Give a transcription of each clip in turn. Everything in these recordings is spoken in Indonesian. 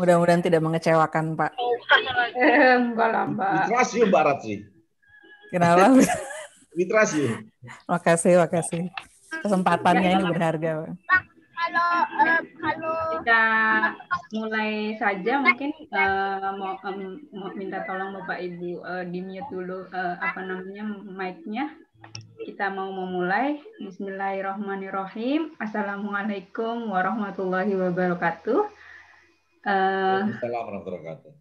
Mudah-mudahan tidak mengecewakan Pak. Eh, enggak lah Pak. Mitrasium Mbak Ratri. Kenapa? Mitrasium. Makasih, makasih. Kesempatannya ini berharga. Pak. Kalau eh, kalau kita mulai saja mungkin uh, mau, um, mau minta tolong Bapak Ibu uh, eh, di mute dulu uh, apa namanya mic-nya kita mau memulai. Bismillahirrahmanirrahim. Assalamualaikum warahmatullahi wabarakatuh. Eh, Assalamualaikum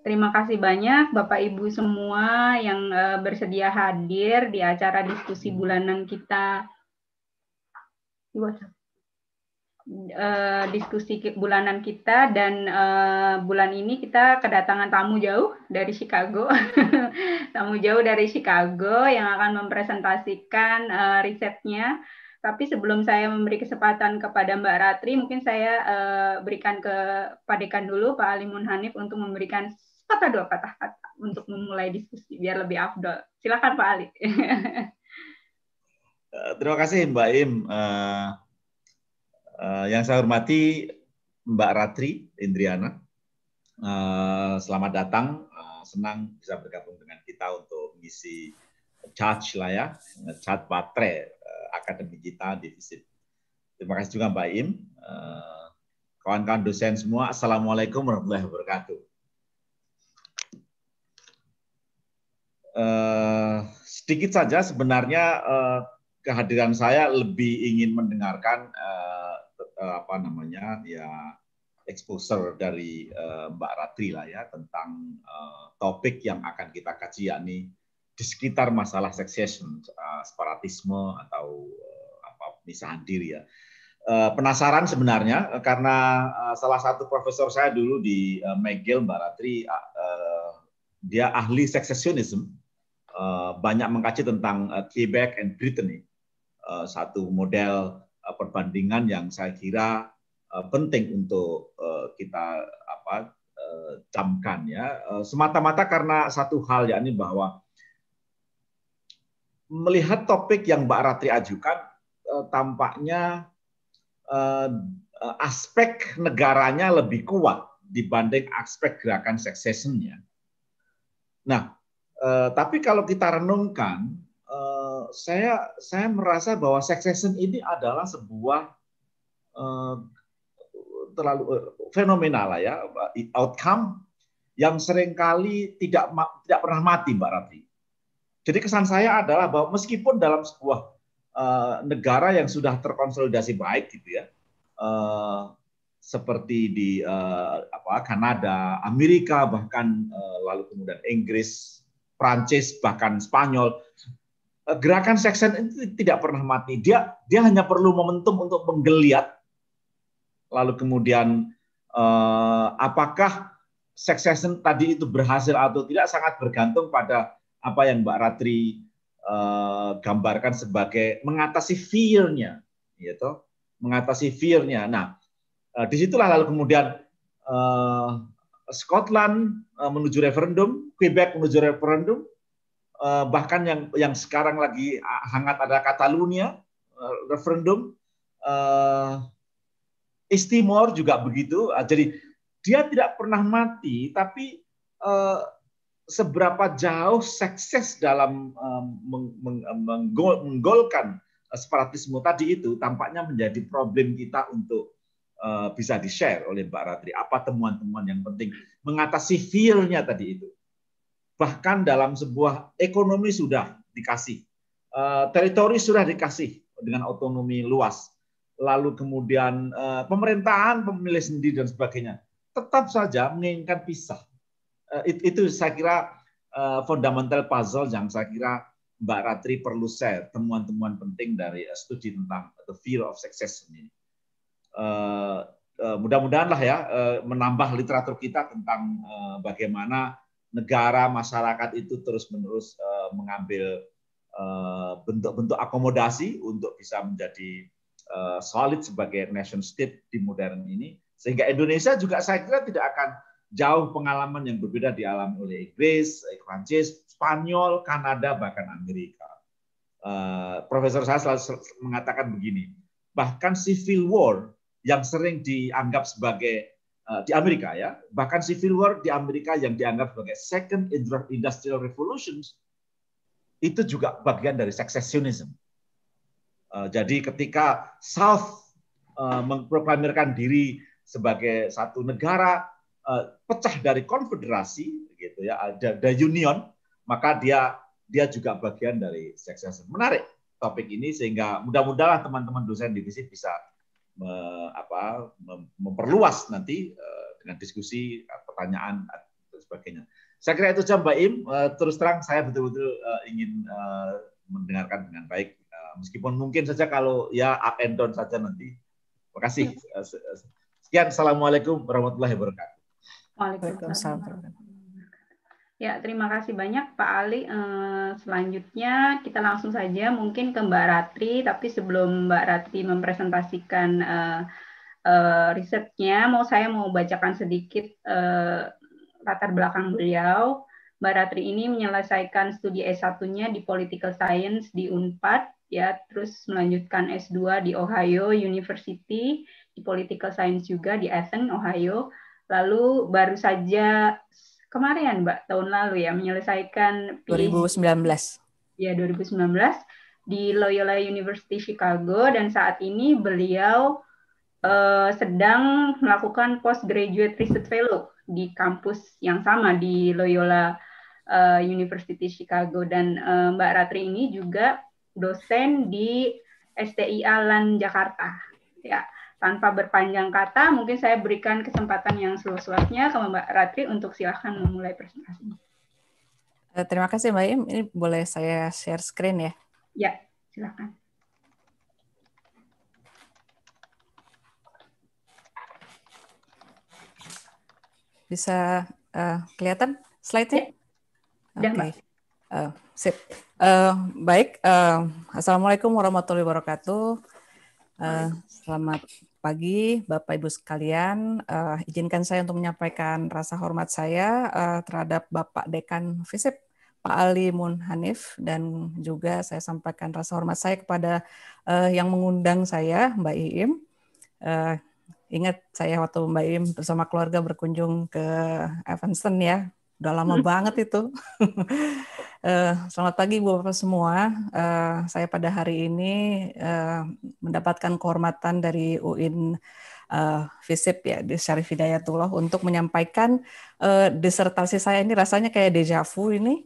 Terima kasih banyak Bapak Ibu semua yang eh, bersedia hadir di acara diskusi bulanan kita di WhatsApp uh, diskusi bulanan kita dan uh, bulan ini kita kedatangan tamu jauh dari Chicago, tamu jauh dari Chicago yang akan mempresentasikan uh, risetnya. Tapi sebelum saya memberi kesempatan kepada Mbak Ratri, mungkin saya uh, berikan ke Pak Dekan dulu, Pak Alimun Hanif untuk memberikan kata dua kata untuk memulai diskusi biar lebih afdol. Silakan Pak Ali. Terima kasih Mbak Im. Uh, Eh, yang saya hormati Mbak Ratri Indriana, uh, selamat datang. Uh, senang bisa bergabung dengan kita untuk mengisi charge lah ya, charge baterai uh, akademi kita di Terima kasih juga Mbak Im. kawan kawan-kawan dosen semua, Assalamualaikum warahmatullahi wabarakatuh. Uh, sedikit saja sebenarnya uh, kehadiran saya lebih ingin mendengarkan uh, Eh, apa namanya ya exposure dari uh, Mbak Ratri lah ya tentang uh, topik yang akan kita kaji yakni di sekitar masalah succession, uh, separatisme atau uh, apa pemisahan diri ya. penasaran sebenarnya karena salah satu profesor saya dulu di uh, McGill Mbak Ratri dia ahli successionism banyak mengkaji tentang Quebec and Brittany uh, satu model Eh, perbandingan yang saya kira eh, penting untuk eh, kita apa camkan ya semata-mata karena satu hal yakni bahwa melihat topik yang Mbak Ratri ajukan tampaknya aspek negaranya lebih kuat dibanding aspek gerakan secessionnya. Nah, tapi kalau kita renungkan Eh, saya saya merasa bahwa succession ini adalah sebuah uh, terlalu uh, eh, fenomena lah ya outcome yang seringkali tidak tidak pernah mati Mbak Rati. Jadi kesan saya adalah bahwa meskipun dalam sebuah uh, negara yang sudah terkonsolidasi baik gitu ya, uh, seperti di uh, apa Kanada, Amerika bahkan uh, lalu kemudian Inggris, Prancis bahkan Spanyol Eh, gerakan seksen itu tidak pernah mati. Dia dia hanya perlu momentum untuk menggeliat. Lalu kemudian eh, apakah seksen tadi itu berhasil atau tidak sangat bergantung pada apa yang Mbak Ratri eh, gambarkan sebagai mengatasi fear-nya, gitu. Mengatasi fear-nya. Nah, eh, disitulah lalu kemudian eh, Scotland eh, menuju referendum, Quebec menuju referendum, Eh, bahkan yang yang sekarang lagi ah, hangat ada Catalunya eh, referendum Istimor eh, juga begitu ah, jadi dia tidak pernah mati tapi seberapa jauh sukses dalam menggolkan separatisme tadi itu tampaknya menjadi problem kita untuk bisa di-share oleh Mbak Ratri. Apa temuan-temuan yang penting mengatasi feel-nya tadi itu? bahkan dalam sebuah ekonomi sudah dikasih, eh, teritori sudah dikasih dengan otonomi luas, lalu kemudian eh, pemerintahan, pemilih sendiri dan sebagainya, tetap saja menginginkan pisah. Eh, itu saya kira fundamental puzzle yang saya kira Mbak Ratri perlu share temuan-temuan penting dari studi tentang the fear of success ini. mudah mudahanlah ya menambah literatur kita tentang bagaimana negara, masyarakat itu terus-menerus eh, mengambil eh, bentuk-bentuk akomodasi untuk bisa menjadi eh, solid sebagai nation state di modern ini sehingga Indonesia juga saya kira tidak akan jauh pengalaman yang berbeda dialami oleh Inggris, Prancis, Spanyol, Kanada bahkan Amerika. Profesor saya selalu mengatakan begini, bahkan civil war yang sering dianggap sebagai Eh, di Amerika ya, bahkan Civil War di Amerika yang dianggap sebagai Second Industrial Revolution itu juga bagian dari secessionism. Eh, jadi ketika South eh, memproklamirkan diri sebagai satu negara pecah dari konfederasi gitu ya, the union, maka dia dia juga bagian dari secession. Menarik topik ini sehingga mudah-mudahan teman-teman dosen divisi bisa me, apa, memperluas nanti eh, dengan diskusi eh, pertanyaan eh, dan sebagainya. Saya kira itu jam Mbak Im. Terus terang saya betul-betul ingin mendengarkan dengan baik. Meskipun mungkin saja kalau ya up and down saja nanti. Terima kasih. Iya. Sekian. Assalamualaikum warahmatullahi wabarakatuh. Waalaikumsalam. Ya, terima kasih banyak Pak Ali. Eh, selanjutnya kita langsung saja mungkin ke Mbak Ratri, tapi sebelum Mbak Ratri mempresentasikan uh, risetnya, mau saya mau bacakan sedikit latar belakang beliau. Mbak Ratri ini menyelesaikan studi S1-nya di Political Science di UNPAD, ya, terus melanjutkan S2 di Ohio University di Political Science juga di Athens, Ohio. Lalu baru saja kemarin Mbak tahun lalu ya menyelesaikan PhD, 2019. Ya 2019 di Loyola University Chicago dan saat ini beliau uh, sedang melakukan postgraduate research fellow di kampus yang sama di Loyola uh, University Chicago dan uh, Mbak Ratri ini juga dosen di STI Alan Jakarta. Ya. Tanpa berpanjang kata, mungkin saya berikan kesempatan yang seluas-luasnya ke Mbak Ratri untuk silahkan memulai presentasi. Eh, terima kasih Mbak Im. Ini boleh saya share screen ya? Ya, silakan. Bisa uh, kelihatan slide-nya? Ya. Oke. Okay. Uh, eh, sip. Uh, baik. Uh, Assalamualaikum warahmatullahi wabarakatuh. Uh, selamat pagi, Bapak Ibu sekalian. Uh, izinkan saya untuk menyampaikan rasa hormat saya uh, terhadap Bapak Dekan FISIP, Pak Ali Mun Hanif, dan juga saya sampaikan rasa hormat saya kepada uh, yang mengundang saya, Mbak Iim. Uh, ingat saya waktu Mbak Iim bersama keluarga berkunjung ke Evanston ya, Udah lama hmm. banget itu. uh, selamat pagi Bapak semua. Uh, saya pada hari ini uh, mendapatkan kehormatan dari UIN uh, FISIP ya, di Syarif Hidayatullah untuk menyampaikan uh, disertasi saya ini rasanya kayak deja vu ini.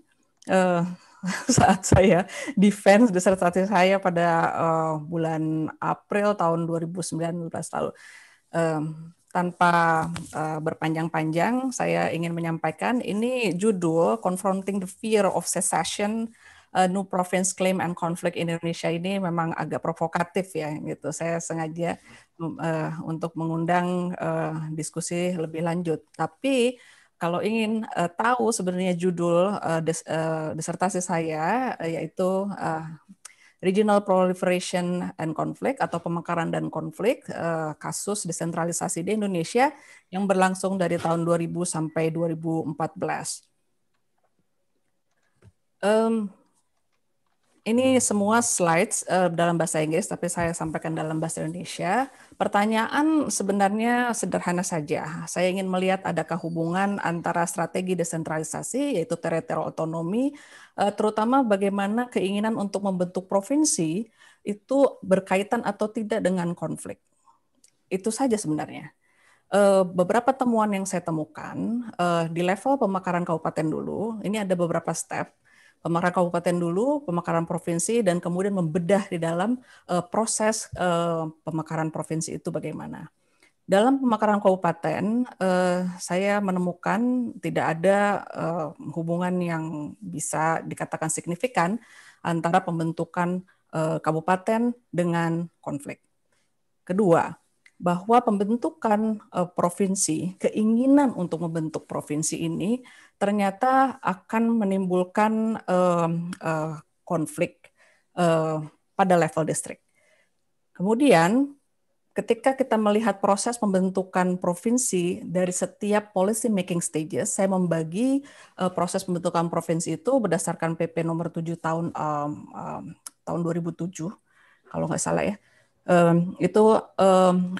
Uh, saat saya defense disertasi saya pada uh, bulan April tahun 2019 lalu. Um, tanpa uh, berpanjang-panjang, saya ingin menyampaikan ini judul Confronting the Fear of Secession, A eh, New Province Claim and Conflict in Indonesia ini memang agak provokatif ya gitu. Saya sengaja uh, untuk mengundang uh, diskusi lebih lanjut. Tapi kalau ingin uh, tahu sebenarnya judul uh, des, uh, disertasi saya uh, yaitu uh, Regional Proliferation and Conflict atau pemekaran dan konflik eh, kasus desentralisasi di Indonesia yang berlangsung dari tahun 2000 sampai 2014. Ini semua slides uh, dalam bahasa Inggris, tapi saya sampaikan dalam bahasa Indonesia. Pertanyaan sebenarnya sederhana saja. Saya ingin melihat adakah hubungan antara strategi desentralisasi, yaitu teritorial otonomi, uh, terutama bagaimana keinginan untuk membentuk provinsi itu berkaitan atau tidak dengan konflik. Itu saja sebenarnya eh, beberapa temuan yang saya temukan di level pemekaran kabupaten dulu, ini ada beberapa step pemekaran kabupaten dulu, pemekaran provinsi, dan kemudian membedah di dalam uh, proses uh, pemekaran provinsi itu bagaimana. Dalam pemekaran kabupaten, uh, saya menemukan tidak ada uh, hubungan yang bisa dikatakan signifikan antara pembentukan uh, kabupaten dengan konflik. Kedua, bahwa pembentukan uh, provinsi, keinginan untuk membentuk provinsi ini ternyata akan menimbulkan uh, uh, konflik uh, pada level distrik. Kemudian ketika kita melihat proses pembentukan provinsi dari setiap policy making stages, saya membagi uh, proses pembentukan provinsi itu berdasarkan PP nomor 7 tahun um, um, tahun 2007 kalau nggak salah ya. Um, itu um,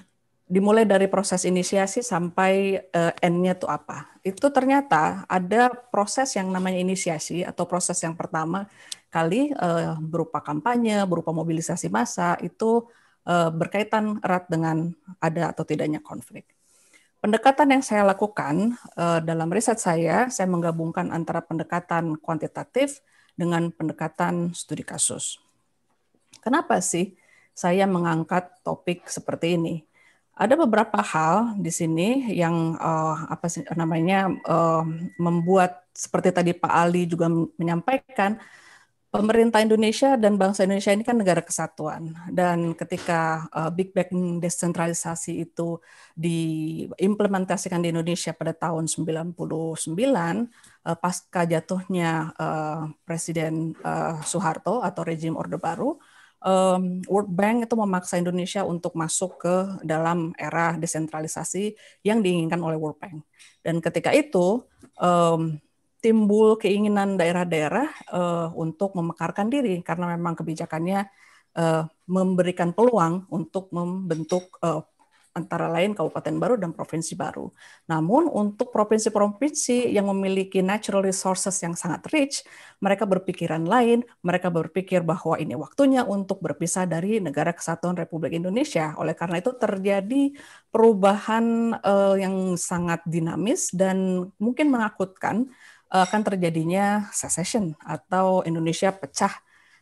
dimulai dari proses inisiasi sampai uh, endnya nya tuh apa. Itu ternyata ada proses yang namanya inisiasi atau proses yang pertama kali uh, berupa kampanye, berupa mobilisasi massa itu uh, berkaitan erat dengan ada atau tidaknya konflik. Pendekatan yang saya lakukan uh, dalam riset saya, saya menggabungkan antara pendekatan kuantitatif dengan pendekatan studi kasus. Kenapa sih saya mengangkat topik seperti ini? Ada beberapa hal di sini yang uh, apa sih namanya uh, membuat seperti tadi Pak Ali juga menyampaikan pemerintah Indonesia dan bangsa Indonesia ini kan negara kesatuan dan ketika uh, Big Bang desentralisasi itu diimplementasikan di Indonesia pada tahun 99 uh, pasca jatuhnya uh, Presiden uh, Soeharto atau rejim Orde Baru um, World Bank itu memaksa Indonesia untuk masuk ke dalam era desentralisasi yang diinginkan oleh World Bank. Dan ketika itu um, timbul keinginan daerah-daerah uh, untuk memekarkan diri karena memang kebijakannya uh, memberikan peluang untuk membentuk uh, antara lain kabupaten baru dan provinsi baru. Namun untuk provinsi-provinsi yang memiliki natural resources yang sangat rich, mereka berpikiran lain, mereka berpikir bahwa ini waktunya untuk berpisah dari negara kesatuan Republik Indonesia. Oleh karena itu terjadi perubahan uh, yang sangat dinamis dan mungkin menakutkan eh, akan terjadinya secession atau Indonesia pecah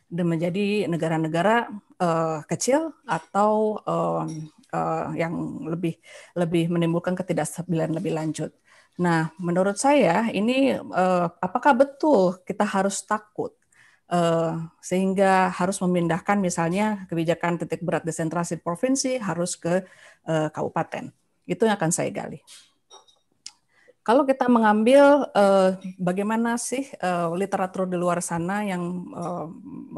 dan menjadi negara-negara uh, kecil atau um, uh, yang lebih lebih menimbulkan ketidakstabilan lebih lanjut. Nah, menurut saya ini uh, apakah betul kita harus takut uh, sehingga harus memindahkan misalnya kebijakan titik berat desentrasi provinsi harus ke uh, kabupaten. Itu yang akan saya gali. Kalau kita mengambil uh, bagaimana sih uh, literatur di luar sana yang uh,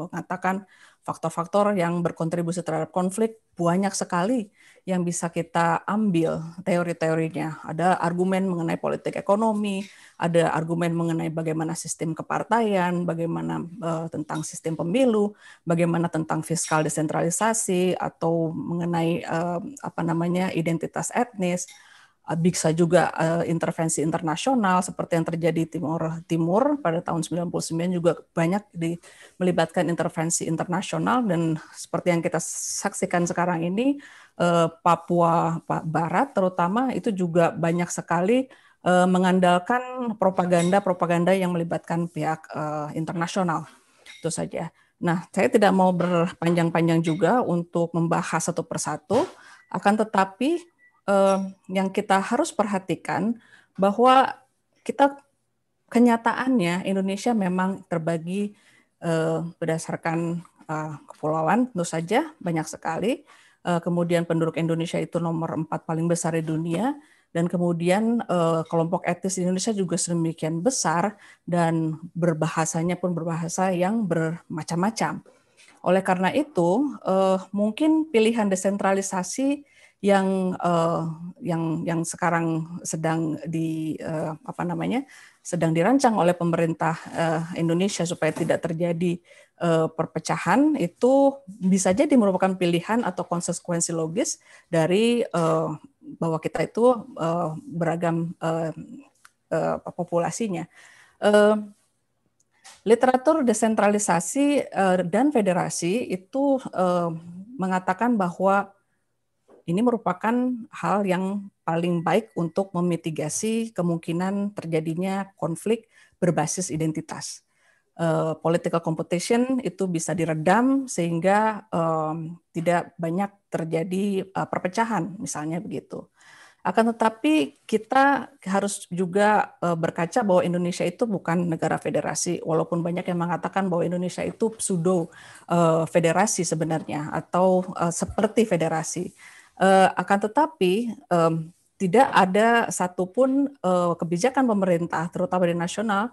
mengatakan faktor-faktor yang berkontribusi terhadap konflik banyak sekali yang bisa kita ambil teori-teorinya. Ada argumen mengenai politik ekonomi, ada argumen mengenai bagaimana sistem kepartaian, bagaimana uh, tentang sistem pemilu, bagaimana tentang fiskal desentralisasi atau mengenai uh, apa namanya identitas etnis Ah, bisa juga uh, intervensi internasional seperti yang terjadi Timur Timur pada tahun 99 juga banyak di, melibatkan intervensi internasional dan seperti yang kita saksikan sekarang ini uh, Papua Barat terutama itu juga banyak sekali uh, mengandalkan propaganda-propaganda yang melibatkan pihak uh, internasional. Itu saja. Nah, saya tidak mau berpanjang-panjang juga untuk membahas satu persatu akan tetapi eh, yang kita harus perhatikan bahwa kita kenyataannya Indonesia memang terbagi eh, berdasarkan eh, kepulauan tentu saja banyak sekali eh, kemudian penduduk Indonesia itu nomor empat paling besar di dunia dan kemudian eh, kelompok etnis di Indonesia juga sedemikian besar dan berbahasanya pun berbahasa yang bermacam-macam. Oleh karena itu, eh, mungkin pilihan desentralisasi yang uh, yang yang sekarang sedang di uh, apa namanya sedang dirancang oleh pemerintah uh, Indonesia supaya tidak terjadi uh, perpecahan itu bisa jadi merupakan pilihan atau konsekuensi logis dari uh, bahwa kita itu uh, beragam uh, uh, populasinya. Uh, literatur desentralisasi dan federasi itu mengatakan bahwa ini merupakan hal yang paling baik untuk memitigasi kemungkinan terjadinya konflik berbasis identitas. Uh, political competition itu bisa diredam sehingga um, tidak banyak terjadi uh, perpecahan, misalnya begitu. Akan tetapi kita harus juga uh, berkaca bahwa Indonesia itu bukan negara federasi, walaupun banyak yang mengatakan bahwa Indonesia itu pseudo uh, federasi sebenarnya atau uh, seperti federasi. Uh, akan tetapi um, tidak ada satupun uh, kebijakan pemerintah, terutama di nasional,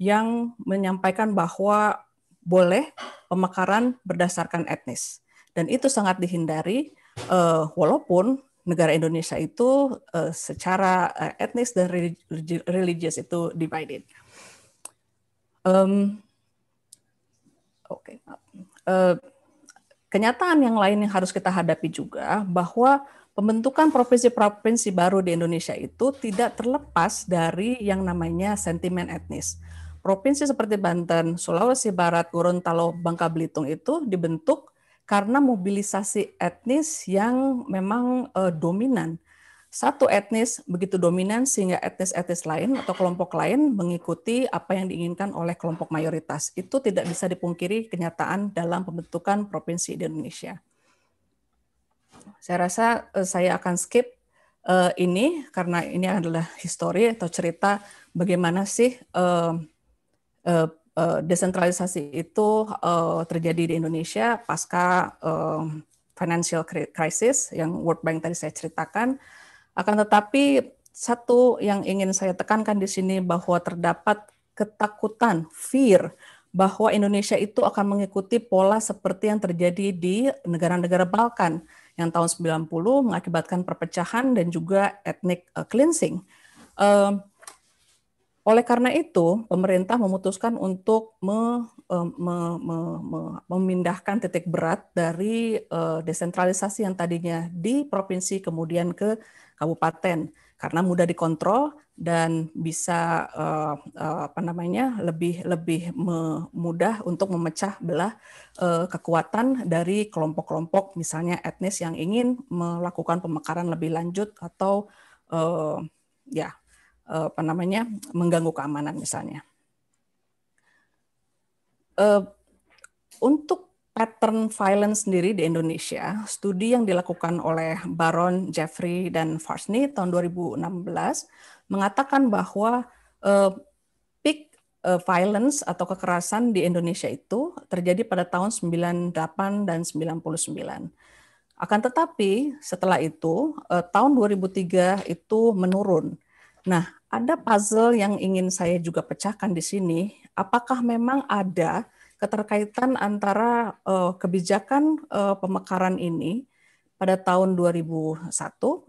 yang menyampaikan bahwa boleh pemekaran berdasarkan etnis. Dan itu sangat dihindari, uh, walaupun negara Indonesia itu uh, secara uh, etnis dan religius itu divided. Um, Oke, okay. uh, kenyataan yang lain yang harus kita hadapi juga bahwa pembentukan provinsi-provinsi baru di Indonesia itu tidak terlepas dari yang namanya sentimen etnis. Provinsi seperti Banten, Sulawesi Barat, Gorontalo, Bangka Belitung itu dibentuk karena mobilisasi etnis yang memang e, dominan satu etnis begitu dominan sehingga etnis-etnis lain atau kelompok lain mengikuti apa yang diinginkan oleh kelompok mayoritas. Itu tidak bisa dipungkiri kenyataan dalam pembentukan provinsi di Indonesia. Saya rasa eh, saya akan skip eh, ini karena ini adalah histori atau cerita bagaimana sih eh, desentralisasi itu terjadi di Indonesia pasca financial crisis yang World Bank tadi saya ceritakan akan tetapi satu yang ingin saya tekankan di sini bahwa terdapat ketakutan, fear bahwa Indonesia itu akan mengikuti pola seperti yang terjadi di negara-negara Balkan yang tahun 90 mengakibatkan perpecahan dan juga etnik eh, cleansing. oleh karena itu, pemerintah memutuskan untuk memindahkan titik berat dari eh, desentralisasi yang tadinya di provinsi kemudian ke kabupaten karena mudah dikontrol dan bisa uh, uh, apa namanya lebih lebih mudah untuk memecah belah uh, kekuatan dari kelompok-kelompok misalnya etnis yang ingin melakukan pemekaran lebih lanjut atau uh, ya uh, apa namanya mengganggu keamanan misalnya. Uh, untuk pattern violence sendiri di Indonesia, studi yang dilakukan oleh Baron Jeffrey dan Farsney tahun 2016 mengatakan bahwa uh, peak uh, violence atau kekerasan di Indonesia itu terjadi pada tahun 98 dan 99. Akan tetapi setelah itu uh, tahun 2003 itu menurun. Nah, ada puzzle yang ingin saya juga pecahkan di sini. Apakah memang ada keterkaitan antara uh, kebijakan uh, pemekaran ini pada tahun 2001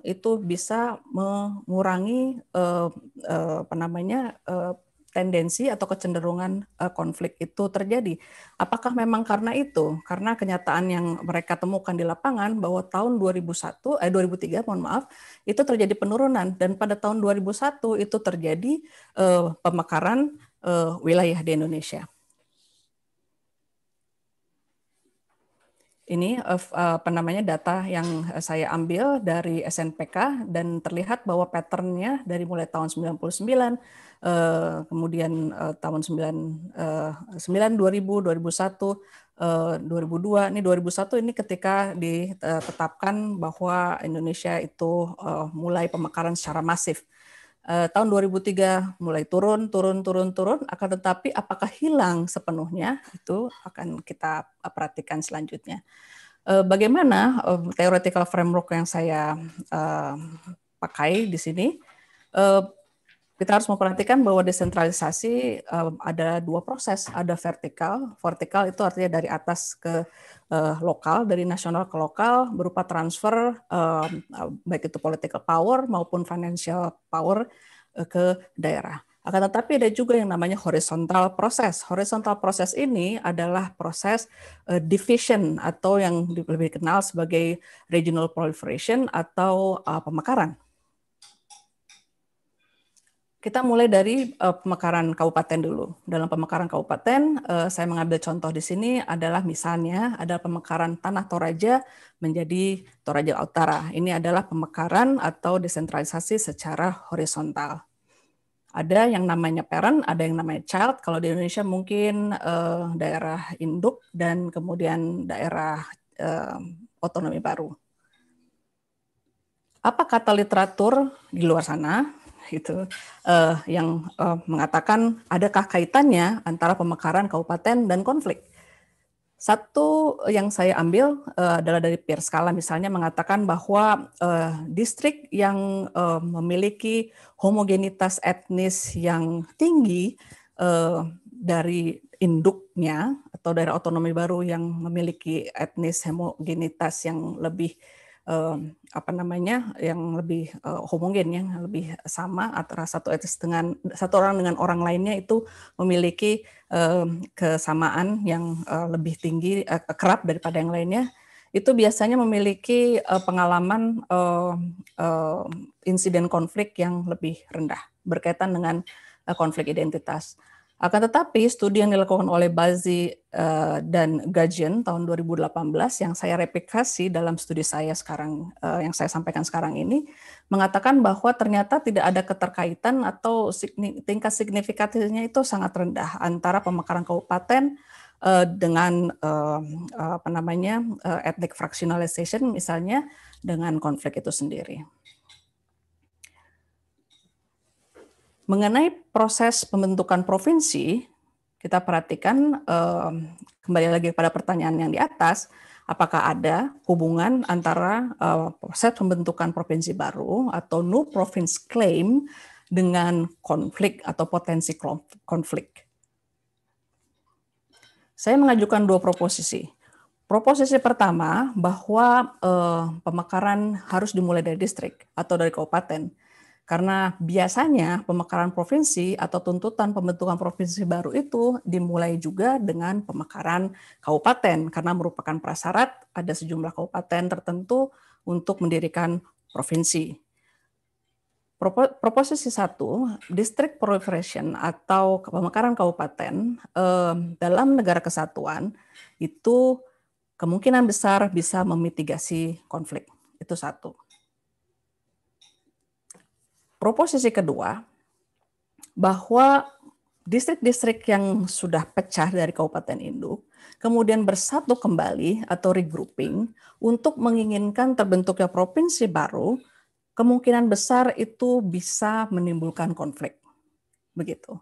itu bisa mengurangi eh, uh, apa namanya eh, tendensi atau kecenderungan eh, konflik itu terjadi. Apakah memang karena itu? Karena kenyataan yang mereka temukan di lapangan bahwa tahun 2001 eh 2003 mohon maaf, itu terjadi penurunan dan pada tahun 2001 itu terjadi eh, pemekaran eh, wilayah di Indonesia. ini uh, apa namanya data yang eh, saya ambil dari SNPK dan terlihat bahwa patternnya dari mulai tahun 99 uh, kemudian uh, tahun 9 uh, 9 2000 2001 uh, 2002 ini 2001 ini ketika ditetapkan bahwa Indonesia itu uh, mulai pemekaran secara masif Eh, tahun 2003 mulai turun, turun, turun, turun. Akan tetapi apakah hilang sepenuhnya itu akan kita eh, perhatikan selanjutnya. Eh, bagaimana theoretical framework yang saya pakai di sini kita harus memperhatikan bahwa desentralisasi um, ada dua proses, ada vertikal. Vertikal itu artinya dari atas ke uh, lokal, dari nasional ke lokal berupa transfer um, baik itu political power maupun financial power uh, ke daerah. Akan tetapi ada juga yang namanya horizontal proses. Horizontal proses ini adalah proses uh, division atau yang lebih dikenal sebagai regional proliferation atau uh, pemekaran kita mulai dari uh, pemekaran kabupaten dulu. Dalam pemekaran kabupaten, uh, saya mengambil contoh di sini adalah misalnya ada pemekaran tanah Toraja menjadi Toraja Utara. Ini adalah pemekaran atau desentralisasi secara horizontal. Ada yang namanya parent, ada yang namanya child. Kalau di Indonesia mungkin uh, daerah induk dan kemudian daerah uh, otonomi baru. Apa kata literatur di luar sana gitu uh, yang uh, mengatakan adakah kaitannya antara pemekaran kabupaten dan konflik. Satu yang saya ambil uh, adalah dari Pierre Scala misalnya mengatakan bahwa uh, distrik yang uh, memiliki homogenitas etnis yang tinggi uh, dari induknya atau dari otonomi baru yang memiliki etnis homogenitas yang lebih eh, apa namanya yang lebih eh, homogen yang lebih sama antara satu etnis dengan satu orang dengan orang lainnya itu memiliki eh, kesamaan yang eh, lebih tinggi eh, kerap daripada yang lainnya itu biasanya memiliki eh, pengalaman eh, eh, insiden konflik yang lebih rendah berkaitan dengan eh, konflik identitas. Akan tetapi, studi yang dilakukan oleh Bazi uh, dan Gajian tahun 2018 yang saya replikasi dalam studi saya sekarang, uh, yang saya sampaikan sekarang ini, mengatakan bahwa ternyata tidak ada keterkaitan atau signi tingkat signifikansinya itu sangat rendah antara pemekaran kabupaten uh, dengan uh, apa namanya uh, ethnic fractionalization misalnya dengan konflik itu sendiri. Mengenai proses pembentukan provinsi, kita perhatikan ehm, kembali lagi pada pertanyaan yang di atas, apakah ada hubungan antara ehm, proses pembentukan provinsi baru atau new province claim dengan konflik atau potensi konflik? Saya mengajukan dua proposisi. Proposisi pertama bahwa ehm, pemekaran harus dimulai dari distrik atau dari kabupaten karena biasanya pemekaran provinsi atau tuntutan pembentukan provinsi baru itu dimulai juga dengan pemekaran kabupaten karena merupakan prasyarat ada sejumlah kabupaten tertentu untuk mendirikan provinsi. Proposisi satu, district proliferation atau pemekaran kabupaten dalam negara kesatuan itu kemungkinan besar bisa memitigasi konflik. Itu satu proposisi kedua bahwa distrik-distrik yang sudah pecah dari Kabupaten Induk kemudian bersatu kembali atau regrouping untuk menginginkan terbentuknya provinsi baru, kemungkinan besar itu bisa menimbulkan konflik. Begitu.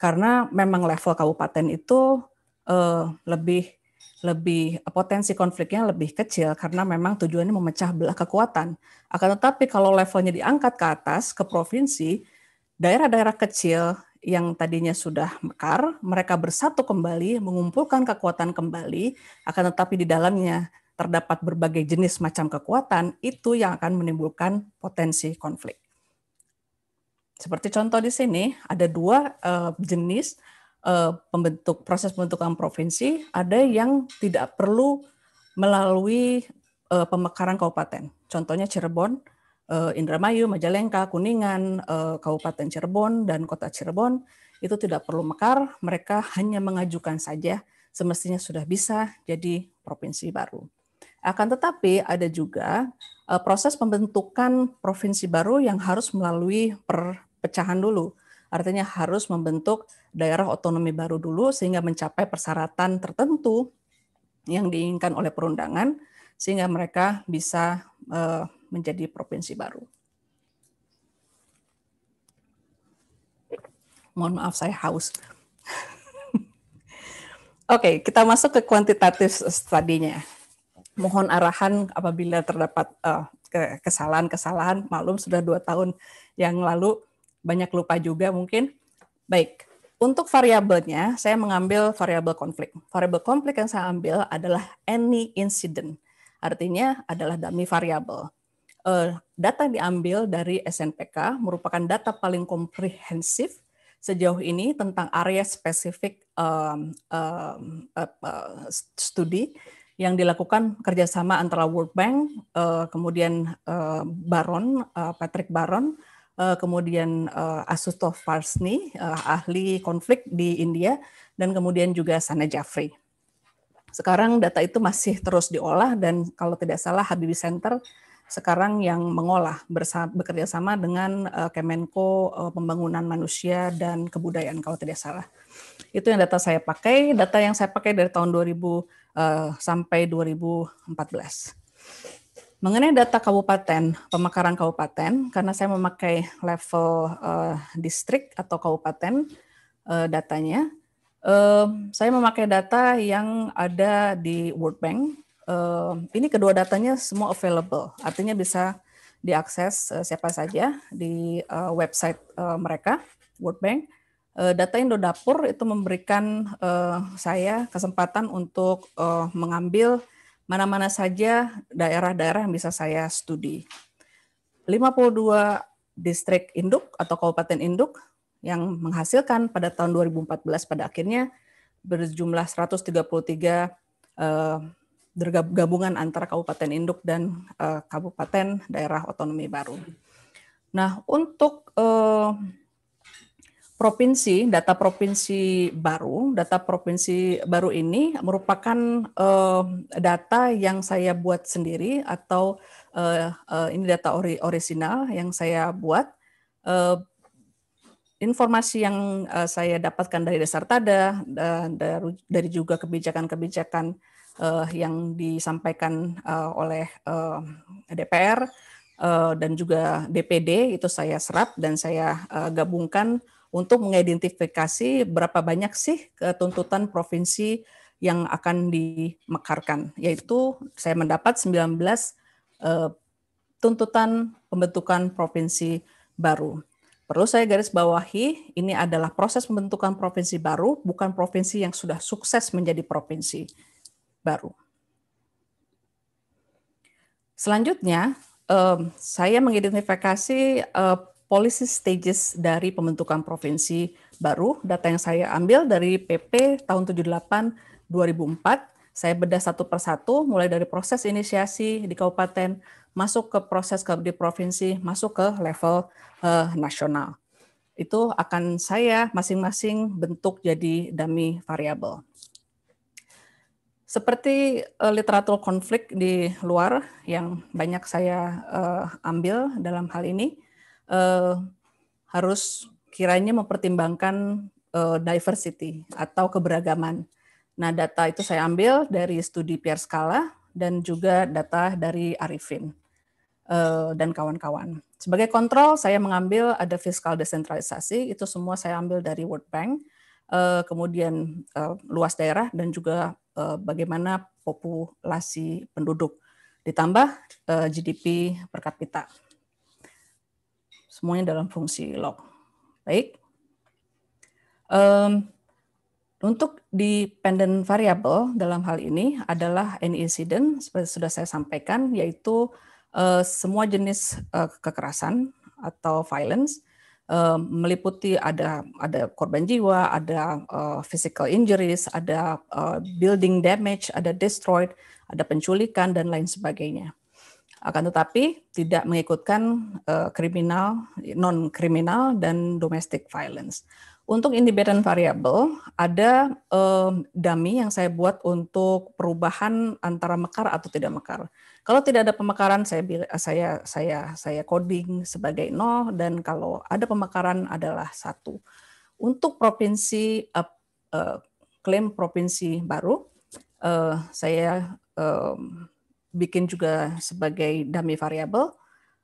Karena memang level kabupaten itu uh, lebih lebih eh, potensi konfliknya lebih kecil karena memang tujuannya memecah belah kekuatan. Akan tetapi kalau levelnya diangkat ke atas ke provinsi, daerah-daerah kecil yang tadinya sudah mekar, mereka bersatu kembali, mengumpulkan kekuatan kembali, akan tetapi di dalamnya terdapat berbagai jenis macam kekuatan, itu yang akan menimbulkan potensi konflik. Seperti contoh di sini, ada dua eh, jenis Eh, pembentuk proses pembentukan provinsi, ada yang tidak perlu melalui eh, pemekaran kabupaten. Contohnya Cirebon, eh, Indramayu, Majalengka, Kuningan, Kabupaten Cirebon dan Kota Cirebon itu tidak perlu mekar, mereka hanya mengajukan saja semestinya sudah bisa jadi provinsi baru. Akan tetapi ada juga proses pembentukan provinsi baru yang harus melalui perpecahan dulu Artinya harus membentuk daerah otonomi baru dulu sehingga mencapai persyaratan tertentu yang diinginkan oleh perundangan sehingga mereka bisa eh, menjadi provinsi baru. Mohon maaf saya haus. Oke, okay, kita masuk ke kuantitatif studinya. Mohon arahan apabila terdapat eh, kesalahan kesalahan-kesalahan. Malum sudah dua tahun yang lalu banyak lupa juga mungkin. Baik, untuk variabelnya saya mengambil variabel konflik. Variabel konflik yang saya ambil adalah any incident, artinya adalah dummy variable. Eh, data yang diambil dari SNPK merupakan data paling komprehensif sejauh ini tentang area spesifik um, um, uh, studi yang dilakukan kerjasama antara World Bank, uh, kemudian uh, Baron, uh, Patrick Baron, Eh, kemudian eh, Asutov Parsni, eh, ahli konflik di India, dan kemudian juga Sana Jafri. Sekarang data itu masih terus diolah dan kalau tidak salah Habibie Center sekarang yang mengolah bekerja sama dengan uh, Kemenko uh, Pembangunan Manusia dan Kebudayaan kalau tidak salah. Itu yang data saya pakai, data yang saya pakai dari tahun 2000 uh, sampai 2014. Mengenai data kabupaten, pemekaran kabupaten, karena saya memakai level uh, distrik atau kabupaten uh, datanya, uh, saya memakai data yang ada di World Bank. Uh, ini kedua datanya semua available, artinya bisa diakses uh, siapa saja di uh, website uh, mereka, World Bank. Uh, data dapur itu memberikan uh, saya kesempatan untuk uh, mengambil mana-mana saja daerah-daerah yang bisa saya studi. 52 distrik induk atau kabupaten induk yang menghasilkan pada tahun 2014 pada akhirnya berjumlah 133 eh, gabungan antara kabupaten induk dan eh, kabupaten daerah otonomi baru. Nah, untuk eh, provinsi, data provinsi baru, data provinsi baru ini merupakan uh, data yang saya buat sendiri atau uh, uh, ini data ori orisinal yang saya buat. Uh, informasi yang saya dapatkan dari tada dan dari, juga kebijakan-kebijakan yang disampaikan oleh DPR dan juga DPD itu saya serap dan saya gabungkan untuk mengidentifikasi berapa banyak sih tuntutan provinsi yang akan dimekarkan, yaitu saya mendapat 19 eh, tuntutan pembentukan provinsi baru. Perlu saya garis bawahi, ini adalah proses pembentukan provinsi baru, bukan provinsi yang sudah sukses menjadi provinsi baru. Selanjutnya, eh, saya mengidentifikasi eh, policy stages dari pembentukan provinsi baru. Data yang saya ambil dari PP tahun 78 2004 saya bedah satu persatu, mulai dari proses inisiasi di kabupaten, masuk ke proses ke, di provinsi, masuk ke level eh, nasional. Itu akan saya masing-masing bentuk jadi dummy variable. Seperti eh, literatur konflik di luar yang banyak saya eh, ambil dalam hal ini, uh, harus kiranya mempertimbangkan uh, diversity atau keberagaman. Nah, data itu saya ambil dari studi Pierre Scala dan juga data dari Arifin uh, dan kawan-kawan. Sebagai kontrol, saya mengambil ada fiskal desentralisasi, itu semua saya ambil dari World Bank, uh, kemudian uh, luas daerah dan juga bagaimana populasi penduduk ditambah GDP per kapita. Semuanya dalam fungsi log. Baik. Um, untuk dependent variable dalam hal ini adalah any incident seperti sudah saya sampaikan yaitu uh, semua jenis uh, kekerasan atau violence uh, meliputi ada ada korban jiwa, ada uh, physical injuries, ada uh, building damage, ada destroyed, ada penculikan dan lain sebagainya. Akan tetapi tidak mengikutkan uh, kriminal, non kriminal dan domestic violence. Untuk independent variable ada uh, dummy yang saya buat untuk perubahan antara mekar atau tidak mekar. Kalau tidak ada pemekaran saya saya saya saya coding sebagai nol dan kalau ada pemekaran adalah satu. Untuk provinsi uh, uh, klaim provinsi baru uh, saya uh, bikin juga sebagai dummy variable.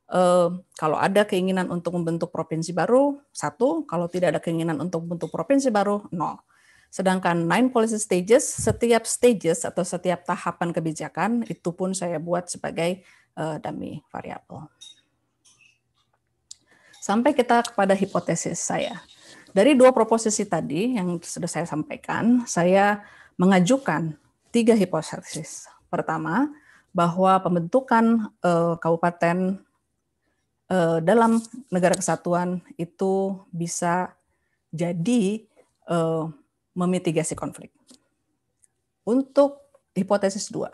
Uh, kalau ada keinginan untuk membentuk provinsi baru, satu. Kalau tidak ada keinginan untuk membentuk provinsi baru, nol. Sedangkan nine policy stages, setiap stages atau setiap tahapan kebijakan itu pun saya buat sebagai uh, dummy variable. Sampai kita kepada hipotesis saya. Dari dua proposisi tadi yang sudah saya sampaikan, saya mengajukan tiga hipotesis. Pertama, bahwa pembentukan uh, kabupaten uh, dalam negara kesatuan itu bisa jadi uh, memitigasi konflik. Untuk hipotesis dua,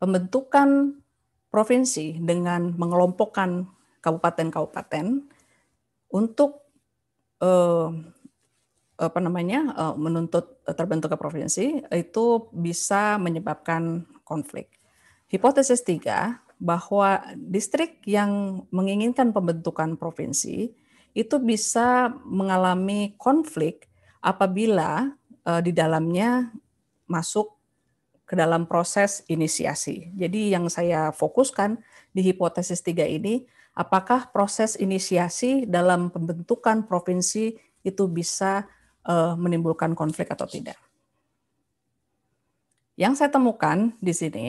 pembentukan provinsi dengan mengelompokkan kabupaten-kabupaten untuk uh, apa namanya uh, menuntut terbentuknya provinsi itu bisa menyebabkan konflik. Hipotesis tiga bahwa distrik yang menginginkan pembentukan provinsi itu bisa mengalami konflik apabila e, di dalamnya masuk ke dalam proses inisiasi. Jadi yang saya fokuskan di hipotesis tiga ini, apakah proses inisiasi dalam pembentukan provinsi itu bisa e, menimbulkan konflik atau tidak. Yang saya temukan di sini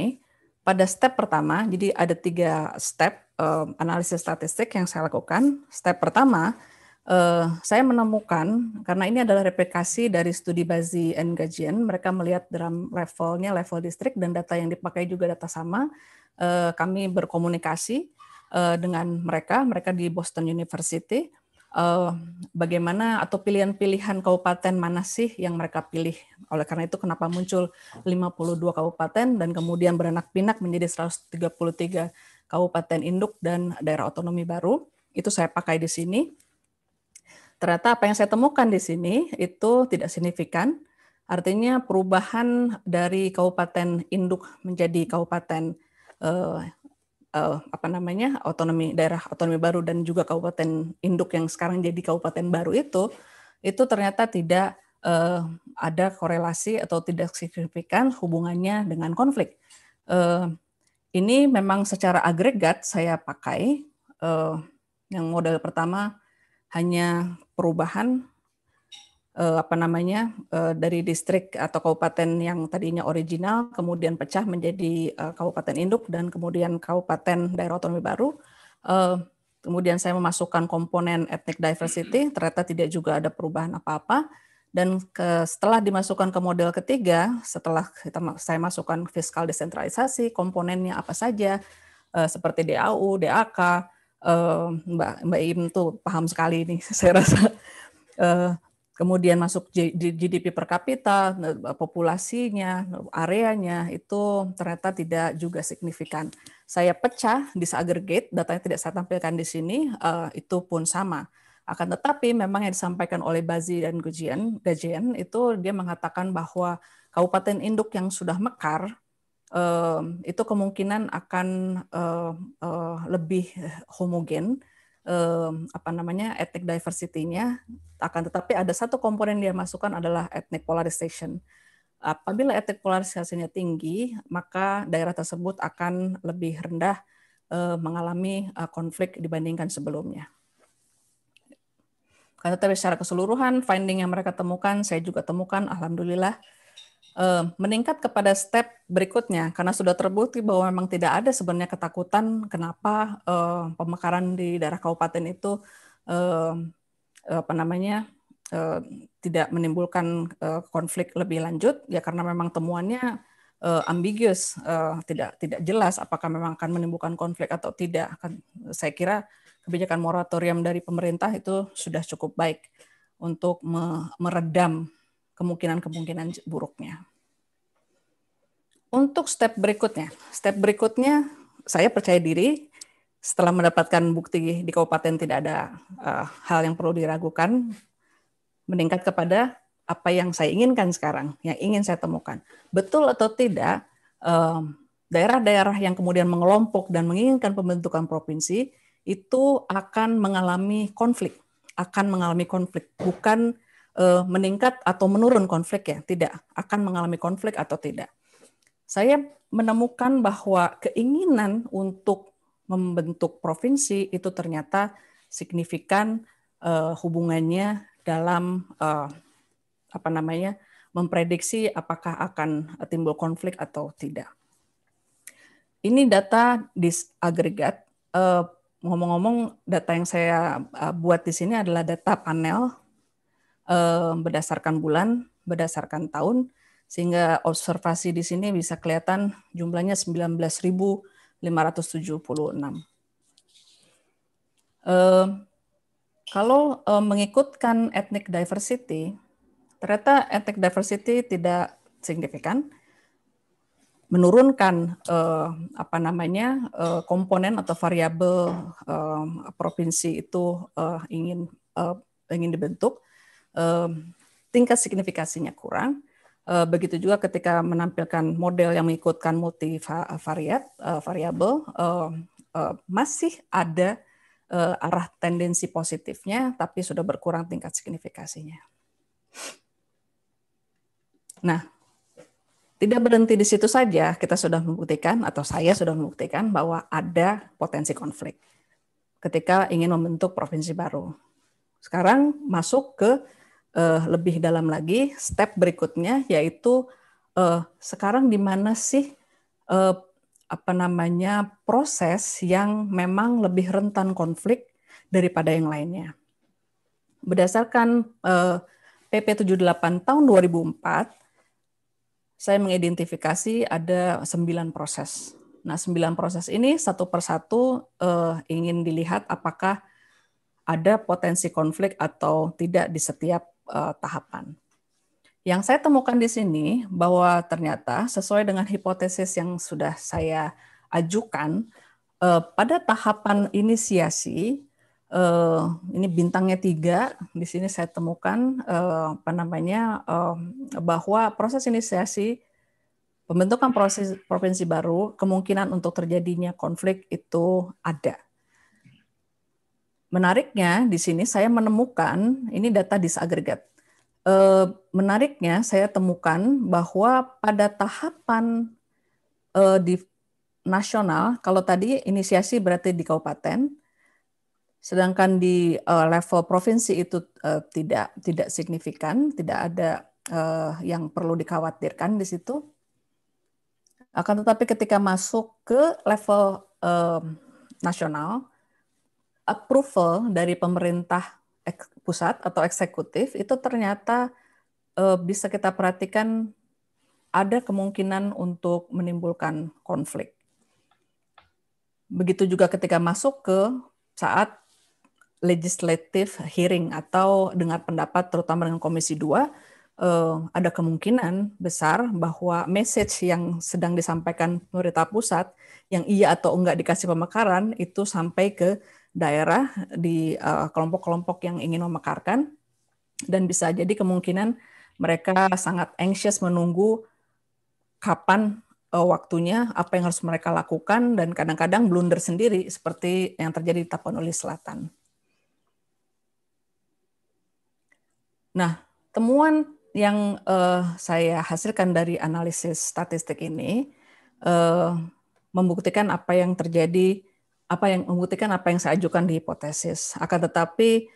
pada step pertama, jadi ada tiga step um, analisis statistik yang saya lakukan. Step pertama, uh, saya menemukan karena ini adalah replikasi dari studi Bazi and Gajian, mereka melihat dalam levelnya level distrik dan data yang dipakai juga data sama. Uh, kami berkomunikasi uh, dengan mereka, mereka di Boston University uh, bagaimana atau pilihan-pilihan kabupaten mana sih yang mereka pilih. Oleh karena itu kenapa muncul 52 kabupaten dan kemudian beranak pinak menjadi 133 kabupaten induk dan daerah otonomi baru. Itu saya pakai di sini. Ternyata apa yang saya temukan di sini itu tidak signifikan. Artinya perubahan dari kabupaten induk menjadi kabupaten eh, uh, apa namanya otonomi daerah otonomi baru dan juga kabupaten induk yang sekarang jadi kabupaten baru itu itu ternyata tidak uh, ada korelasi atau tidak signifikan hubungannya dengan konflik. Uh, ini memang secara agregat saya pakai uh, yang model pertama hanya perubahan uh, apa namanya uh, dari distrik atau kabupaten yang tadinya original kemudian pecah menjadi uh, kabupaten induk dan kemudian kabupaten daerah otonomi baru Uh, kemudian saya memasukkan komponen etnik diversity ternyata tidak juga ada perubahan apa-apa dan ke, setelah dimasukkan ke model ketiga setelah kita saya masukkan fiskal desentralisasi komponennya apa saja seperti DAU DAK Mbak Mbak Im tuh paham sekali ini saya rasa kemudian masuk GDP per kapita, eh, populasinya, areanya itu ternyata tidak juga signifikan. Saya pecah, disaggregate, datanya tidak saya tampilkan di sini, eh, itu pun sama. Akan tetapi memang yang disampaikan oleh Bazi dan Gujian, Gajian itu dia mengatakan bahwa kabupaten induk yang sudah mekar eh, itu kemungkinan akan lebih homogen eh, apa namanya etnik diversity-nya akan tetapi ada satu komponen yang dia masukkan adalah etnik polarization. Apabila etnik polarisasinya tinggi, maka daerah tersebut akan lebih rendah eh, mengalami eh, konflik dibandingkan sebelumnya. Karena tetapi secara keseluruhan finding yang mereka temukan, saya juga temukan, alhamdulillah uh, meningkat kepada step berikutnya karena sudah terbukti bahwa memang tidak ada sebenarnya ketakutan kenapa uh, pemekaran di daerah kabupaten itu uh, apa namanya uh, tidak menimbulkan uh, konflik lebih lanjut ya karena memang temuannya uh, ambiguous uh, tidak tidak jelas apakah memang akan menimbulkan konflik atau tidak kan saya kira kebijakan moratorium dari pemerintah itu sudah cukup baik untuk meredam kemungkinan-kemungkinan buruknya. Untuk step berikutnya, step berikutnya saya percaya diri setelah mendapatkan bukti di kabupaten tidak ada uh, hal yang perlu diragukan, meningkat kepada apa yang saya inginkan sekarang, yang ingin saya temukan. Betul atau tidak, eh, daerah-daerah yang kemudian mengelompok dan menginginkan pembentukan provinsi itu akan mengalami konflik, akan mengalami konflik, bukan uh, meningkat atau menurun konflik ya, tidak akan mengalami konflik atau tidak. Saya menemukan bahwa keinginan untuk membentuk provinsi itu ternyata signifikan uh, hubungannya dalam uh, apa namanya memprediksi apakah akan timbul konflik atau tidak. Ini data disagregat. Ngomong-ngomong, data yang saya buat di sini adalah data panel um, berdasarkan bulan, berdasarkan tahun, sehingga observasi di sini bisa kelihatan jumlahnya 19.576. Eh, kalau eh, mengikutkan ethnic diversity, ternyata ethnic diversity tidak signifikan menurunkan eh, apa namanya eh, komponen atau variabel eh, provinsi itu eh, ingin eh, ingin dibentuk tingkat signifikasinya kurang. Eh, begitu juga ketika menampilkan model yang mengikutkan multivariat eh, variabel eh, masih ada arah tendensi positifnya, tapi sudah berkurang tingkat signifikasinya. Nah, tidak berhenti di situ saja, kita sudah membuktikan atau saya sudah membuktikan bahwa ada potensi konflik ketika ingin membentuk provinsi baru. Sekarang masuk ke uh, lebih dalam lagi step berikutnya yaitu uh, sekarang di mana sih uh, apa namanya proses yang memang lebih rentan konflik daripada yang lainnya. Berdasarkan uh, PP 78 tahun 2004 saya mengidentifikasi ada sembilan proses. Nah, sembilan proses ini satu persatu uh, ingin dilihat apakah ada potensi konflik atau tidak di setiap uh, tahapan. Yang saya temukan di sini bahwa ternyata sesuai dengan hipotesis yang sudah saya ajukan uh, pada tahapan inisiasi uh, ini bintangnya tiga di sini saya temukan uh, apa namanya uh, bahwa proses inisiasi pembentukan proses provinsi baru kemungkinan untuk terjadinya konflik itu ada menariknya di sini saya menemukan ini data disagregat. E, menariknya saya temukan bahwa pada tahapan e, di nasional, kalau tadi inisiasi berarti di kabupaten, sedangkan di e, level provinsi itu tidak tidak signifikan, tidak ada yang perlu dikhawatirkan di situ. Akan tetapi ketika masuk ke level nasional, approval dari pemerintah pusat atau eksekutif itu ternyata eh, bisa kita perhatikan ada kemungkinan untuk menimbulkan konflik. Begitu juga ketika masuk ke saat legislative hearing atau dengar pendapat terutama dengan Komisi 2 eh, ada kemungkinan besar bahwa message yang sedang disampaikan pemerintah pusat yang iya atau enggak dikasih pemekaran itu sampai ke daerah di eh, kelompok-kelompok yang ingin memekarkan dan bisa jadi kemungkinan mereka sangat anxious menunggu kapan eh, waktunya apa yang harus mereka lakukan dan kadang-kadang blunder sendiri seperti yang terjadi di Tapanuli Selatan. Nah, temuan yang uh, saya hasilkan dari analisis statistik ini uh, membuktikan apa yang terjadi apa yang membuktikan apa yang saya ajukan di hipotesis. Akan tetapi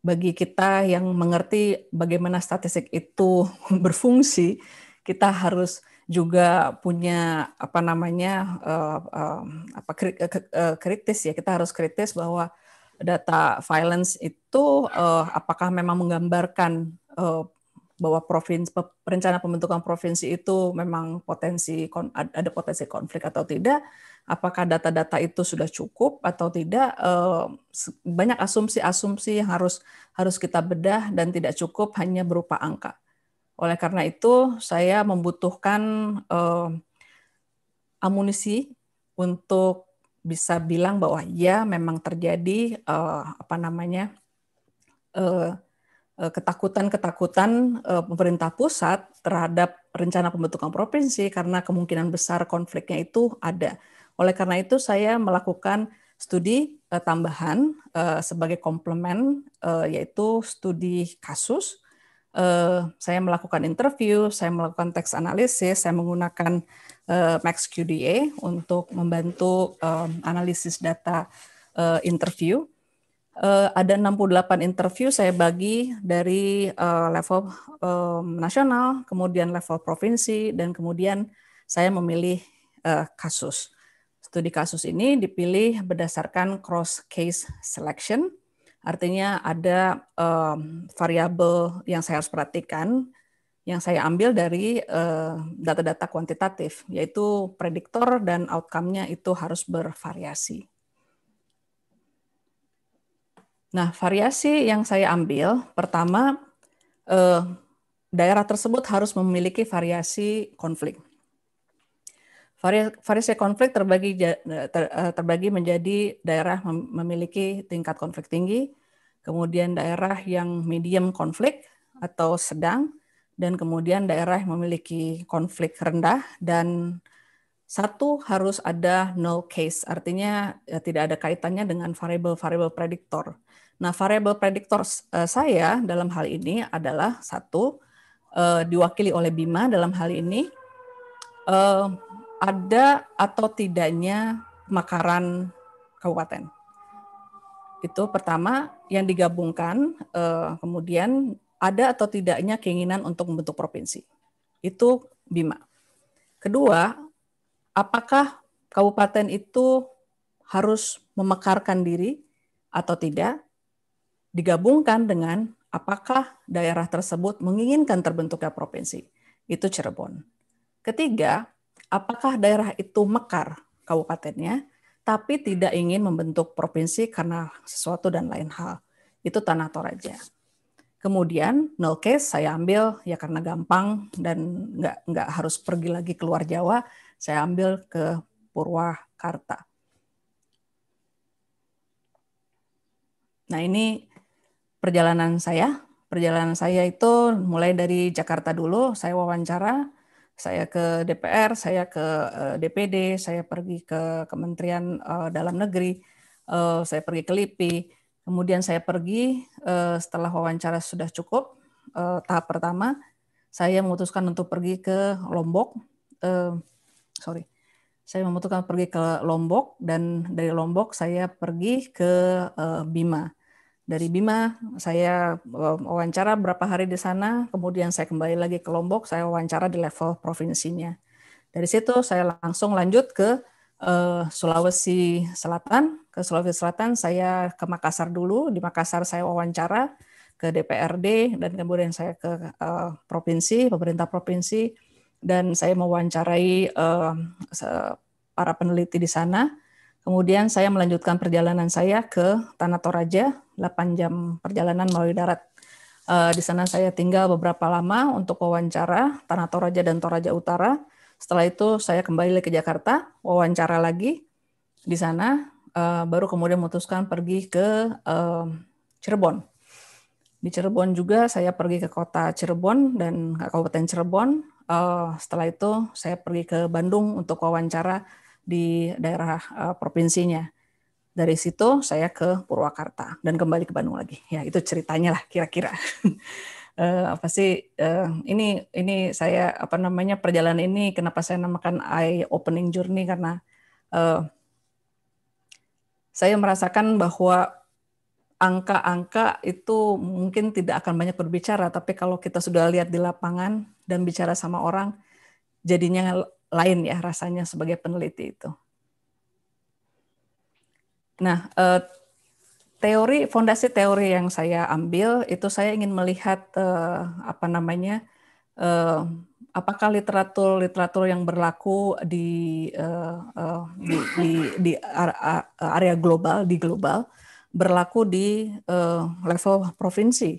bagi kita yang mengerti bagaimana statistik itu berfungsi, kita harus juga punya apa namanya uh, uh, apa eh, kritis ya kita harus kritis bahwa data violence itu uh, apakah memang menggambarkan uh, bahwa provinsi rencana pembentukan provinsi itu memang potensi ada potensi konflik atau tidak apakah data-data itu sudah cukup atau tidak eh, banyak asumsi-asumsi yang harus harus kita bedah dan tidak cukup hanya berupa angka. Oleh karena itu saya membutuhkan eh, amunisi untuk bisa bilang bahwa ya memang terjadi eh, apa namanya ketakutan-ketakutan pemerintah pusat terhadap rencana pembentukan provinsi karena kemungkinan besar konfliknya itu ada oleh karena itu saya melakukan studi uh, tambahan uh, sebagai komplement uh, yaitu studi kasus. Uh, saya melakukan interview, saya melakukan teks analisis, saya menggunakan uh, MaxQDA untuk membantu um, analisis data uh, interview. Uh, ada 68 interview saya bagi dari uh, level um, nasional, kemudian level provinsi, dan kemudian saya memilih uh, kasus. Studi kasus ini dipilih berdasarkan cross case selection, artinya ada um, variabel yang saya harus perhatikan yang saya ambil dari eh, data-data uh, kuantitatif, yaitu prediktor dan outcome-nya itu harus bervariasi. Nah, variasi yang saya ambil pertama uh, daerah tersebut harus memiliki variasi konflik. Variasi, konflik terbagi eh, eh, terbagi menjadi daerah memiliki tingkat konflik tinggi, kemudian daerah yang medium konflik atau sedang, dan kemudian daerah yang memiliki konflik rendah dan satu harus ada null case, artinya ya, tidak ada kaitannya dengan variable-variable prediktor. Nah, variable prediktor uh, saya dalam hal ini adalah satu uh, diwakili oleh Bima dalam hal ini ada atau tidaknya makaran kabupaten. Itu pertama yang digabungkan, eh, kemudian ada atau tidaknya keinginan untuk membentuk provinsi. Itu BIMA. Kedua, apakah kabupaten itu harus memekarkan diri atau tidak digabungkan dengan apakah daerah tersebut menginginkan terbentuknya provinsi. Itu Cirebon. Ketiga, apakah daerah itu mekar kabupatennya, tapi tidak ingin membentuk provinsi karena sesuatu dan lain hal. Itu tanah Toraja. Kemudian null case saya ambil ya karena gampang dan nggak nggak harus pergi lagi keluar Jawa, saya ambil ke Purwakarta. Nah ini perjalanan saya. Perjalanan saya itu mulai dari Jakarta dulu, saya wawancara, saya ke DPR, saya ke DPD, eh, saya pergi ke Kementerian eh, Dalam Negeri, eh, saya pergi ke LIPI, kemudian saya pergi setelah wawancara sudah cukup tahap pertama, saya memutuskan untuk pergi ke Lombok, sorry, saya memutuskan pergi ke Lombok dan dari Lombok saya pergi ke Bima dari Bima. Saya eh, wawancara berapa hari di sana, kemudian saya kembali lagi ke Lombok, saya wawancara di level provinsinya. Dari situ saya langsung lanjut ke eh, Sulawesi Selatan. Ke Sulawesi Selatan saya ke Makassar dulu, di Makassar saya wawancara ke DPRD dan kemudian saya ke eh, provinsi, pemerintah provinsi dan saya mewawancarai para peneliti di sana Kemudian saya melanjutkan perjalanan saya ke Tanah Toraja, 8 jam perjalanan melalui darat. Eh, di sana saya tinggal beberapa lama untuk wawancara Tanah Toraja dan Toraja Utara. Setelah itu saya kembali ke Jakarta, wawancara lagi di sana, eh, baru kemudian memutuskan pergi ke eh, Cirebon. Di Cirebon juga saya pergi ke kota Cirebon dan Kabupaten Cirebon. Setelah itu saya pergi ke Bandung untuk wawancara di daerah uh, provinsinya. Dari situ saya ke Purwakarta dan kembali ke Bandung lagi. Ya itu ceritanya lah kira-kira. uh, apa sih uh, ini ini saya apa namanya perjalanan ini kenapa saya namakan eye opening journey karena uh, saya merasakan bahwa angka-angka itu mungkin tidak akan banyak berbicara, tapi kalau kita sudah lihat di lapangan dan bicara sama orang, jadinya lain ya rasanya sebagai peneliti itu. Nah, eh, teori fondasi teori yang saya ambil itu saya ingin melihat eh, apa namanya eh, apakah literatur literatur yang berlaku di di, di, di area global di global berlaku di level provinsi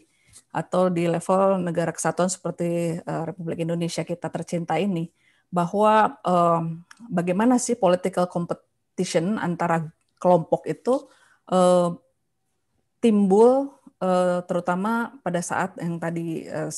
atau di level negara kesatuan seperti Republik Indonesia kita tercinta ini bahwa bagaimana sih political competition antara kelompok itu uh, timbul uh, terutama pada saat yang tadi uh,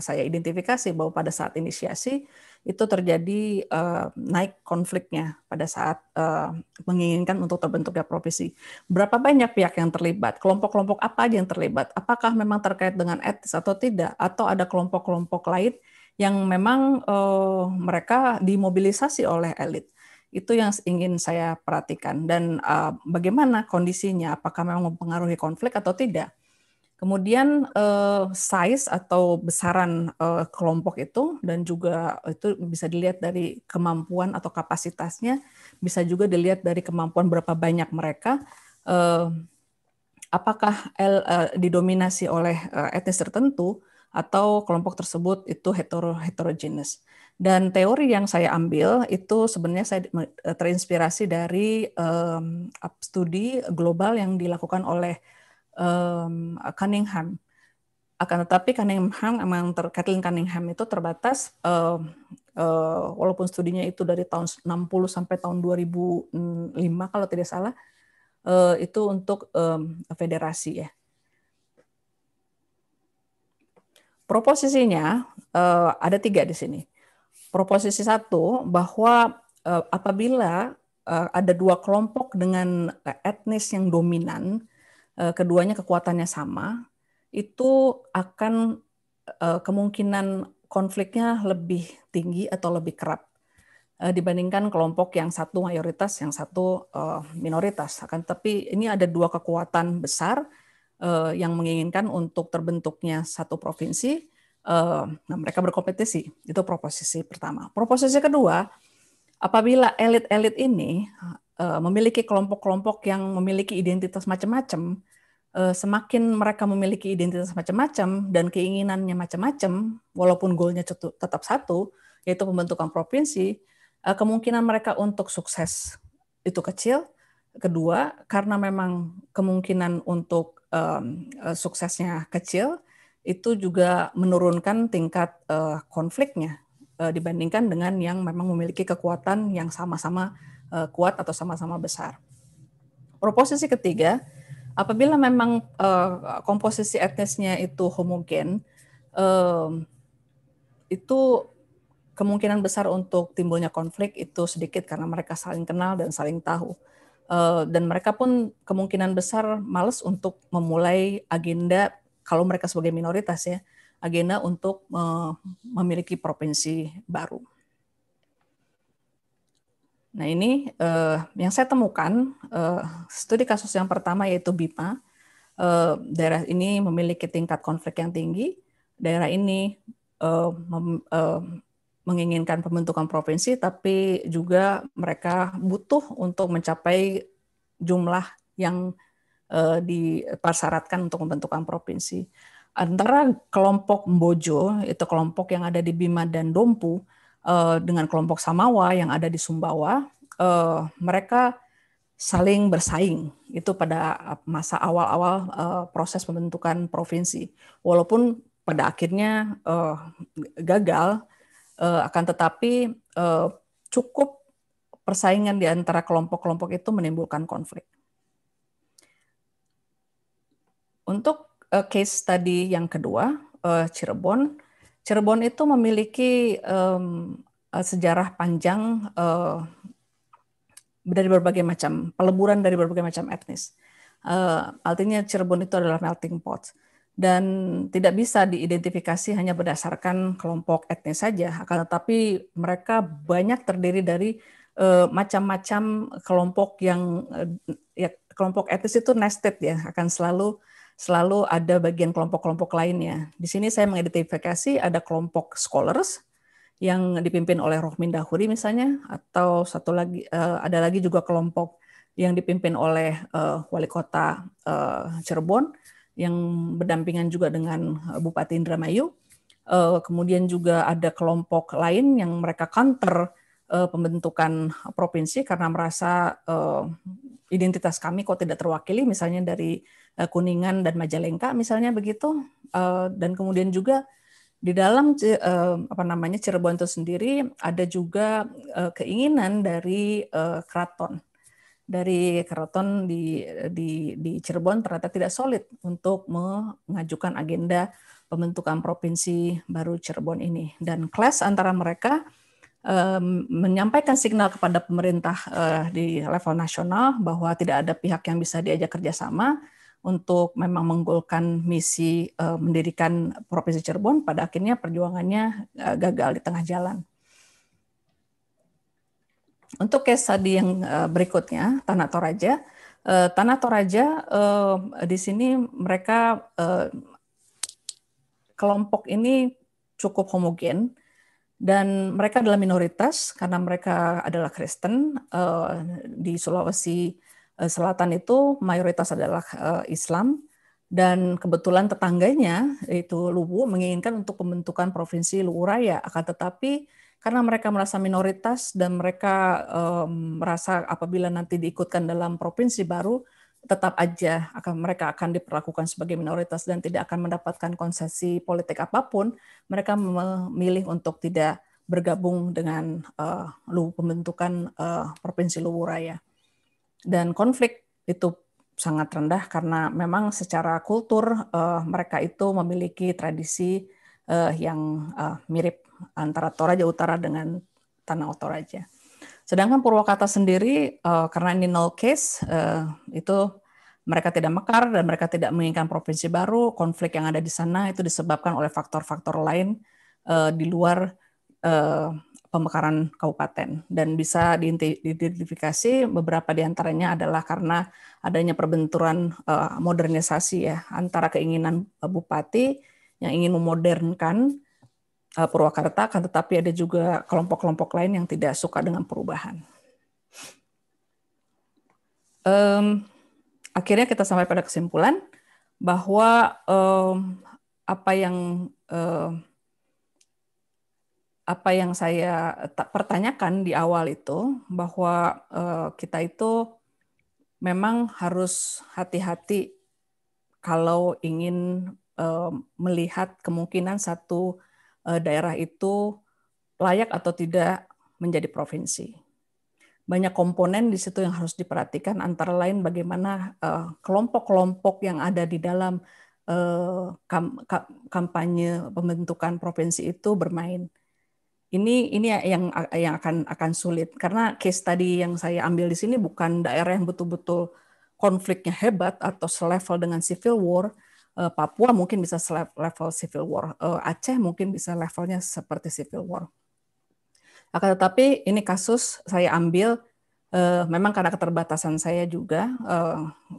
saya identifikasi bahwa pada saat inisiasi itu terjadi uh, naik konfliknya pada saat uh, menginginkan untuk terbentuknya profesi. Berapa banyak pihak yang terlibat? Kelompok-kelompok apa aja yang terlibat? Apakah memang terkait dengan etis atau tidak? Atau ada kelompok-kelompok lain yang memang uh, mereka dimobilisasi oleh elit. Itu yang ingin saya perhatikan dan uh, bagaimana kondisinya, apakah memang mempengaruhi konflik atau tidak. Kemudian uh, size atau besaran uh, kelompok itu dan juga itu bisa dilihat dari kemampuan atau kapasitasnya, bisa juga dilihat dari kemampuan berapa banyak mereka. Uh, apakah L, uh, didominasi oleh uh, etnis tertentu atau kelompok tersebut itu hetero Dan teori yang saya ambil itu sebenarnya saya eh, terinspirasi dari um, studi global yang dilakukan oleh um, Cunningham. Akan tetapi Cunningham, emang ter, Kathleen Cunningham itu terbatas, um, uh, walaupun studinya itu dari tahun 60 sampai tahun 2005 kalau tidak salah, uh, itu untuk um, federasi ya. Proposisinya uh, ada tiga di sini. Proposisi satu bahwa uh, apabila uh, ada dua kelompok dengan etnis yang dominan, uh, keduanya kekuatannya sama, itu akan uh, kemungkinan konfliknya lebih tinggi atau lebih kerap dibandingkan kelompok yang satu mayoritas, yang satu minoritas. Akan tapi ini ada dua kekuatan besar uh, yang menginginkan untuk terbentuknya satu provinsi, uh, mereka berkompetisi. Itu proposisi pertama. Proposisi kedua, apabila elit-elit ini uh, memiliki kelompok-kelompok yang memiliki identitas macam-macam, uh, semakin mereka memiliki identitas macam-macam dan keinginannya macam-macam, walaupun goalnya tetap satu, yaitu pembentukan provinsi, uh, kemungkinan mereka untuk sukses itu kecil. Kedua, karena memang kemungkinan untuk um, suksesnya kecil, itu juga menurunkan tingkat uh, konfliknya uh, dibandingkan dengan yang memang memiliki kekuatan yang sama-sama uh, kuat atau sama-sama besar. Proposisi ketiga, apabila memang uh, komposisi etnisnya itu homogen, uh, itu kemungkinan besar untuk timbulnya konflik itu sedikit karena mereka saling kenal dan saling tahu. Eh, dan mereka pun kemungkinan besar males untuk memulai agenda kalau mereka sebagai minoritas ya agenda untuk eh, memiliki provinsi baru. Nah ini eh, yang saya temukan studi kasus yang pertama yaitu BIPA daerah ini memiliki tingkat konflik yang tinggi daerah ini menginginkan pembentukan provinsi, tapi juga mereka butuh untuk mencapai jumlah yang uh, dipersyaratkan untuk pembentukan provinsi. Antara kelompok Mbojo, itu kelompok yang ada di Bima dan Dompu, uh, dengan kelompok Samawa yang ada di Sumbawa, uh, mereka saling bersaing itu pada masa awal-awal uh, proses pembentukan provinsi. Walaupun pada akhirnya uh, gagal, Uh, akan tetapi uh, cukup persaingan di antara kelompok-kelompok itu menimbulkan konflik. Untuk uh, case tadi yang kedua, uh, Cirebon, Cirebon itu memiliki um, sejarah panjang uh, dari berbagai macam peleburan dari berbagai macam etnis. Uh, artinya Cirebon itu adalah melting pot dan tidak bisa diidentifikasi hanya berdasarkan kelompok etnis saja akan tetapi mereka banyak terdiri dari eh, macam-macam kelompok yang uh, ya kelompok etnis itu nested ya akan selalu selalu ada bagian kelompok-kelompok lainnya di sini saya mengidentifikasi ada kelompok scholars yang dipimpin oleh Rohmin Dahuri misalnya atau satu lagi uh, ada lagi juga kelompok yang dipimpin oleh wali kota Cirebon yang berdampingan juga dengan eh, Bupati Indramayu. Eh, kemudian juga ada kelompok lain yang mereka counter eh, pembentukan provinsi karena merasa identitas kami kok tidak terwakili, misalnya dari Kuningan dan Majalengka, misalnya begitu. Dan kemudian juga di dalam apa namanya Cirebon itu sendiri ada juga keinginan dari keraton dari keraton di, di, di Cirebon ternyata tidak solid untuk mengajukan agenda pembentukan provinsi baru Cirebon ini. Dan kelas antara mereka eh, menyampaikan signal kepada pemerintah eh, di level nasional bahwa tidak ada pihak yang bisa diajak kerjasama untuk memang menggolkan misi eh, mendirikan Provinsi Cirebon, pada akhirnya perjuangannya eh, gagal di tengah jalan. Untuk case tadi yang eh, berikutnya, Tanah Toraja. Eh, Tanah Toraja eh, di sini mereka kelompok ini cukup homogen dan mereka adalah minoritas karena mereka adalah Kristen di Sulawesi Selatan itu mayoritas adalah Islam dan kebetulan tetangganya yaitu Luwu menginginkan untuk pembentukan provinsi Luwu Raya akan tetapi karena mereka merasa minoritas dan mereka um, merasa apabila nanti diikutkan dalam provinsi baru tetap aja akan mereka akan diperlakukan sebagai minoritas dan tidak akan mendapatkan konsesi politik apapun mereka memilih untuk tidak bergabung dengan uh, pembentukan uh, provinsi Luwu Raya dan konflik itu sangat rendah karena memang secara kultur uh, mereka itu memiliki tradisi uh, yang uh, mirip antara Toraja Utara dengan Tanah Toraja. Sedangkan Purwakarta sendiri uh, karena ini null case uh, itu mereka tidak mekar dan mereka tidak menginginkan provinsi baru. Konflik yang ada di sana itu disebabkan oleh faktor-faktor lain uh, di luar uh, pemekaran kabupaten dan bisa diidentifikasi beberapa di antaranya adalah karena adanya perbenturan uh, modernisasi ya antara keinginan bupati yang ingin memodernkan Eh, Purwakarta, kan, tetapi ada juga kelompok-kelompok lain yang tidak suka dengan perubahan. Um, akhirnya kita sampai pada kesimpulan bahwa um, apa yang um, apa yang saya pertanyakan di awal itu bahwa uh, kita itu memang harus hati-hati kalau ingin uh, melihat kemungkinan satu Eh, daerah itu layak atau tidak menjadi provinsi. Banyak komponen di situ yang harus diperhatikan, antara lain bagaimana eh, kelompok-kelompok yang ada di dalam eh, kampanye pembentukan provinsi itu bermain. Ini ini yang yang akan akan sulit karena case tadi yang saya ambil di sini bukan daerah yang betul-betul konfliknya hebat atau selevel dengan civil war, Eh, Papua mungkin bisa level civil war, eh, Aceh mungkin bisa levelnya seperti civil war. Akan tetapi ini kasus saya ambil eh, memang karena keterbatasan saya juga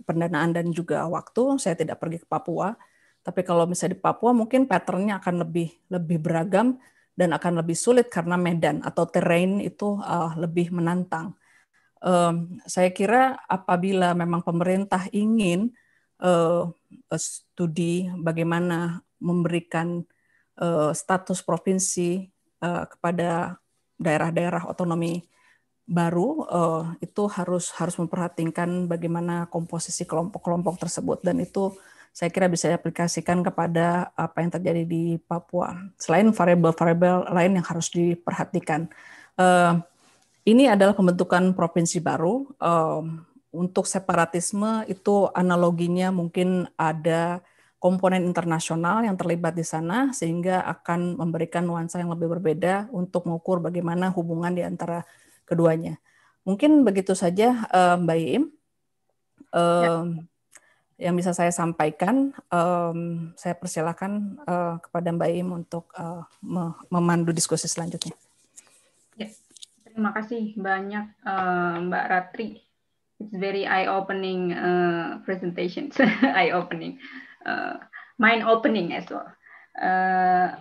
pendanaan dan juga waktu saya tidak pergi ke Papua. Tapi kalau misalnya di Papua mungkin patternnya akan lebih lebih beragam dan akan lebih sulit karena medan atau terrain itu lebih menantang. saya kira apabila memang pemerintah ingin uh, studi bagaimana memberikan uh, status provinsi uh, kepada daerah-daerah otonomi baru uh, itu harus harus memperhatikan bagaimana komposisi kelompok-kelompok tersebut dan itu saya kira bisa diaplikasikan kepada apa yang terjadi di Papua. Selain variabel-variabel lain yang harus diperhatikan, uh, ini adalah pembentukan provinsi baru. Uh, untuk separatisme itu analoginya mungkin ada komponen internasional yang terlibat di sana sehingga akan memberikan nuansa yang lebih berbeda untuk mengukur bagaimana hubungan di antara keduanya. Mungkin begitu saja eh, Mbak Iim. ya. Yang bisa saya sampaikan, saya persilahkan eh, kepada Mbak Im untuk eh, memandu diskusi selanjutnya. Ya. Terima kasih banyak Mbak Ratri it's very eye-opening uh, presentations, eye-opening, uh, mind-opening as well. Uh,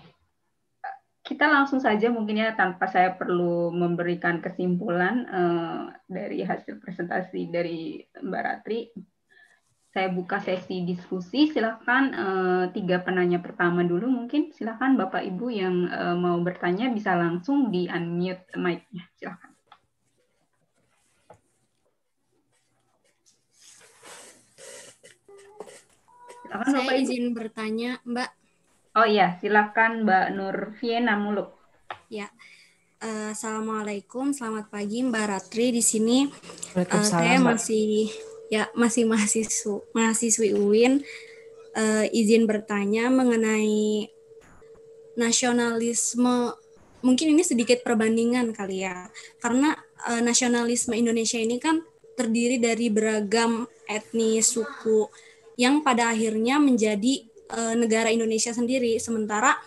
kita langsung saja mungkin ya tanpa saya perlu memberikan kesimpulan uh, dari hasil presentasi dari Mbak Ratri. Saya buka sesi diskusi, silahkan uh, tiga penanya pertama dulu mungkin. Silahkan Bapak Ibu yang uh, mau bertanya bisa langsung di-unmute mic-nya. Silakan. Apa, Saya izin Ibu? bertanya, Mbak. Oh iya, silakan Mbak Nurfiena Muluk. Ya. Uh, Assalamualaikum, selamat pagi Mbak Ratri di sini. Uh, saya masih ya masih mahasiswa mahasiswi UIN. Uh, eh, izin bertanya mengenai nasionalisme. Mungkin ini sedikit perbandingan kali ya, karena uh, nasionalisme Indonesia ini kan terdiri dari beragam etnis, suku, yang pada akhirnya menjadi uh, negara Indonesia sendiri. Sementara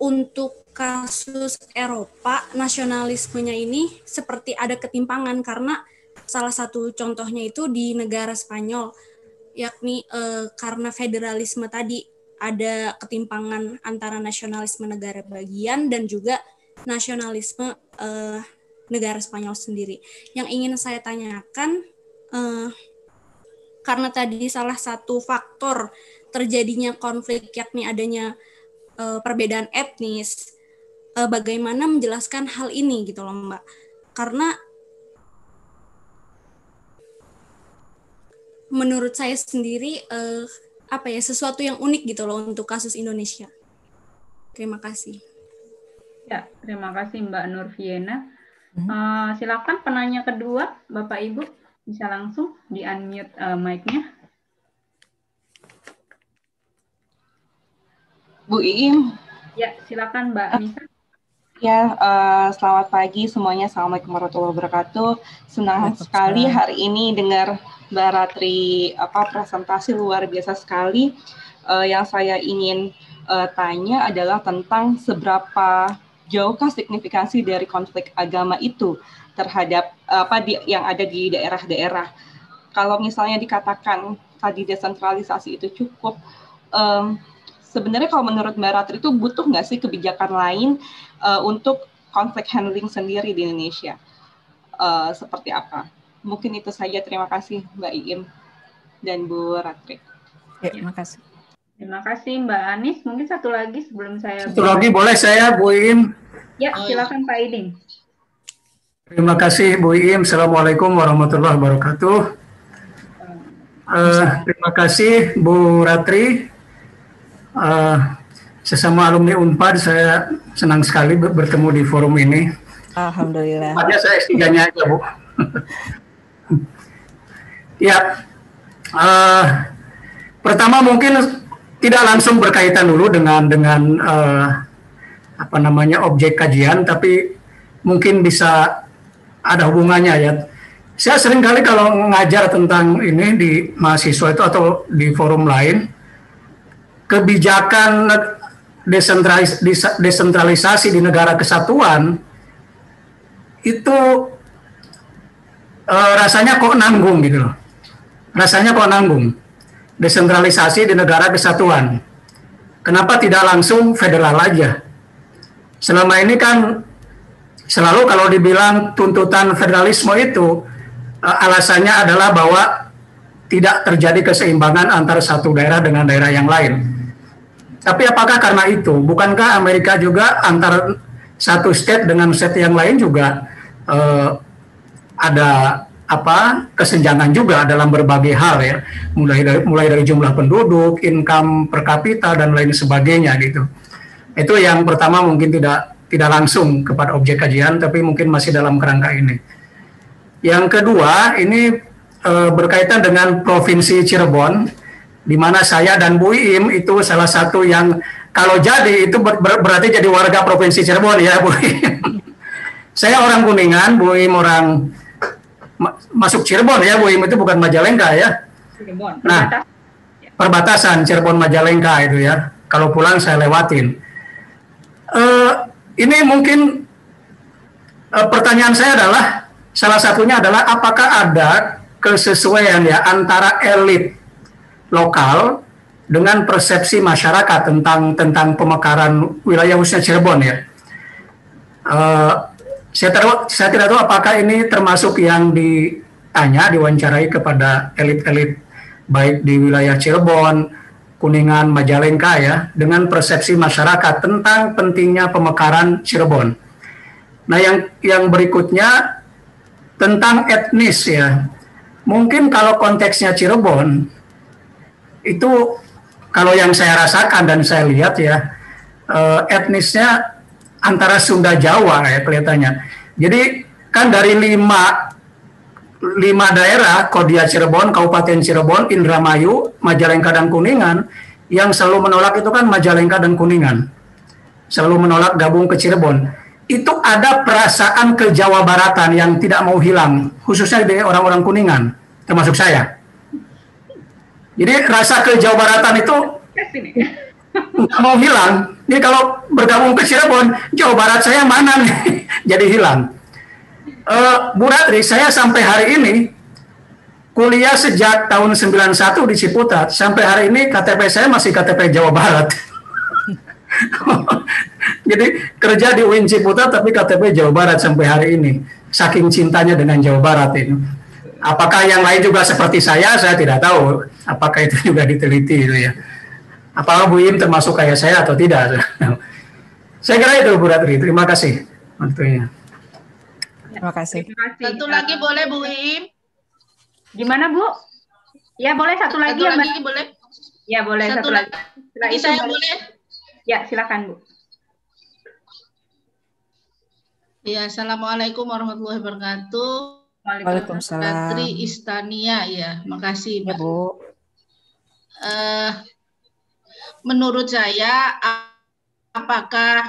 untuk kasus Eropa nasionalismenya ini seperti ada ketimpangan karena salah satu contohnya itu di negara Spanyol yakni uh, karena federalisme tadi ada ketimpangan antara nasionalisme negara bagian dan juga nasionalisme uh, negara Spanyol sendiri. Yang ingin saya tanyakan uh, karena tadi salah satu faktor terjadinya konflik yakni adanya uh, perbedaan etnis uh, bagaimana menjelaskan hal ini gitu loh Mbak karena menurut saya sendiri uh, apa ya sesuatu yang unik gitu loh untuk kasus Indonesia terima kasih ya terima kasih Mbak Nurviena uh, hmm. silakan penanya kedua Bapak Ibu bisa langsung di unmute uh, eh, mic-nya. Bu Iim. Ya, silakan Mbak ah. Nisa. Ya, uh, selamat pagi semuanya. Assalamualaikum warahmatullahi wabarakatuh. Senang sekali hari ini dengar Mbak Ratri apa presentasi luar biasa sekali. Uh, yang saya ingin uh, tanya adalah tentang seberapa jauhkah signifikansi dari konflik agama itu terhadap apa di, yang ada di daerah-daerah? Kalau misalnya dikatakan tadi desentralisasi itu cukup, um, sebenarnya kalau menurut Mbak Ratri itu butuh nggak sih kebijakan lain uh, untuk konflik handling sendiri di Indonesia? Uh, seperti apa? Mungkin itu saja. Terima kasih Mbak Iim dan Bu Ratri. Ya, terima kasih. Terima kasih Mbak Anis. Mungkin satu lagi sebelum saya Satu lagi boleh saya Bu Iim? Ya, silakan Pak Iding. Terima kasih Bu Iim. Assalamualaikum warahmatullahi wabarakatuh. Uh, terima kasih Bu Ratri. Uh, sesama alumni Unpad saya senang sekali bertemu di forum ini. Alhamdulillah. Hanya saya s aja Bu. ya. Uh, pertama mungkin tidak langsung berkaitan dulu dengan dengan uh, apa namanya objek kajian, tapi mungkin bisa ada hubungannya ya. Saya sering kali kalau ngajar tentang ini di mahasiswa itu atau di forum lain, kebijakan desentralis desentralisasi di negara kesatuan itu uh, rasanya kok nanggung gitu loh. Rasanya kok nanggung desentralisasi di negara kesatuan. Kenapa tidak langsung federal aja? Selama ini kan selalu kalau dibilang tuntutan federalisme itu eh, alasannya adalah bahwa tidak terjadi keseimbangan antara satu daerah dengan daerah yang lain. Tapi apakah karena itu? Bukankah Amerika juga antar satu state dengan state yang lain juga eh, ada apa kesenjangan juga dalam berbagai hal ya mulai dari mulai dari jumlah penduduk, income per kapita dan lain sebagainya gitu. Itu yang pertama mungkin tidak tidak langsung kepada objek kajian tapi mungkin masih dalam kerangka ini. Yang kedua ini e, berkaitan dengan provinsi Cirebon di mana saya dan Bu Im itu salah satu yang kalau jadi itu ber, ber, berarti jadi warga provinsi Cirebon ya Bu. Im. saya orang Kuningan, Bu Im orang masuk Cirebon ya Bu Im itu bukan Majalengka ya Cirebon nah perbatasan Cirebon Majalengka itu ya kalau pulang saya lewatin uh, ini mungkin uh, pertanyaan saya adalah salah satunya adalah apakah ada kesesuaian ya antara elit lokal dengan persepsi masyarakat tentang tentang pemekaran wilayah khususnya Cirebon ya. Uh, saya, tahu, saya tidak tahu apakah ini termasuk yang ditanya, diwawancarai kepada elit-elit baik di wilayah Cirebon, Kuningan, Majalengka ya, dengan persepsi masyarakat tentang pentingnya pemekaran Cirebon. Nah, yang yang berikutnya tentang etnis ya. Mungkin kalau konteksnya Cirebon itu kalau yang saya rasakan dan saya lihat ya, eh, etnisnya antara Sunda Jawa ya kelihatannya. Jadi kan dari lima lima daerah Kodia Cirebon, Kabupaten Cirebon, Indramayu, Majalengka dan Kuningan yang selalu menolak itu kan Majalengka dan Kuningan. Selalu menolak gabung ke Cirebon. Itu ada perasaan ke Jawa baratan yang tidak mau hilang, khususnya dari orang-orang Kuningan, termasuk saya. Jadi rasa ke Jawa baratan itu mau hilang. Ini kalau bergabung ke Cirebon, Jawa Barat saya mana nih? Jadi hilang. Uh, Bu Ratri, saya sampai hari ini kuliah sejak tahun 91 di Ciputat. Sampai hari ini KTP saya masih KTP Jawa Barat. Jadi kerja di UIN Ciputat tapi KTP Jawa Barat sampai hari ini. Saking cintanya dengan Jawa Barat ini. Apakah yang lain juga seperti saya, saya tidak tahu. Apakah itu juga diteliti itu ya apakah Bu Im termasuk kayak saya atau tidak. saya kira itu Bu Ratri. Terima kasih waktunya. Ya. Terima kasih. Satu lagi boleh Bu Im. Gimana Bu? Ya boleh satu, lagi. Satu lagi boleh. Ya boleh satu, satu lagi. lagi. saya boleh. Ya silakan Bu. Ya, Assalamualaikum warahmatullahi wabarakatuh. Waalaikumsalam. Ratri Istania, ya. Makasih, Mbak. Ya, Bu. Uh, menurut saya apakah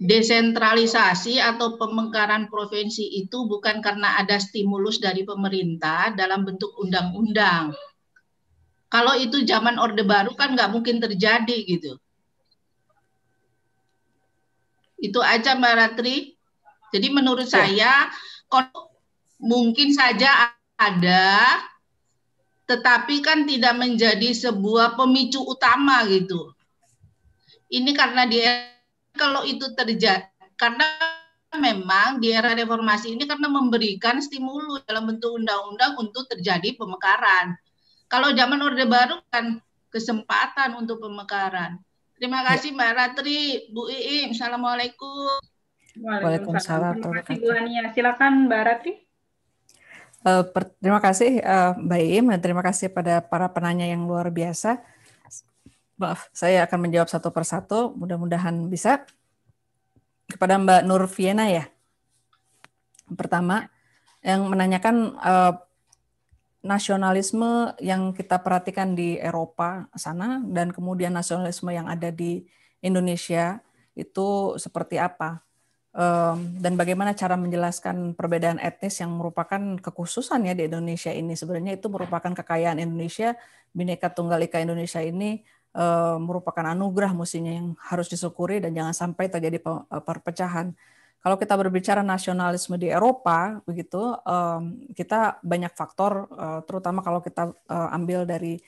desentralisasi atau pemekaran provinsi itu bukan karena ada stimulus dari pemerintah dalam bentuk undang-undang. Kalau itu zaman Orde Baru kan nggak mungkin terjadi gitu. Itu aja Mbak Ratri. Jadi menurut ya. saya mungkin saja ada tetapi kan tidak menjadi sebuah pemicu utama gitu. Ini karena di kalau itu terjadi karena memang di era reformasi ini karena memberikan stimulus dalam bentuk undang-undang untuk terjadi pemekaran. Kalau zaman Orde Baru kan kesempatan untuk pemekaran. Terima ya. kasih Mbak Ratri, Bu Iing. Assalamualaikum. Waalaikumsalam. Terima kasih Bu Ania. Silakan Mbak Ratri. Eh, terima kasih eh, Mbak Im, terima kasih pada para penanya yang luar biasa. Maaf, saya akan menjawab satu persatu, mudah-mudahan bisa. Kepada Mbak Nur Viena ya. Pertama, yang menanyakan eh, nasionalisme yang kita perhatikan di Eropa sana dan kemudian nasionalisme yang ada di Indonesia itu seperti apa? um, dan bagaimana cara menjelaskan perbedaan etnis yang merupakan kekhususan ya di Indonesia ini sebenarnya itu merupakan kekayaan Indonesia bineka tunggal ika Indonesia ini um, merupakan anugerah mestinya yang harus disyukuri dan jangan sampai terjadi e, perpecahan kalau kita berbicara nasionalisme di Eropa begitu kita banyak faktor e, terutama kalau kita e, ambil dari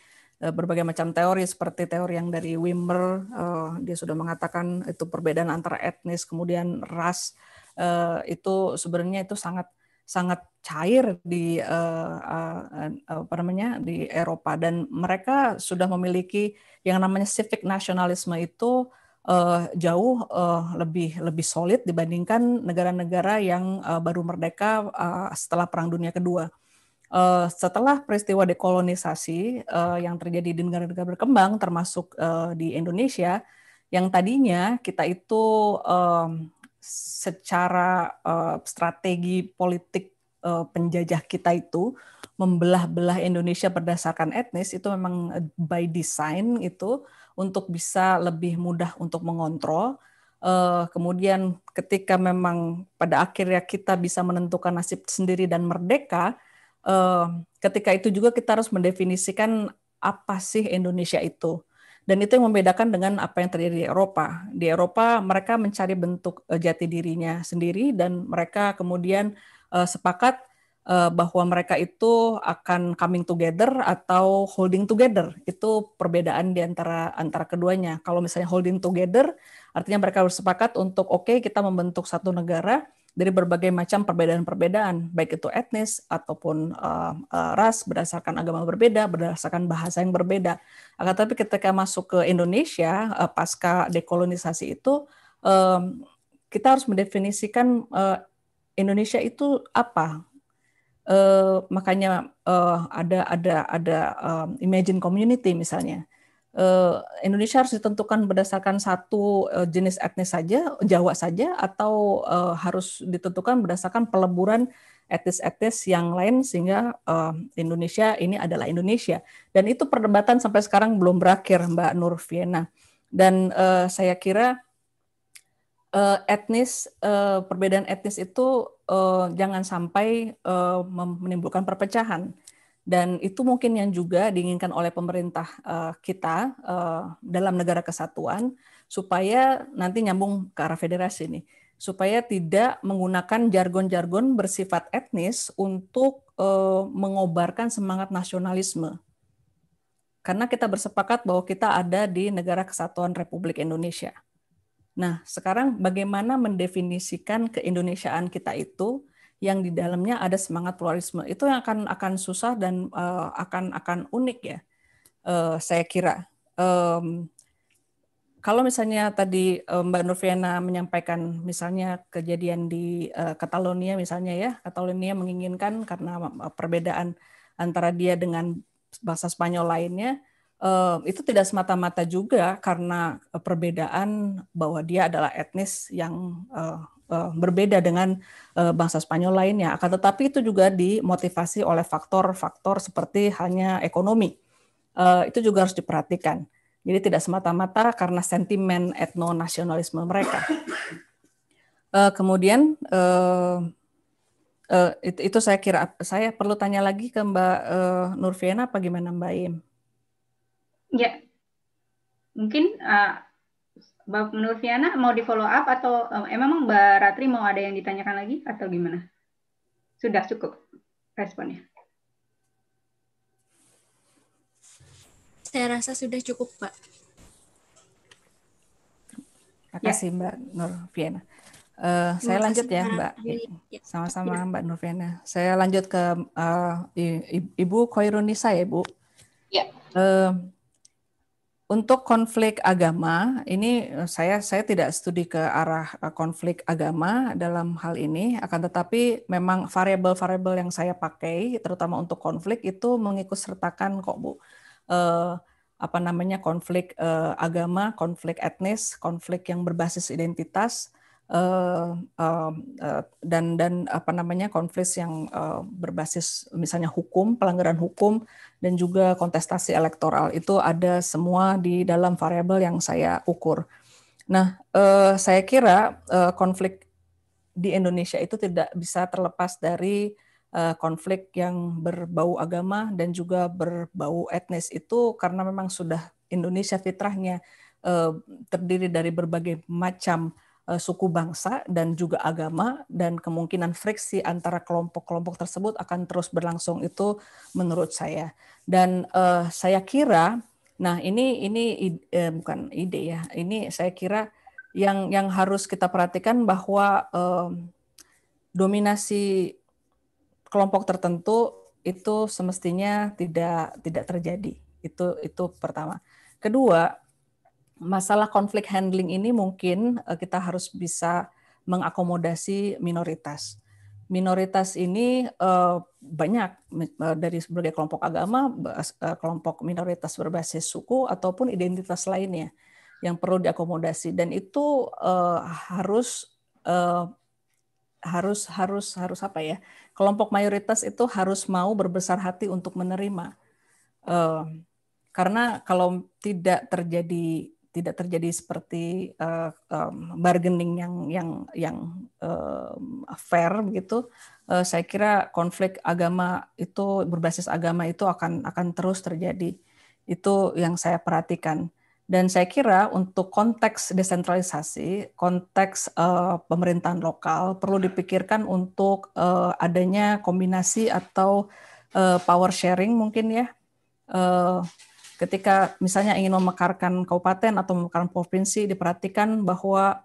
Eh, berbagai macam teori seperti teori yang dari Wimmer eh, dia sudah mengatakan itu perbedaan antara etnis kemudian ras eh, itu sebenarnya itu sangat sangat cair di apa namanya di Eropa dan mereka sudah memiliki yang namanya civic nasionalisme itu jauh lebih lebih solid dibandingkan negara-negara yang baru merdeka setelah Perang Dunia Kedua uh, setelah peristiwa dekolonisasi uh, yang terjadi di negara-negara berkembang, termasuk uh, di Indonesia, yang tadinya kita itu um, secara uh, strategi politik uh, penjajah kita itu membelah-belah Indonesia berdasarkan etnis itu memang by design itu untuk bisa lebih mudah untuk mengontrol. Uh, kemudian ketika memang pada akhirnya kita bisa menentukan nasib sendiri dan merdeka, uh, ketika itu juga kita harus mendefinisikan apa sih Indonesia itu. Dan itu yang membedakan dengan apa yang terjadi di Eropa. Di Eropa mereka mencari bentuk eh, jati dirinya sendiri dan mereka kemudian uh, sepakat uh, bahwa mereka itu akan coming together atau holding together. Itu perbedaan di antara antara keduanya. Kalau misalnya holding together artinya mereka bersepakat untuk oke okay, kita membentuk satu negara dari berbagai macam perbedaan-perbedaan, baik itu etnis ataupun uh, uh, ras berdasarkan agama berbeda, berdasarkan bahasa yang berbeda. Akan nah, tapi ketika masuk ke Indonesia uh, pasca dekolonisasi itu, um, kita harus mendefinisikan uh, Indonesia itu apa. Uh, makanya uh, ada ada ada um, imagine community misalnya. Eh, Indonesia harus ditentukan berdasarkan satu eh, jenis etnis saja, Jawa saja, atau eh, harus ditentukan berdasarkan peleburan etnis-etnis yang lain sehingga Indonesia ini adalah Indonesia. Dan itu perdebatan sampai sekarang belum berakhir, Mbak Nur Viena. Nah, dan saya kira etnis perbedaan etnis itu jangan sampai menimbulkan perpecahan dan itu mungkin yang juga diinginkan oleh pemerintah uh, kita uh, dalam negara kesatuan supaya nanti nyambung ke arah federasi nih supaya tidak menggunakan jargon-jargon bersifat etnis untuk uh, mengobarkan semangat nasionalisme karena kita bersepakat bahwa kita ada di negara kesatuan Republik Indonesia. Nah, sekarang bagaimana mendefinisikan keindonesiaan kita itu yang di dalamnya ada semangat pluralisme itu yang akan akan susah dan uh, akan akan unik ya uh, saya kira um, kalau misalnya tadi eh, Mbak Nurviana menyampaikan misalnya kejadian di uh, Catalonia misalnya ya Catalonia menginginkan karena perbedaan antara dia dengan bahasa Spanyol lainnya uh, itu tidak semata-mata juga karena perbedaan bahwa dia adalah etnis yang uh, Eh, berbeda dengan eh, bangsa Spanyol lainnya. Akan tetapi itu juga dimotivasi oleh faktor-faktor seperti halnya ekonomi. Eh, itu juga harus diperhatikan. Jadi tidak semata-mata karena sentimen etnonasionalisme mereka. kemudian itu, saya kira saya perlu tanya lagi ke Mbak uh, Nurviana apa gimana Mbak Im? Ya, mungkin Nur Fiana mau di follow up atau eh, memang Mbak Ratri mau ada yang ditanyakan lagi atau gimana? Sudah cukup responnya. Saya rasa sudah cukup, Pak. Terima kasih ya. Mbak Nur Fiana. Uh, eh, saya lanjut ya Mbak, iya, iya. sama-sama ya. Mbak Nurviana. Saya lanjut ke uh, Ibu Khairunisa ya Bu. Ya. Uh, untuk konflik agama, ini eh, saya saya tidak studi ke arah eh, konflik agama dalam hal ini, akan tetapi memang variabel-variabel yang saya pakai, terutama untuk konflik itu mengikutsertakan kok bu, eh, apa namanya konflik eh, agama, konflik etnis, konflik yang berbasis identitas, uh, uh, dan dan apa namanya konflik yang uh, berbasis misalnya hukum pelanggaran hukum dan juga kontestasi elektoral itu ada semua di dalam variabel yang saya ukur. Nah, uh, saya kira uh, konflik di Indonesia itu tidak bisa terlepas dari uh, konflik yang berbau agama dan juga berbau etnis itu karena memang sudah Indonesia fitrahnya terdiri dari berbagai macam Eh, suku bangsa dan juga agama dan kemungkinan friksi antara kelompok-kelompok tersebut akan terus berlangsung itu menurut saya dan uh, saya kira nah ini ini eh, bukan ide ya ini saya kira yang yang harus kita perhatikan bahwa eh, dominasi kelompok tertentu itu semestinya tidak tidak terjadi itu itu pertama kedua masalah konflik handling ini mungkin eh, kita harus bisa mengakomodasi minoritas. Minoritas ini eh, banyak eh, dari berbagai kelompok agama, kelompok minoritas berbasis suku ataupun identitas lainnya yang perlu diakomodasi dan itu harus harus harus harus apa ya? Kelompok mayoritas itu harus mau berbesar hati untuk menerima. Karena kalau tidak terjadi tidak terjadi seperti uh, um, bargaining yang yang yang uh, fair begitu uh, saya kira konflik agama itu berbasis agama itu akan akan terus terjadi itu yang saya perhatikan dan saya kira untuk konteks desentralisasi konteks uh, pemerintahan lokal perlu dipikirkan untuk uh, adanya kombinasi atau uh, power sharing mungkin ya uh, ketika misalnya ingin memekarkan kabupaten atau memekarkan provinsi diperhatikan bahwa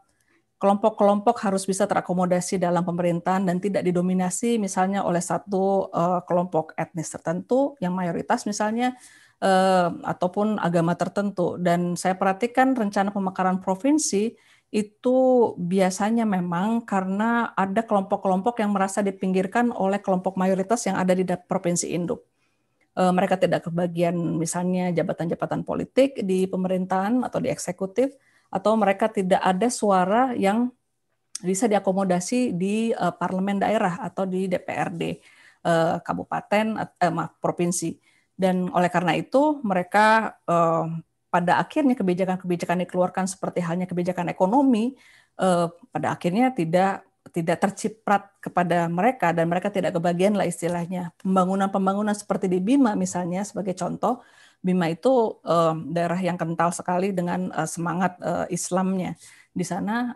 kelompok-kelompok harus bisa terakomodasi dalam pemerintahan dan tidak didominasi misalnya oleh satu eh, kelompok etnis tertentu yang mayoritas misalnya uh, ataupun agama tertentu dan saya perhatikan rencana pemekaran provinsi itu biasanya memang karena ada kelompok-kelompok yang merasa dipinggirkan oleh kelompok mayoritas yang ada di provinsi induk Eh, mereka tidak kebagian misalnya jabatan-jabatan politik di pemerintahan atau di eksekutif atau mereka tidak ada suara yang bisa diakomodasi di uh, parlemen daerah atau di DPRD uh, eh, kabupaten uh, maaf, provinsi dan oleh karena itu mereka uh, pada akhirnya kebijakan-kebijakan dikeluarkan seperti halnya kebijakan ekonomi uh, pada akhirnya tidak tidak terciprat kepada mereka dan mereka tidak kebagian lah istilahnya. Pembangunan-pembangunan seperti di Bima misalnya sebagai contoh, Bima itu eh, daerah yang kental sekali dengan uh, semangat uh, Islamnya. Di sana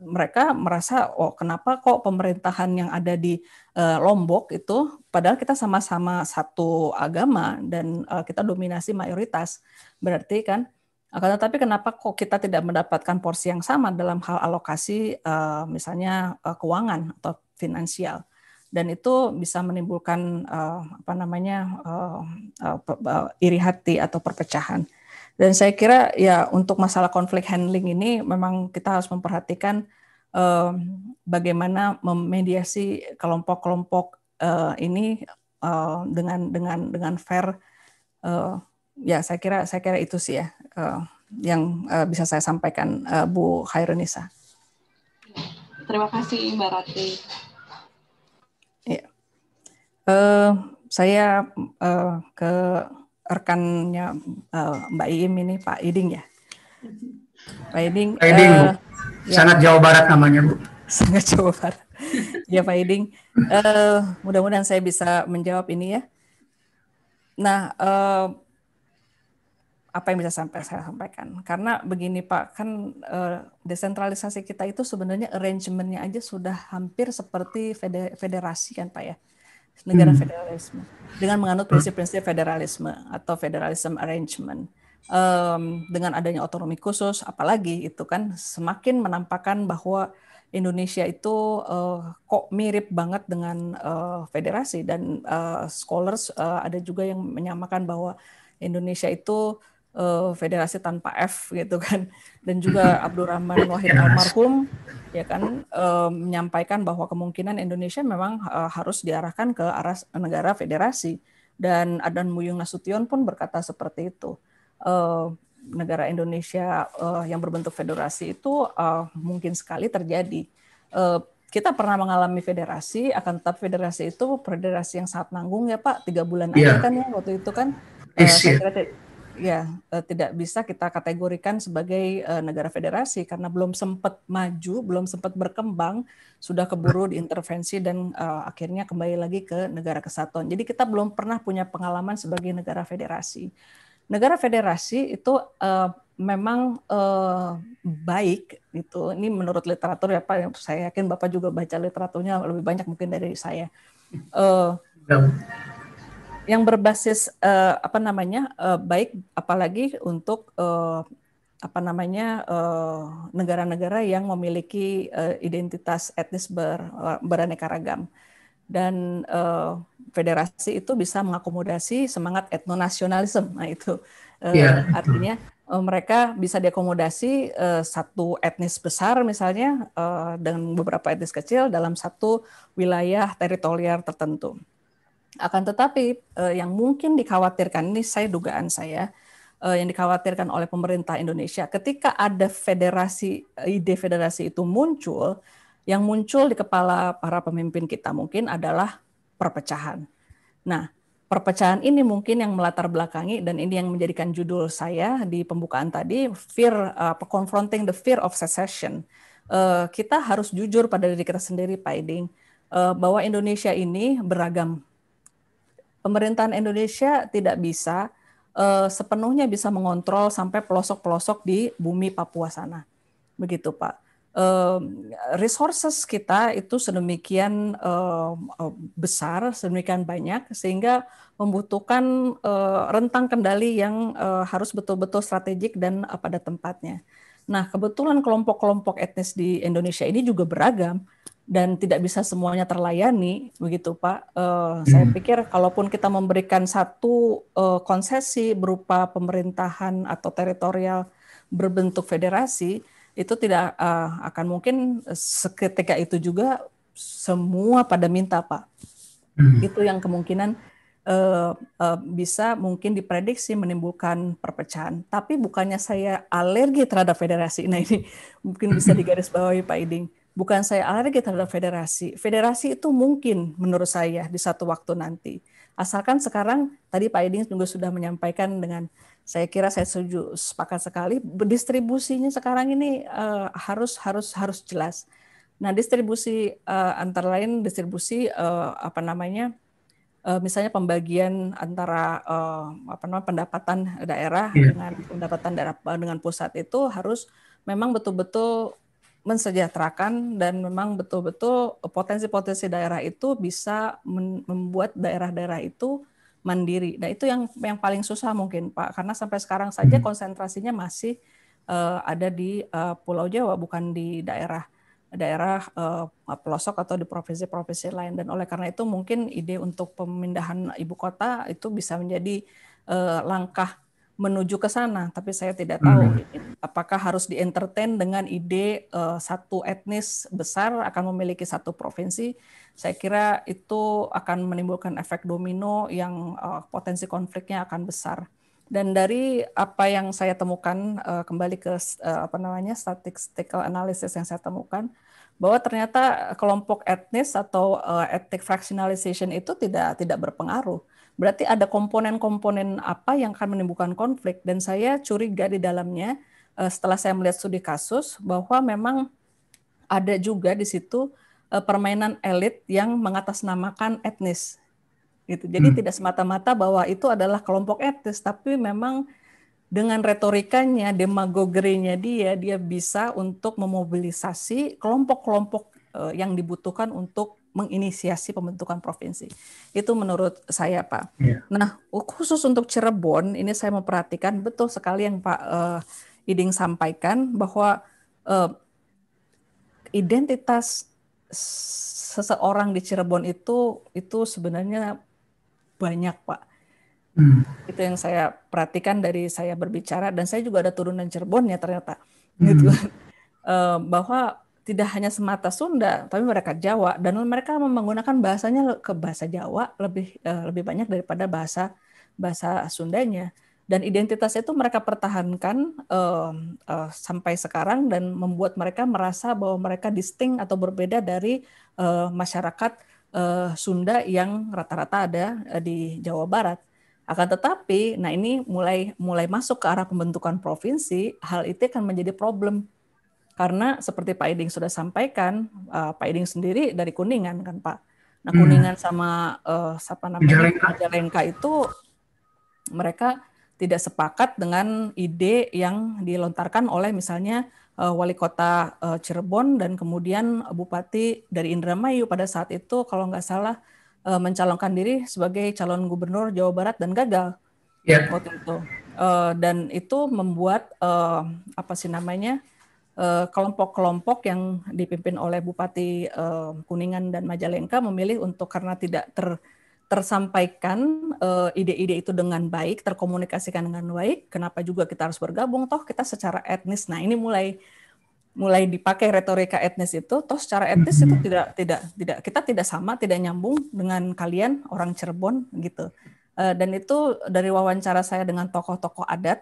mereka merasa oh kenapa kok pemerintahan yang ada di uh, Lombok itu padahal kita sama-sama satu agama dan uh, kita dominasi mayoritas berarti kan akan tetapi kenapa kok kita tidak mendapatkan porsi yang sama dalam hal alokasi eh, misalnya eh, keuangan atau finansial? Dan itu bisa menimbulkan eh, apa namanya iri hati atau perpecahan. Dan saya kira ya untuk masalah konflik handling ini memang kita harus memperhatikan bagaimana memediasi kelompok-kelompok ini dengan dengan dengan fair. ya saya kira saya kira itu sih ya uh, yang uh, bisa saya sampaikan uh, Bu Khairunisa. Terima kasih Mbak Rati. Ya. Uh, saya uh, ke rekannya uh, Mbak Iim ini Pak Iding ya. Pak Iding. Pak Iding. Uh, sangat ya, Jawa Barat namanya Bu. Sangat Jawa Barat. ya Pak Iding. Uh, mudah-mudahan saya bisa menjawab ini ya. Nah. Uh, apa yang bisa sampai saya sampaikan. Karena begini Pak, kan eh, desentralisasi kita itu sebenarnya arrangementnya aja sudah hampir seperti federasi kan Pak ya, negara hmm. federalisme dengan menganut prinsip-prinsip federalisme atau federalism arrangement. Um, dengan adanya otonomi khusus, apalagi itu kan semakin menampakkan bahwa Indonesia itu uh, kok mirip banget dengan uh, federasi dan uh, scholars uh, ada juga yang menyamakan bahwa Indonesia itu uh, federasi tanpa F gitu kan dan juga Abdurrahman Wahid almarhum ya kan uh, menyampaikan bahwa kemungkinan Indonesia memang uh, harus diarahkan ke arah negara federasi dan Adan Muyung Nasution pun berkata seperti itu. Uh, negara Indonesia uh, yang berbentuk federasi itu uh, mungkin sekali terjadi. Uh, kita pernah mengalami federasi, akan tetap federasi itu federasi yang sangat nanggung ya Pak, tiga bulan yeah. aja iya. kan ya waktu itu kan. Uh, ya eh, tidak bisa kita kategorikan sebagai eh, negara federasi karena belum sempat maju, belum sempat berkembang, sudah keburu diintervensi dan eh, akhirnya kembali lagi ke negara kesatuan. Jadi kita belum pernah punya pengalaman sebagai negara federasi. Negara federasi itu memang baik itu. Ini menurut literatur ya Pak, saya yakin Bapak juga baca literaturnya lebih banyak mungkin dari saya. Ya yang berbasis uh, apa namanya uh, baik apalagi untuk uh, apa namanya negara-negara yang memiliki identitas etnis ber, beraneka ragam dan federasi itu bisa mengakomodasi semangat etnonasionalisme nah itu yeah. Iya, artinya mereka bisa diakomodasi satu etnis besar misalnya dengan beberapa etnis kecil dalam satu wilayah teritorial tertentu akan tetapi eh, yang mungkin dikhawatirkan ini saya dugaan saya eh, yang dikhawatirkan oleh pemerintah Indonesia ketika ada federasi eh, ide federasi itu muncul yang muncul di kepala para pemimpin kita mungkin adalah perpecahan. Nah, perpecahan ini mungkin yang melatar belakangi dan ini yang menjadikan judul saya di pembukaan tadi fear uh, confronting the fear of secession. Uh, kita harus jujur pada diri kita sendiri, Pak Eding, uh, bahwa Indonesia ini beragam pemerintahan Indonesia tidak bisa uh, sepenuhnya bisa mengontrol sampai pelosok-pelosok di bumi Papua sana. Begitu, Pak. Uh, resources kita itu sedemikian uh, besar, sedemikian banyak, sehingga membutuhkan uh, rentang kendali yang uh, harus betul-betul strategik dan uh, pada tempatnya. Nah, kebetulan kelompok-kelompok etnis di Indonesia ini juga beragam dan tidak bisa semuanya terlayani begitu Pak. Uh, hmm. Saya pikir kalaupun kita memberikan satu uh, konsesi berupa pemerintahan atau teritorial berbentuk federasi itu tidak uh, akan mungkin seketika itu juga semua pada minta Pak. Hmm. Itu yang kemungkinan uh, uh, bisa mungkin diprediksi menimbulkan perpecahan. Tapi bukannya saya alergi terhadap federasi. Nah ini mungkin bisa digarisbawahi Pak Iding bukan saya alergi terhadap federasi. Federasi itu mungkin menurut saya di satu waktu nanti. Asalkan sekarang tadi Pak Eding juga sudah menyampaikan dengan saya kira saya setuju sepakat sekali distribusinya sekarang ini uh, harus harus harus jelas. Nah, distribusi uh, antara lain distribusi uh, apa namanya? Uh, misalnya pembagian antara uh, apa namanya pendapatan daerah yeah. dengan pendapatan daerah dengan pusat itu harus memang betul-betul mensejahterakan dan memang betul-betul potensi-potensi daerah itu bisa membuat daerah-daerah itu mandiri. Nah itu yang yang paling susah mungkin Pak, karena sampai sekarang saja hmm. konsentrasinya masih uh, ada di uh, Pulau Jawa, bukan di daerah daerah uh, pelosok atau di provinsi-provinsi lain. Dan oleh karena itu mungkin ide untuk pemindahan ibu kota itu bisa menjadi uh, langkah menuju ke sana, tapi saya tidak tahu hmm. apakah harus dientertain dengan ide uh, satu etnis besar akan memiliki satu provinsi. Saya kira itu akan menimbulkan efek domino yang uh, potensi konfliknya akan besar. Dan dari apa yang saya temukan uh, kembali ke uh, apa namanya statistical analysis yang saya temukan, bahwa ternyata kelompok etnis atau uh, eh, ethnic fractionalization itu tidak tidak berpengaruh. Berarti ada komponen-komponen apa yang akan menimbulkan konflik dan saya curiga di dalamnya uh, setelah saya melihat studi kasus bahwa memang ada juga di situ uh, permainan elit yang mengatasnamakan etnis. Gitu. Jadi hmm. tidak semata-mata bahwa itu adalah kelompok etnis tapi memang dengan retorikanya, demagogerinya dia, dia bisa untuk memobilisasi kelompok-kelompok eh, yang dibutuhkan untuk menginisiasi pembentukan provinsi. Itu menurut saya, Pak. Yeah. Nah, khusus untuk Cirebon, ini saya memperhatikan betul sekali yang Pak uh, Iding sampaikan bahwa uh, identitas seseorang di Cirebon itu itu sebenarnya banyak, Pak hmm. itu yang saya perhatikan dari saya berbicara dan saya juga ada turunan Cirebon ya ternyata hmm. gitu eh, bahwa tidak hanya semata Sunda tapi mereka Jawa dan mereka menggunakan bahasanya ke bahasa Jawa lebih eh, lebih banyak daripada bahasa bahasa Sundanya dan identitas itu mereka pertahankan uh, uh, sampai sekarang dan membuat mereka merasa bahwa mereka distinct atau berbeda dari uh, masyarakat uh, Sunda yang rata-rata ada di Jawa Barat. Akan tetapi, nah ini mulai mulai masuk ke arah pembentukan provinsi, hal itu akan menjadi problem karena seperti Pak Iding sudah sampaikan, uh, Pak Iding sendiri dari Kuningan kan Pak. Nah hmm. Kuningan hmm. sama uh, siapa namanya Majalengka itu mereka tidak sepakat dengan ide yang dilontarkan oleh misalnya eh, wali kota Cirebon dan kemudian Bupati dari Indramayu pada saat itu kalau nggak salah uh, mencalonkan diri sebagai calon gubernur Jawa Barat dan gagal yeah. waktu itu. Uh, dan itu membuat uh, apa sih namanya kelompok-kelompok uh, yang dipimpin oleh Bupati uh, Kuningan dan Majalengka memilih untuk karena tidak ter tersampaikan ide-ide uh, itu dengan baik, terkomunikasikan dengan baik. Kenapa juga kita harus bergabung? Toh kita secara etnis. Nah ini mulai mulai dipakai retorika etnis itu, toh secara etnis itu mm-hmm. tidak tidak tidak kita tidak sama, tidak nyambung dengan kalian orang Cirebon gitu. Eh, dan itu dari wawancara saya dengan tokoh-tokoh adat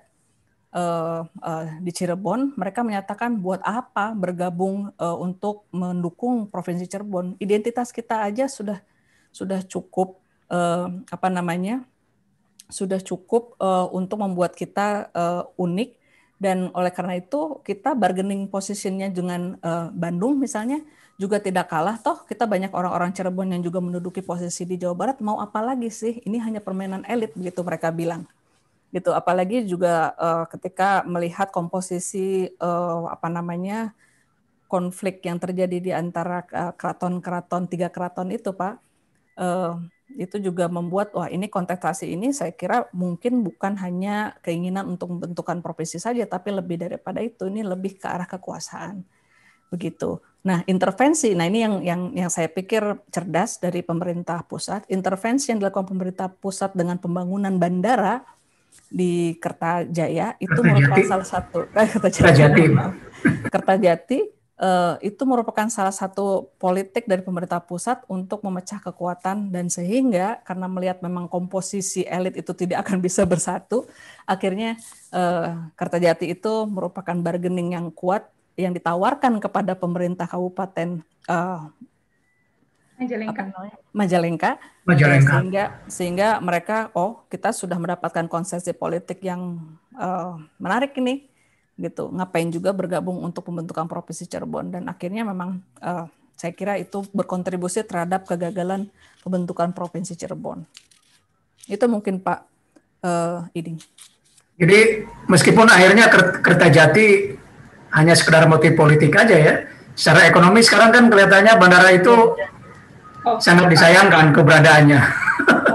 eh, eh, di Cirebon, mereka menyatakan buat apa bergabung untuk mendukung provinsi Cirebon? Identitas kita aja sudah sudah cukup apa namanya? sudah cukup untuk membuat kita unik dan oleh karena itu kita bargaining positionnya dengan uh, Bandung misalnya juga tidak kalah toh kita banyak orang-orang Cirebon yang juga menduduki posisi di Jawa Barat mau apa lagi sih ini hanya permainan elit begitu mereka bilang gitu apalagi juga uh, ketika melihat komposisi uh, apa namanya konflik yang terjadi di antara keraton-keraton tiga keraton itu pak uh, itu juga membuat wah ini kontestasi ini saya kira mungkin bukan hanya keinginan untuk membentukan profesi saja tapi lebih daripada itu ini lebih ke arah kekuasaan begitu. Nah, intervensi nah ini yang yang yang saya pikir cerdas dari pemerintah pusat. Intervensi yang dilakukan pemerintah pusat dengan pembangunan bandara di Kertajaya itu merupakan salah satu eh, Kertajati. Kertajati uh, itu merupakan salah satu politik dari pemerintah pusat untuk memecah kekuatan dan sehingga karena melihat memang komposisi elit itu tidak akan bisa bersatu, akhirnya uh, Kertajati itu merupakan bargaining yang kuat yang ditawarkan kepada pemerintah kabupaten uh, Majalengka. Majalengka. Majalengka. Sehingga sehingga mereka oh kita sudah mendapatkan konsesi politik yang uh, menarik ini gitu ngapain juga bergabung untuk pembentukan provinsi Cirebon dan akhirnya memang uh, saya kira itu berkontribusi terhadap kegagalan pembentukan provinsi Cirebon itu mungkin Pak uh, Iding. Jadi meskipun akhirnya Kertajati hanya sekedar motif politik aja ya, secara ekonomi sekarang kan kelihatannya bandara itu iya, iya oh, sangat disayangkan keberadaannya.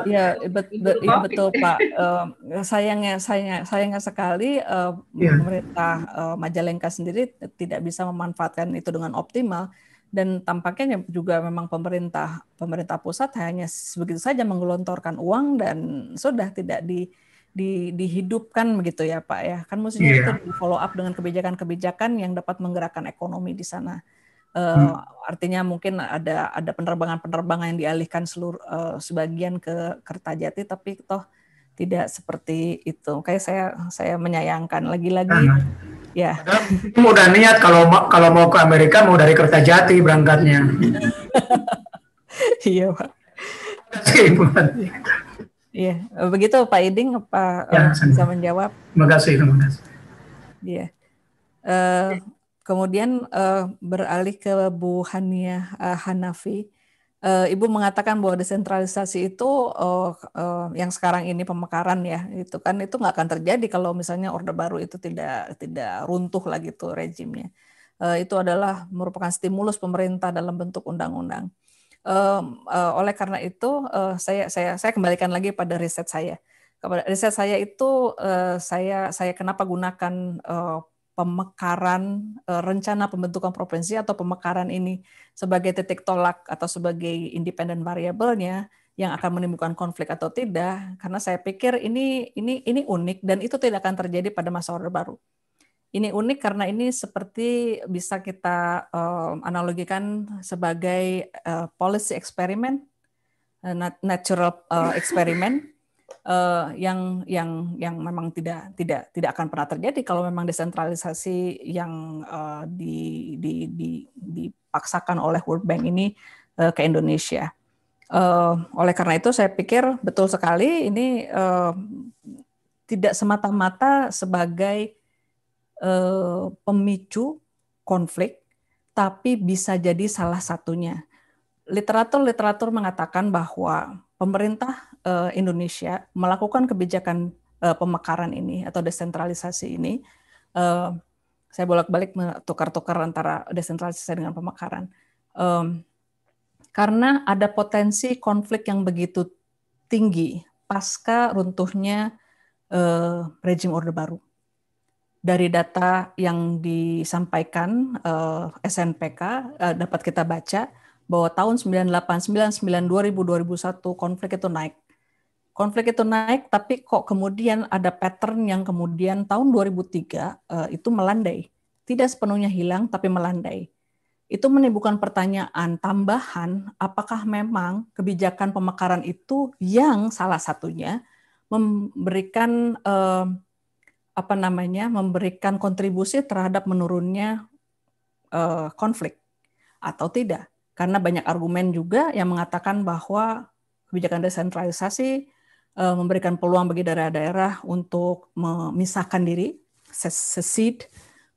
Ya betul, ya, betul Pak. Uh, sayangnya, sayangnya, sayangnya sekali uh, ya. pemerintah uh, Majalengka sendiri tidak bisa memanfaatkan itu dengan optimal dan tampaknya juga memang pemerintah pemerintah pusat hanya begitu saja menggelontorkan uang dan sudah tidak di di, dihidupkan begitu ya Pak ya. Kan mestinya yeah. itu di follow up dengan kebijakan-kebijakan yang dapat menggerakkan ekonomi di sana. Hmm. Eh, artinya mungkin ada ada penerbangan-penerbangan yang dialihkan seluruh uh, sebagian ke Kertajati, tapi toh tidak seperti itu. Kayak saya saya menyayangkan lagi-lagi. Hmm. Ya. Padahal niat kalau kalau mau ke Amerika mau dari Kertajati berangkatnya. iya pak. Iya begitu Pak Iding Pak ya, eh, bisa menjawab. Terima kasih terima Iya. Kemudian uh, beralih ke Bu Hania uh, Hanafi. Uh, Ibu mengatakan bahwa desentralisasi itu uh, uh, yang sekarang ini pemekaran ya, itu kan itu nggak akan terjadi kalau misalnya Orde Baru itu tidak tidak runtuh lagi tuh rejimnya. Uh, itu adalah merupakan stimulus pemerintah dalam bentuk undang-undang. Uh, uh, oleh karena itu uh, saya saya saya kembalikan lagi pada riset saya. Riset saya itu uh, saya saya kenapa gunakan uh, pemekaran e, rencana pembentukan provinsi atau pemekaran ini sebagai titik tolak atau sebagai independent variabelnya yang akan menimbulkan konflik atau tidak karena saya pikir ini ini ini unik dan itu tidak akan terjadi pada masa orde baru. Ini unik karena ini seperti bisa kita um, analogikan sebagai uh, policy eksperimen, uh, natural uh, eksperimen uh, yang yang yang memang tidak tidak tidak akan pernah terjadi kalau memang desentralisasi yang uh, di, di, di, dipaksakan oleh World Bank ini uh, ke Indonesia. Uh, oleh karena itu saya pikir betul sekali ini uh, tidak semata-mata sebagai uh, pemicu konflik, tapi bisa jadi salah satunya. Literatur-literatur mengatakan bahwa pemerintah uh, Indonesia melakukan kebijakan uh, pemekaran ini atau desentralisasi ini, uh, saya bolak-balik tukar-tukar antara desentralisasi dengan pemekaran, um, karena ada potensi konflik yang begitu tinggi pasca runtuhnya uh, rejim Orde Baru. Dari data yang disampaikan uh, SNPK uh, dapat kita baca bahwa tahun 98, 99, 2000, 2001 konflik itu naik konflik itu naik tapi kok kemudian ada pattern yang kemudian tahun 2003 uh, eh, itu melandai. Tidak sepenuhnya hilang tapi melandai. Itu menimbulkan pertanyaan tambahan apakah memang kebijakan pemekaran itu yang salah satunya memberikan uh, apa namanya memberikan kontribusi terhadap menurunnya uh, konflik atau tidak. Karena banyak argumen juga yang mengatakan bahwa kebijakan desentralisasi Eh, memberikan peluang bagi daerah-daerah untuk memisahkan diri, sesid,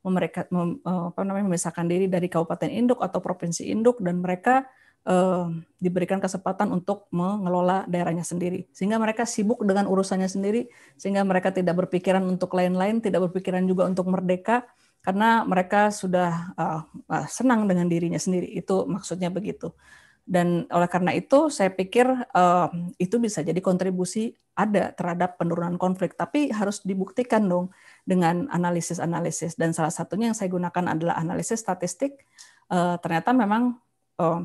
mereka eh, apa namanya memisahkan diri dari kabupaten induk atau provinsi induk dan mereka eh, diberikan kesempatan untuk mengelola daerahnya sendiri sehingga mereka sibuk dengan urusannya sendiri sehingga mereka tidak berpikiran untuk lain-lain tidak berpikiran juga untuk merdeka karena mereka sudah uh, senang dengan dirinya sendiri itu maksudnya begitu dan oleh karena itu saya pikir uh, itu bisa jadi kontribusi ada terhadap penurunan konflik, tapi harus dibuktikan dong dengan analisis-analisis. Dan salah satunya yang saya gunakan adalah analisis statistik. Uh, ternyata memang uh,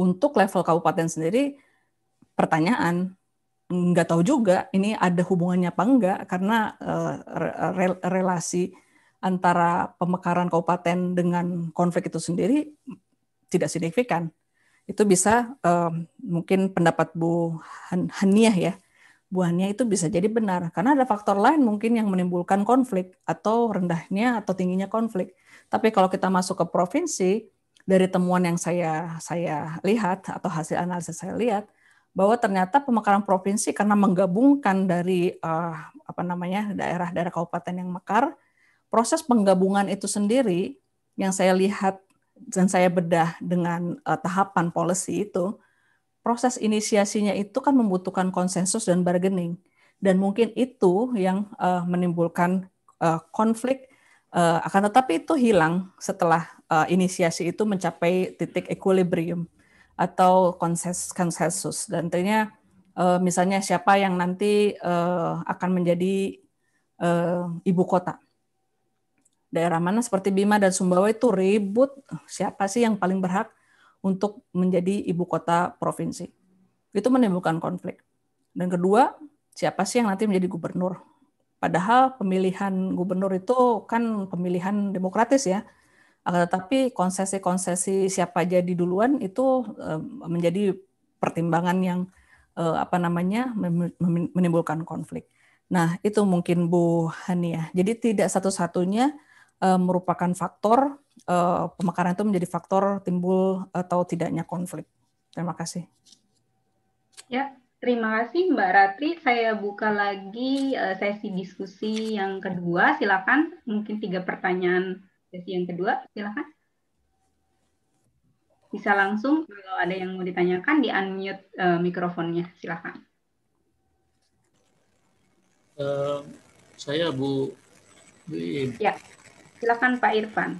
untuk level kabupaten sendiri pertanyaan nggak tahu juga ini ada hubungannya apa enggak karena uh, relasi antara pemekaran kabupaten dengan konflik itu sendiri tidak signifikan itu bisa um, mungkin pendapat Bu Haniah ya buahnya itu bisa jadi benar karena ada faktor lain mungkin yang menimbulkan konflik atau rendahnya atau tingginya konflik. Tapi kalau kita masuk ke provinsi dari temuan yang saya saya lihat atau hasil analisis saya lihat bahwa ternyata pemekaran provinsi karena menggabungkan dari uh, apa namanya daerah-daerah kabupaten yang mekar proses penggabungan itu sendiri yang saya lihat dan saya bedah dengan uh, tahapan policy itu, proses inisiasinya itu kan membutuhkan konsensus dan bargaining. Dan mungkin itu yang uh, menimbulkan uh, konflik, uh, akan tetapi itu hilang setelah uh, inisiasi itu mencapai titik equilibrium atau konses konsensus. Dan tentunya uh, misalnya siapa yang nanti uh, akan menjadi uh, ibu kota daerah mana seperti Bima dan Sumbawa itu ribut siapa sih yang paling berhak untuk menjadi ibu kota provinsi. Itu menimbulkan konflik. Dan kedua, siapa sih yang nanti menjadi gubernur? Padahal pemilihan gubernur itu kan pemilihan demokratis ya. Akan tetapi konsesi-konsesi siapa jadi duluan itu eh, menjadi pertimbangan yang eh, apa namanya menimbulkan konflik. Nah, itu mungkin Bu Hania. Jadi tidak satu-satunya uh, merupakan faktor uh, pemekaran itu menjadi faktor timbul atau tidaknya konflik. Terima kasih. Ya, terima kasih Mbak Ratri. Saya buka lagi uh, sesi diskusi yang kedua. Silakan, mungkin tiga pertanyaan sesi yang kedua. Silakan. Bisa langsung kalau ada yang mau ditanyakan di unmute uh, mikrofonnya. Silakan. Uh, saya Bu Bu Ya. Silakan Pak Irfan.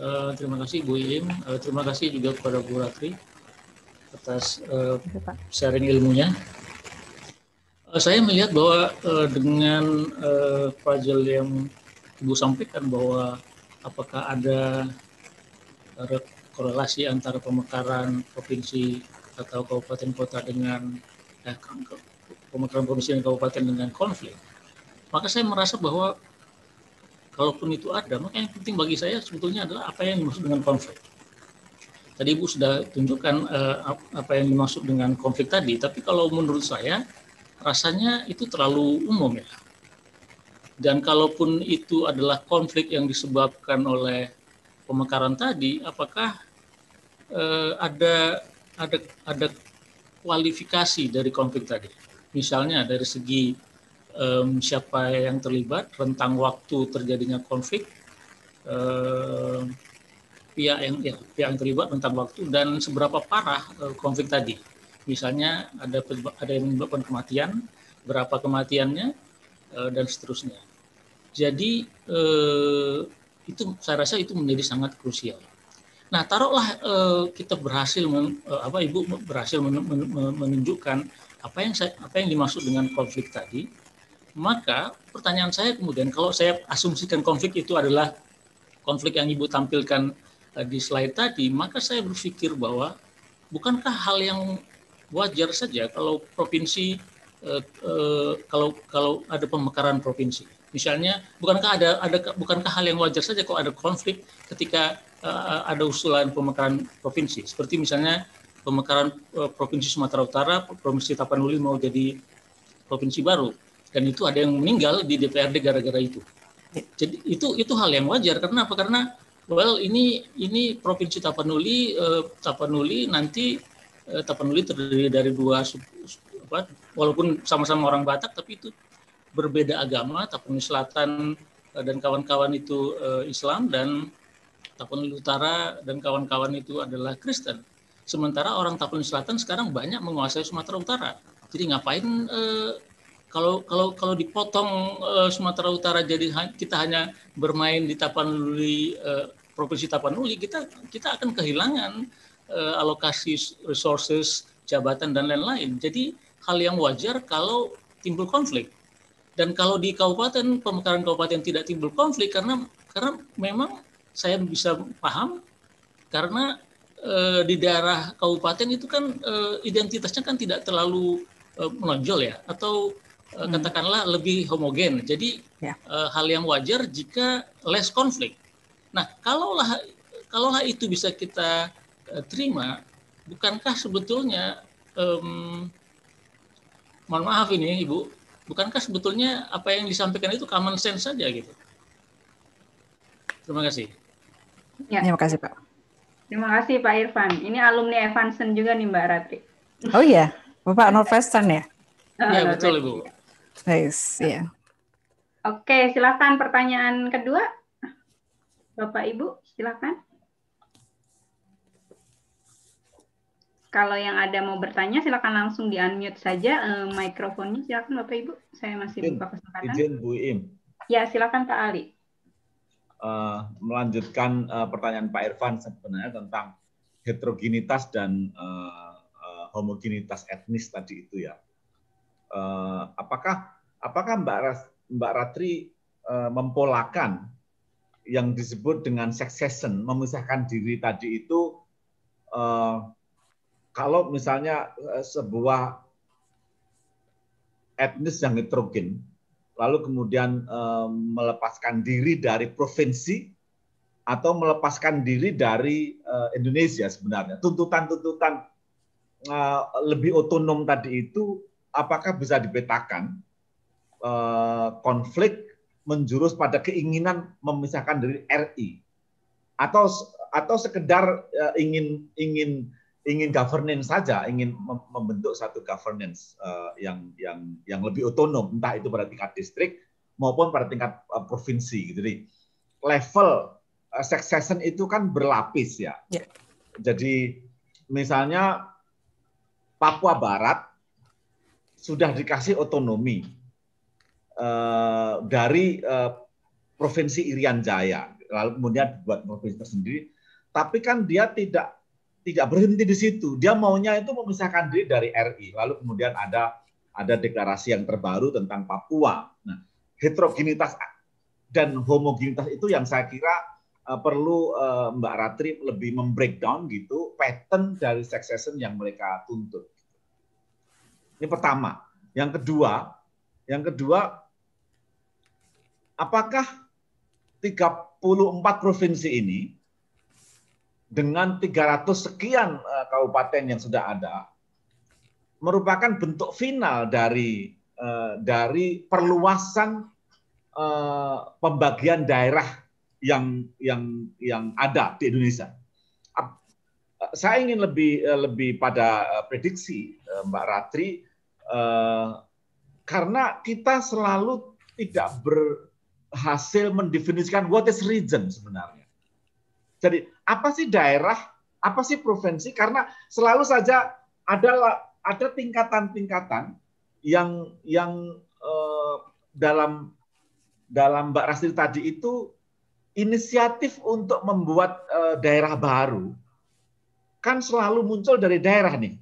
Uh, terima kasih Bu Iim, uh, eh, terima kasih juga kepada Bu Ratri atas uh, sharing ilmunya. Uh, saya melihat bahwa uh, dengan uh, yang Ibu sampaikan bahwa apakah ada korelasi antara pemekaran provinsi atau kabupaten kota dengan eh, pemekaran provinsi dan kabupaten dengan konflik, maka saya merasa bahwa kalaupun itu ada, maka yang penting bagi saya sebetulnya adalah apa yang dimaksud dengan konflik. Tadi Ibu sudah tunjukkan uh, apa yang dimaksud dengan konflik tadi, tapi kalau menurut saya rasanya itu terlalu umum ya. Dan kalaupun itu adalah konflik yang disebabkan oleh pemekaran tadi, apakah uh, ada ada ada kualifikasi dari konflik tadi? Misalnya dari segi um, siapa yang terlibat, rentang waktu terjadinya konflik, um, pihak yang ya, pihak yang terlibat, rentang waktu dan seberapa parah uh, konflik tadi. Misalnya ada ada yang menyebabkan kematian, berapa kematiannya uh, dan seterusnya. Jadi uh, itu saya rasa itu menjadi sangat krusial. Nah taruhlah uh, kita berhasil men, uh, apa ibu berhasil men, men, menunjukkan apa yang saya, apa yang dimaksud dengan konflik tadi maka pertanyaan saya kemudian kalau saya asumsikan konflik itu adalah konflik yang Ibu tampilkan eh, di slide tadi, maka saya berpikir bahwa bukankah hal yang wajar saja kalau provinsi eh, eh, kalau kalau ada pemekaran provinsi. Misalnya, bukankah ada ada bukankah hal yang wajar saja kalau ada konflik ketika eh, ada usulan pemekaran provinsi. Seperti misalnya pemekaran eh, provinsi Sumatera Utara, provinsi Tapanuli mau jadi provinsi baru dan itu ada yang meninggal di DPRD gara-gara itu. Ya. Jadi itu itu hal yang wajar karena apa? Karena well ini ini provinsi Tapanuli eh, Tapanuli nanti eh, Tapanuli terdiri dari dua apa, walaupun sama-sama orang Batak tapi itu berbeda agama Tapanuli Selatan eh, dan kawan-kawan itu eh, Islam dan Tapanuli Utara dan kawan-kawan itu adalah Kristen. Sementara orang Tapanuli Selatan sekarang banyak menguasai Sumatera Utara. Jadi ngapain eh, kalau kalau kalau dipotong uh, Sumatera Utara jadi ha kita hanya bermain di Tapanuli uh, eh, provinsi Tapanuli kita kita akan kehilangan uh, alokasi resources jabatan dan lain-lain jadi hal yang wajar kalau timbul konflik dan kalau di kabupaten pemekaran kabupaten tidak timbul konflik karena karena memang saya bisa paham karena e, di daerah kabupaten itu kan e, identitasnya kan tidak terlalu menonjol ya atau Eh, hmm. katakanlah lebih homogen. Jadi ya. uh, hal yang wajar jika less konflik. Nah, kalaulah kalaulah itu bisa kita uh, terima, bukankah sebetulnya um, mohon maaf ini Ibu, bukankah sebetulnya apa yang disampaikan itu common sense saja gitu? Terima kasih. Ya. Terima kasih Pak. Terima kasih Pak Irfan. Ini alumni evansen juga nih Mbak Ratri. Oh iya, Bapak Norvestan ya? Iya betul Ibu face ya. Yeah. Oke, silakan pertanyaan kedua. Bapak Ibu, silakan. Kalau yang ada mau bertanya, silakan langsung di-unmute saja e, mikrofonnya. Silakan Bapak Ibu, saya masih buka kesempatan. Izin Bu Im. Ya, silakan Pak Ali. Uh, melanjutkan uh, pertanyaan Pak Irfan sebenarnya tentang heterogenitas dan uh, uh, homogenitas etnis tadi itu ya. Uh, apakah apakah Mbak Ras, Mbak Ratri uh, mempolakan yang disebut dengan succession, memisahkan diri tadi itu uh, kalau misalnya sebuah etnis yang heterogen, lalu kemudian melepaskan diri dari provinsi atau melepaskan diri dari Indonesia sebenarnya tuntutan-tuntutan lebih otonom tadi itu apakah bisa dipetakan eh, konflik menjurus pada keinginan memisahkan dari RI atau atau sekedar eh, ingin ingin ingin governance saja, ingin membentuk satu governance eh, yang yang yang lebih otonom, entah itu pada tingkat distrik maupun pada tingkat provinsi. Gitu. Jadi level uh, succession itu kan berlapis ya. Yeah. Jadi misalnya Papua Barat sudah dikasih otonomi uh, dari uh, provinsi Irian Jaya, lalu kemudian buat provinsi tersendiri. Tapi kan dia tidak tidak berhenti di situ. Dia maunya itu memisahkan diri dari RI. Lalu kemudian ada ada deklarasi yang terbaru tentang Papua. Nah, heterogenitas dan homogenitas itu yang saya kira uh, perlu uh, Mbak Ratri lebih membreakdown gitu pattern dari succession yang mereka tuntut. Ini pertama. Yang kedua, yang kedua apakah 34 provinsi ini dengan 300 sekian eh, kabupaten yang sudah ada merupakan bentuk final dari eh, dari perluasan eh, pembagian daerah yang yang yang ada di Indonesia. Saya ingin lebih lebih pada prediksi Mbak Ratri Eh, karena kita selalu tidak berhasil mendefinisikan what is region sebenarnya. Jadi apa sih daerah, apa sih provinsi? Karena selalu saja ada ada tingkatan-tingkatan yang yang eh, dalam dalam Mbak Rasil tadi itu inisiatif untuk membuat eh, daerah baru kan selalu muncul dari daerah nih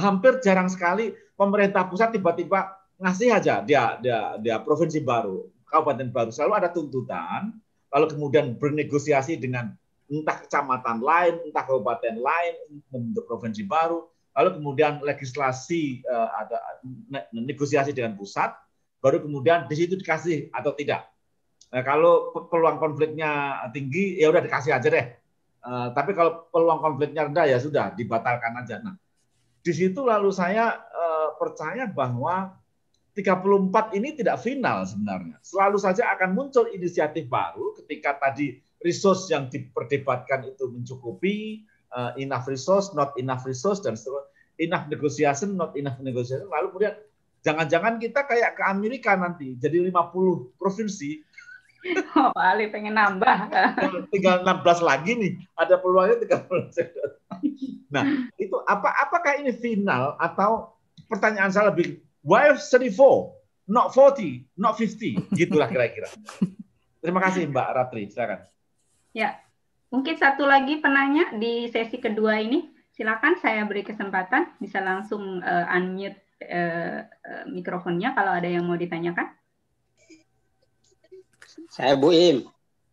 hampir jarang sekali pemerintah pusat tiba-tiba ngasih aja dia dia dia provinsi baru, kabupaten baru selalu ada tuntutan, lalu kemudian bernegosiasi dengan entah kecamatan lain, entah kabupaten lain untuk provinsi baru, lalu kemudian legislasi eh, ada negosiasi dengan pusat, baru kemudian di situ dikasih atau tidak. Nah, kalau peluang konfliknya tinggi ya udah dikasih aja deh. Uh, tapi kalau peluang konfliknya rendah ya sudah dibatalkan aja. Nah, di situ lalu saya eh, percaya bahwa 34 ini tidak final sebenarnya. Selalu saja akan muncul inisiatif baru ketika tadi resource yang diperdebatkan itu mencukupi, uh, enough resource, not enough resource, dan seterusnya. Enough negotiation, not enough negotiation. Lalu kemudian jangan-jangan kita kayak ke Amerika nanti, jadi 50 provinsi, Oh, Pak Ali pengen nambah. Tinggal 16 lagi nih. Ada peluangnya 13. Nah, itu apa apakah ini final atau pertanyaan saya lebih why 34, not 40, not 50, gitulah kira-kira. Terima kasih Mbak Ratri, silakan. Ya. Mungkin satu lagi penanya di sesi kedua ini. Silakan saya beri kesempatan bisa langsung uh, unmute uh, uh, mikrofonnya kalau ada yang mau ditanyakan. Saya Bu Im.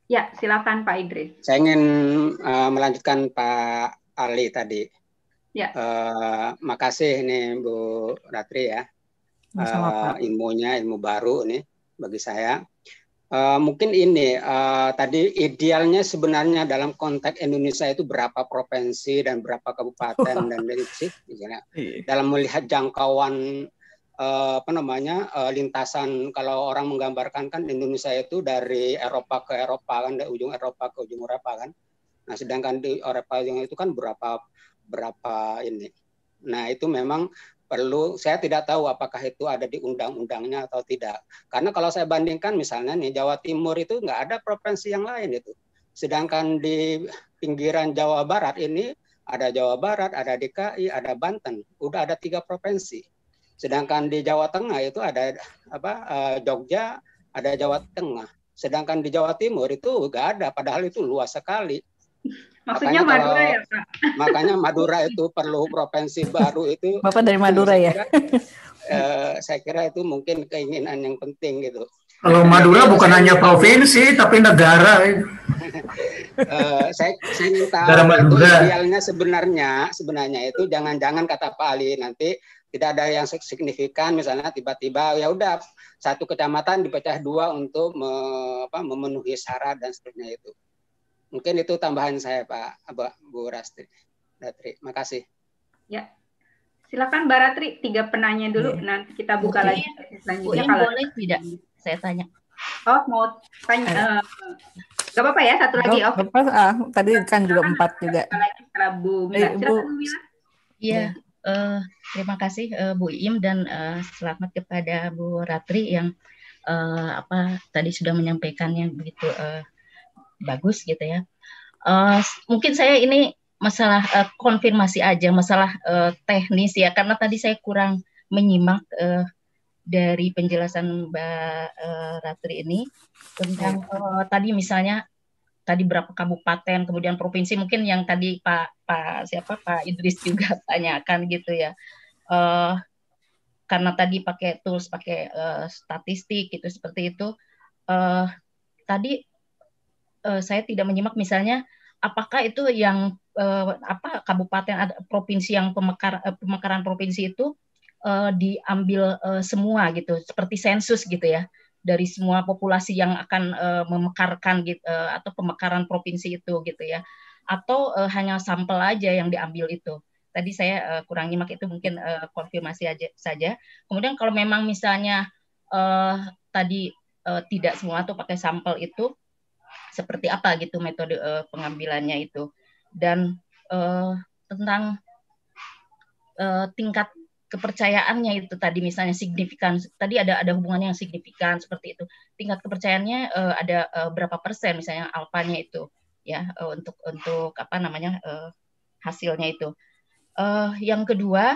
Ya, silakan Pak Idris. Saya ingin uh, melanjutkan Pak Ali tadi. Ya. Uh, makasih nih Bu Ratri ya. uh, ilmunya ilmu baru nih bagi saya. Uh, mungkin ini uh, tadi idealnya sebenarnya dalam konteks Indonesia itu berapa provinsi dan berapa kabupaten dan sih misalnya iya. dalam melihat jangkauan Eh, apa namanya eh, lintasan kalau orang menggambarkan kan Indonesia itu dari Eropa ke Eropa kan dari ujung Eropa ke ujung Eropa kan nah sedangkan di Eropa yang itu kan berapa berapa ini nah itu memang perlu saya tidak tahu apakah itu ada di undang-undangnya atau tidak karena kalau saya bandingkan misalnya nih Jawa Timur itu nggak ada provinsi yang lain itu sedangkan di pinggiran Jawa Barat ini ada Jawa Barat, ada DKI, ada Banten, udah ada tiga provinsi Sedangkan di Jawa Tengah itu ada apa uh, Jogja, ada Jawa Tengah. Sedangkan di Jawa Timur itu nggak ada, padahal itu luas sekali. Maksudnya makanya Madura kalau, ya, Pak? Makanya Madura itu perlu provinsi baru itu. Bapak dari Madura ya? kira, eh, saya kira itu mungkin keinginan yang penting gitu. Kalau Madura bukan hanya provinsi tapi negara. uh, saya saya minta idealnya sebenarnya sebenarnya itu jangan-jangan kata Pak Ali nanti tidak ada yang signifikan misalnya tiba-tiba ya udah satu kecamatan dipecah dua untuk me, apa, memenuhi syarat dan seterusnya itu. Mungkin itu tambahan saya Pak Bu Rastri. Ratri, makasih. Ya. Silakan Mbak Ratri, tiga penanya dulu. Ya. Nanti kita buka Oke. lagi selanjutnya Bu kalau boleh tidak saya tanya. Oh, mau tanya. nggak eh, gak apa-apa ya, satu lagi. Oh, oh. ah, tadi kan juga empat juga. Satu eh, Bu. Iya uh, terima kasih uh, Bu Iim dan uh, selamat kepada Bu Ratri yang uh, apa tadi sudah menyampaikan yang begitu uh, bagus gitu ya. Uh, mungkin saya ini masalah uh, konfirmasi aja masalah uh, teknis ya karena tadi saya kurang menyimak uh, dari penjelasan Mbak uh, Ratri ini tentang uh, tadi misalnya tadi berapa kabupaten, kemudian provinsi mungkin yang tadi Pak Pak siapa Pak Idris juga tanyakan gitu ya. Uh, karena tadi pakai tools, pakai uh, statistik gitu seperti itu. Uh, tadi uh, saya tidak menyimak misalnya apakah itu yang uh, apa kabupaten provinsi yang pemekar, pemekaran provinsi itu uh, diambil uh, semua gitu, seperti sensus gitu ya dari semua populasi yang akan uh, memekarkan gitu uh, atau pemekaran provinsi itu gitu ya atau uh, hanya sampel aja yang diambil itu tadi saya uh, kurang nyimak itu mungkin uh, konfirmasi aja saja kemudian kalau memang misalnya uh, tadi uh, tidak semua tuh pakai sampel itu seperti apa gitu metode uh, pengambilannya itu dan uh, tentang uh, tingkat kepercayaannya itu tadi misalnya signifikan tadi ada ada hubungannya yang signifikan seperti itu tingkat kepercayaannya uh, ada uh, berapa persen misalnya alpanya itu ya uh, untuk untuk apa namanya uh, hasilnya itu uh, yang kedua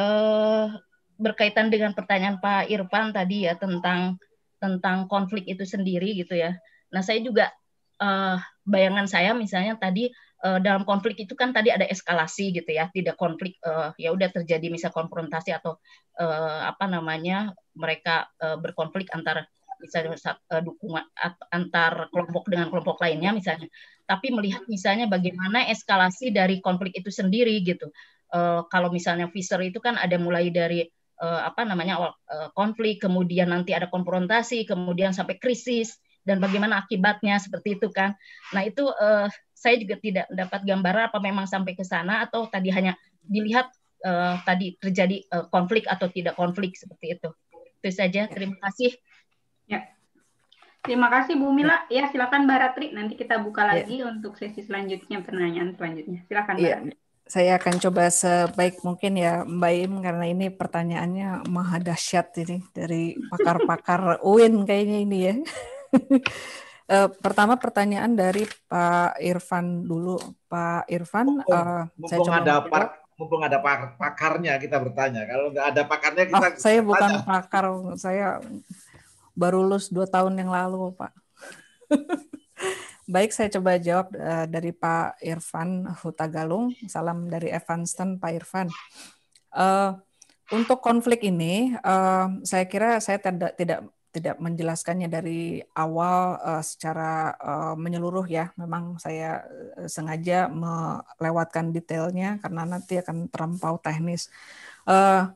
uh, berkaitan dengan pertanyaan Pak Irfan tadi ya tentang tentang konflik itu sendiri gitu ya nah saya juga uh, bayangan saya misalnya tadi uh, dalam konflik itu kan tadi ada eskalasi gitu ya, tidak konflik uh, ya udah terjadi misal konfrontasi atau uh, apa namanya mereka uh, berkonflik antar misalnya uh, dukungan antar kelompok dengan kelompok lainnya misalnya, tapi melihat misalnya bagaimana eskalasi dari konflik itu sendiri gitu. Uh, kalau misalnya Fisher itu kan ada mulai dari uh, apa namanya uh, konflik, kemudian nanti ada konfrontasi, kemudian sampai krisis dan bagaimana akibatnya seperti itu kan. Nah itu uh, saya juga tidak dapat gambaran apa memang sampai ke sana atau tadi hanya dilihat uh, tadi terjadi uh, konflik atau tidak konflik seperti itu. Itu saja. Ya. Terima kasih. Ya. Terima kasih Bu Mila. Ya, ya silakan Mbak Ratri. Nanti kita buka ya. lagi ya. untuk sesi selanjutnya pertanyaan selanjutnya. Silakan Mbak. Ya. Saya akan coba sebaik mungkin ya Mbak Im karena ini pertanyaannya maha dahsyat ini dari pakar-pakar UIN kayaknya ini ya. Uh, pertama pertanyaan dari Pak Irfan dulu. Pak Irfan, mumpung, uh, mumpung saya ada Pak mumpung ada pakarnya kita bertanya. Kalau nggak ada pakarnya oh, kita. Oh, saya bukan pakar, saya baru lulus dua tahun yang lalu, Pak. Baik, saya coba jawab eh, dari Pak Irfan Hutagalung. Salam dari Evanston, Pak Irfan. Uh, untuk konflik ini, uh, saya kira saya tidak tidak menjelaskannya dari awal uh, secara uh, menyeluruh ya. Memang saya eh, sengaja melewatkan detailnya karena nanti akan terlampau teknis. Uh,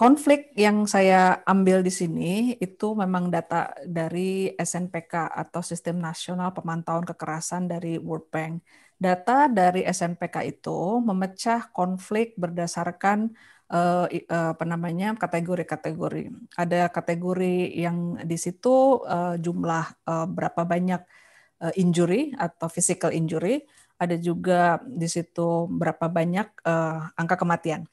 konflik yang saya ambil di sini itu memang data dari SNPK atau Sistem Nasional Pemantauan Kekerasan dari World Bank. Data dari SNPK itu memecah konflik berdasarkan uh, apa namanya kategori-kategori. Ada kategori yang di situ uh, jumlah uh, berapa banyak uh, injury atau physical injury, ada juga di situ berapa banyak uh, angka kematian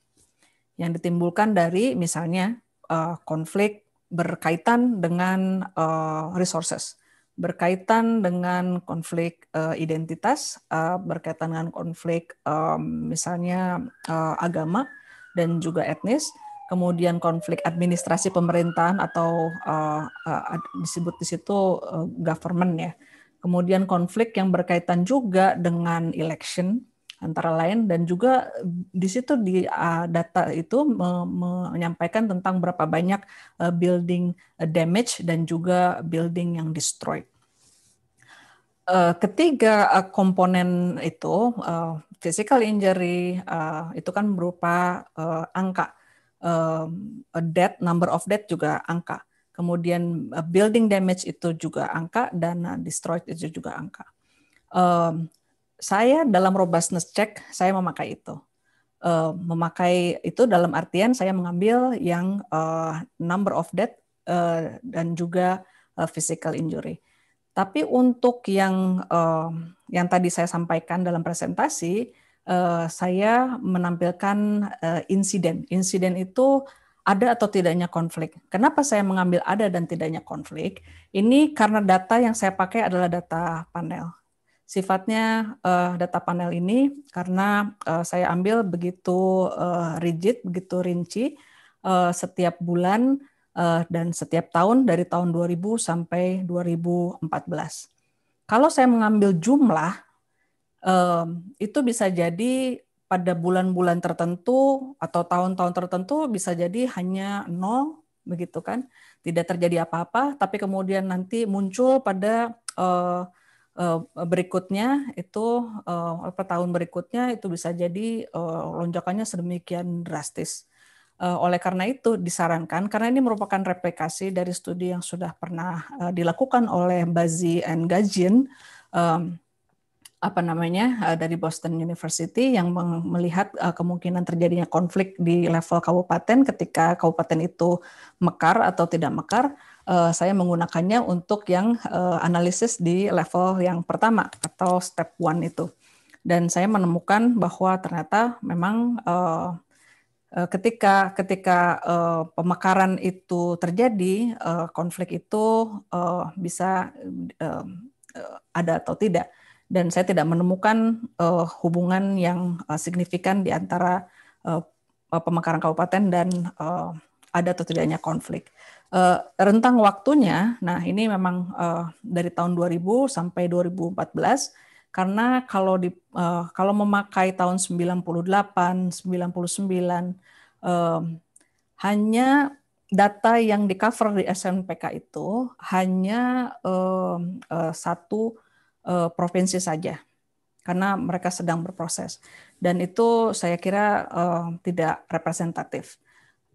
yang ditimbulkan dari misalnya uh, konflik berkaitan dengan uh, resources, berkaitan dengan konflik uh, identitas, uh, berkaitan dengan konflik um, misalnya uh, agama dan juga etnis, kemudian konflik administrasi pemerintahan atau uh, uh, disebut di situ uh, government ya. Kemudian konflik yang berkaitan juga dengan election antara lain dan juga di situ di uh, data itu me menyampaikan tentang berapa banyak uh, building damage dan juga building yang destroyed. Eh, ketiga uh, komponen itu uh, physical injury uh, itu kan berupa uh, angka uh, death number of death juga angka kemudian uh, building damage itu juga angka dan uh, destroyed itu juga angka uh, saya dalam robustness check saya memakai itu uh, memakai itu dalam artian saya mengambil yang uh, number of death uh, dan juga uh, physical injury tapi untuk yang uh, yang tadi saya sampaikan dalam presentasi, uh, saya menampilkan uh, insiden. Insiden itu ada atau tidaknya konflik. Kenapa saya mengambil ada dan tidaknya konflik? Ini karena data yang saya pakai adalah data panel. Sifatnya uh, data panel ini karena uh, saya ambil begitu uh, rigid, begitu rinci uh, setiap bulan Eh, dan setiap tahun dari tahun 2000 sampai 2014. Kalau saya mengambil jumlah, itu bisa jadi pada bulan-bulan tertentu atau tahun-tahun tertentu bisa jadi hanya nol begitu kan, tidak terjadi apa-apa, tapi kemudian nanti muncul pada eh, eh, berikutnya itu apa tahun berikutnya itu bisa jadi lonjakannya sedemikian drastis Eh, oleh karena itu disarankan karena ini merupakan replikasi dari studi yang sudah pernah eh, dilakukan oleh Bazi and Gajin apa namanya eh, dari Boston University yang melihat kemungkinan terjadinya konflik di level kabupaten ketika kabupaten itu mekar atau tidak mekar saya menggunakannya untuk yang analisis di level yang pertama atau step one itu dan saya menemukan bahwa ternyata memang Eh, ketika ketika uh, pemekaran itu terjadi uh, konflik itu uh, bisa uh, ada atau tidak dan saya tidak menemukan uh, hubungan yang uh, signifikan di antara uh, pemekaran kabupaten dan uh, ada atau tidaknya konflik uh, rentang waktunya nah ini memang uh, dari tahun 2000 sampai 2014 karena kalau di uh, kalau memakai tahun 98, 99 um, hanya data yang di cover di SNPK itu hanya um, uh, satu uh, provinsi saja karena mereka sedang berproses dan itu saya kira uh, tidak representatif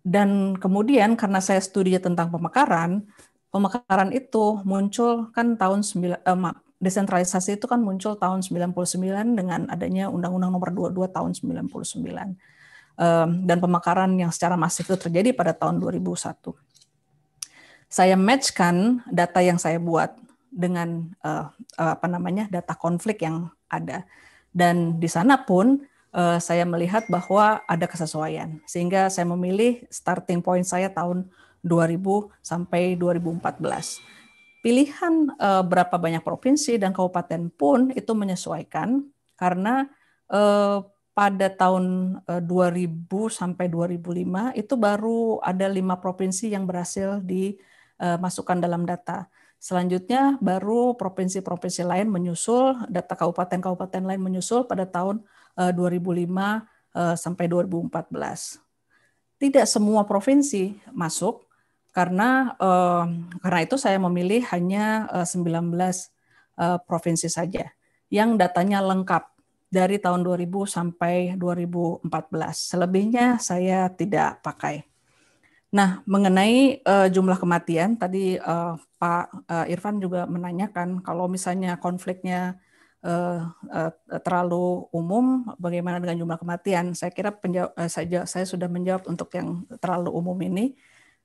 dan kemudian karena saya studi tentang pemekaran pemekaran itu muncul kan tahun 9 eh, desentralisasi itu kan muncul tahun 99 dengan adanya Undang-Undang Nomor 22 tahun 99 dan pemekaran yang secara masif itu terjadi pada tahun 2001. Saya matchkan data yang saya buat dengan eh, apa namanya data konflik yang ada dan di sana pun eh, saya melihat bahwa ada kesesuaian sehingga saya memilih starting point saya tahun 2000 sampai 2014 pilihan uh, berapa banyak provinsi dan kabupaten pun itu menyesuaikan karena uh, pada tahun 2000 eh, sampai 2005 itu baru ada lima provinsi yang berhasil dimasukkan dalam data. Selanjutnya baru provinsi-provinsi lain menyusul, data kabupaten-kabupaten lain menyusul pada tahun 2005 sampai 2014. Tidak semua provinsi masuk, karena eh, karena itu saya memilih hanya 19 eh, eh, provinsi saja yang datanya lengkap dari tahun 2000 sampai 2014. Selebihnya saya tidak pakai. Nah, mengenai uh, jumlah kematian tadi uh, Pak uh, Irfan juga menanyakan kalau misalnya konfliknya terlalu umum, bagaimana dengan jumlah kematian? Saya kira penjawab, saya sudah menjawab untuk yang terlalu umum ini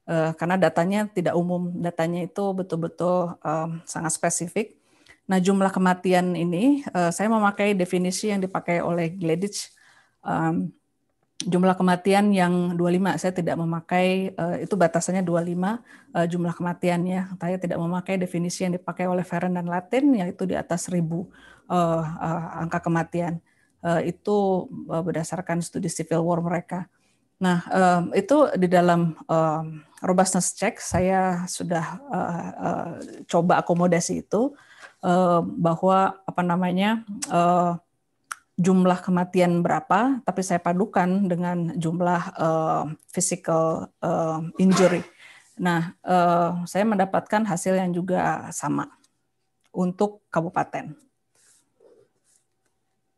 uh, karena datanya tidak umum, datanya itu betul-betul um, sangat spesifik. Nah, jumlah kematian ini uh, saya memakai definisi yang dipakai oleh Gleditch um, jumlah kematian yang 25 saya tidak memakai uh, itu batasannya 25 uh, jumlah kematiannya saya tidak memakai definisi yang dipakai oleh Feren dan Latin yaitu di atas 1000 uh, uh, angka kematian uh, itu berdasarkan studi civil war mereka nah uh, itu di dalam uh, robustness check saya sudah uh, uh, coba akomodasi itu uh, bahwa apa namanya uh, jumlah kematian berapa, tapi saya padukan dengan jumlah uh, physical uh, injury. Nah, uh, saya mendapatkan hasil yang juga sama untuk kabupaten.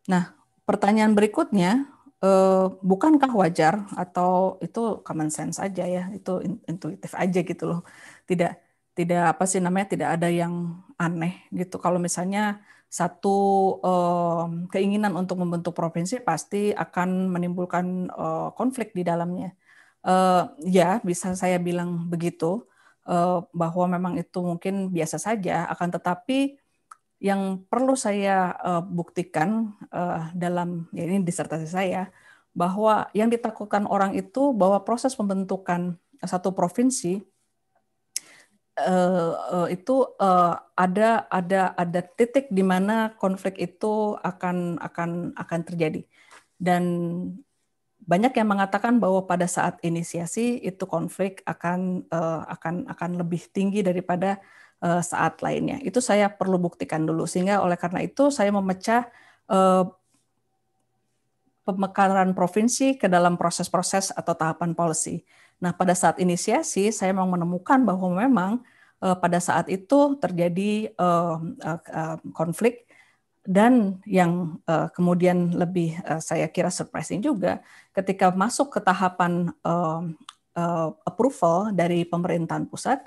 Nah, pertanyaan berikutnya, eh, bukankah wajar atau itu common sense aja ya itu intuitif aja gitu loh tidak tidak apa sih namanya tidak ada yang aneh gitu kalau misalnya satu eh, keinginan untuk membentuk provinsi pasti akan menimbulkan eh, konflik di dalamnya eh, ya bisa saya bilang begitu eh, bahwa memang itu mungkin biasa saja akan tetapi yang perlu saya uh, buktikan uh, dalam ya ini disertasi saya bahwa yang ditakutkan orang itu bahwa proses pembentukan satu provinsi uh, uh, itu uh, ada ada ada titik di mana konflik itu akan akan akan terjadi dan banyak yang mengatakan bahwa pada saat inisiasi itu konflik akan uh, akan akan lebih tinggi daripada Eh, saat lainnya. Itu saya perlu buktikan dulu. Sehingga oleh karena itu saya memecah eh, pemekaran provinsi ke dalam proses-proses atau tahapan policy. Nah, pada saat inisiasi saya memang menemukan bahwa memang eh, pada saat itu terjadi konflik dan yang kemudian lebih saya kira surprising juga ketika masuk ke tahapan approval dari pemerintahan pusat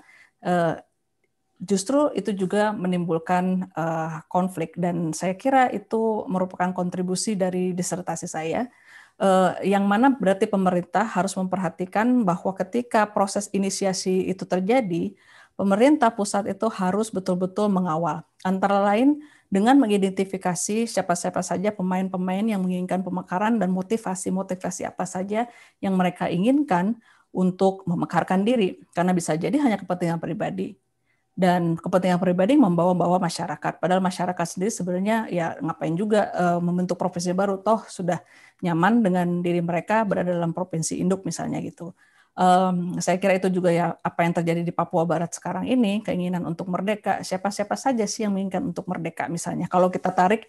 justru itu juga menimbulkan uh, konflik dan saya kira itu merupakan kontribusi dari disertasi saya uh, yang mana berarti pemerintah harus memperhatikan bahwa ketika proses inisiasi itu terjadi pemerintah pusat itu harus betul-betul mengawal antara lain dengan mengidentifikasi siapa-siapa saja pemain-pemain yang menginginkan pemekaran dan motivasi-motivasi apa saja yang mereka inginkan untuk memekarkan diri karena bisa jadi hanya kepentingan pribadi dan kepentingan pribadi membawa-bawa masyarakat. Padahal masyarakat sendiri sebenarnya ya ngapain juga e, membentuk profesi baru toh sudah nyaman dengan diri mereka berada dalam provinsi induk misalnya gitu. Um, saya kira itu juga ya apa yang terjadi di Papua Barat sekarang ini keinginan untuk merdeka siapa-siapa saja sih yang menginginkan untuk merdeka misalnya kalau kita tarik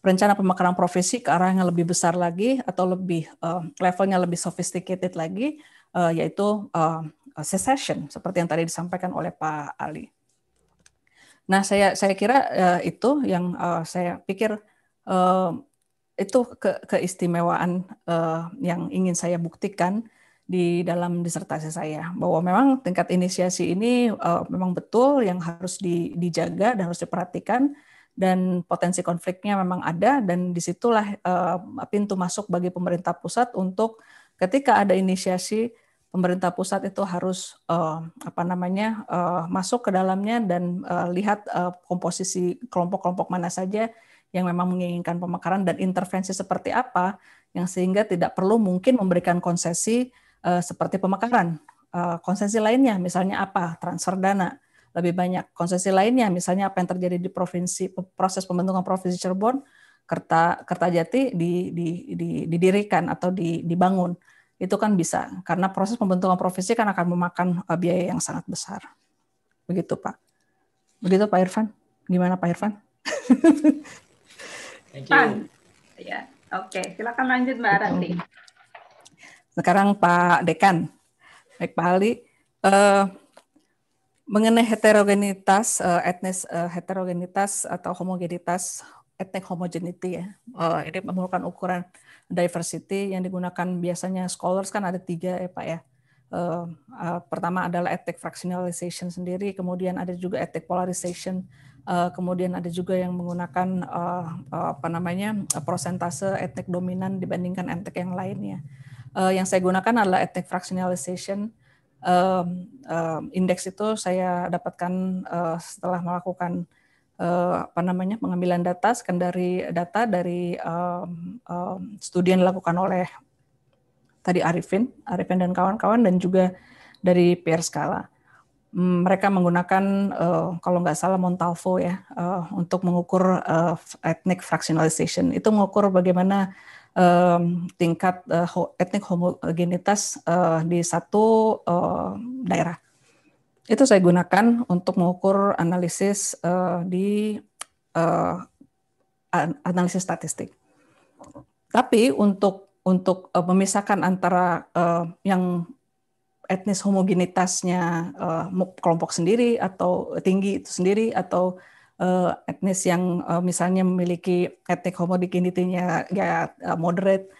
rencana pemekaran profesi ke arah yang lebih besar lagi atau lebih uh, levelnya lebih sophisticated lagi uh, yaitu uh, Eh, secession seperti yang tadi disampaikan oleh Pak Ali. Nah, saya saya kira uh, itu yang uh, saya pikir uh, itu ke, keistimewaan uh, yang ingin saya buktikan di dalam disertasi saya bahwa memang tingkat inisiasi ini uh, memang betul yang harus di, dijaga dan harus diperhatikan dan potensi konfliknya memang ada dan disitulah uh, pintu masuk bagi pemerintah pusat untuk ketika ada inisiasi pemerintah pusat itu harus uh, apa namanya uh, masuk ke dalamnya dan uh, lihat uh, komposisi kelompok-kelompok mana saja yang memang menginginkan pemekaran dan intervensi seperti apa yang sehingga tidak perlu mungkin memberikan konsesi uh, seperti pemekaran. Uh, konsesi lainnya misalnya apa? Transfer dana lebih banyak. Konsesi lainnya misalnya apa yang terjadi di provinsi proses pembentukan provinsi Cirebon Kerta Kertajati di, di, di, didirikan atau di, dibangun itu kan bisa karena proses pembentukan profesi kan akan memakan uh, biaya yang sangat besar begitu pak begitu pak Irfan gimana pak Irfan Thank Pan. ya oke silakan lanjut mbak Ranti sekarang pak dekan baik pak Ali uh, eh, mengenai heterogenitas uh, etnis uh, heterogenitas atau homogenitas etnik homogeniti ya uh, ini memerlukan ukuran diversity yang digunakan biasanya scholars kan ada tiga ya Pak ya. Uh, uh, pertama adalah ethic fractionalization sendiri, kemudian ada juga ethic polarization, uh, kemudian ada juga yang menggunakan uh, uh, apa namanya uh, persentase dominan dibandingkan etik yang lainnya. Uh, yang saya gunakan adalah ethic fractionalization. uh, uh, indeks itu saya dapatkan uh, setelah melakukan Eh, apa namanya pengambilan data scan dari data dari um, um, studi yang dilakukan oleh tadi Arifin, Arifin dan kawan-kawan dan juga dari PR Scala. Mm, mereka menggunakan uh, kalau nggak salah Montalvo ya uh, untuk mengukur uh, ethnic fractionalization. Itu mengukur bagaimana um, tingkat uh, ethnic homogenitas uh, di satu uh, daerah itu saya gunakan untuk mengukur analisis uh, di uh, analisis statistik. Tapi untuk untuk uh, memisahkan antara uh, yang etnis homogenitasnya uh, kelompok sendiri atau tinggi itu sendiri atau uh, etnis yang uh, misalnya memiliki etnik homogenitinya ya uh, moderate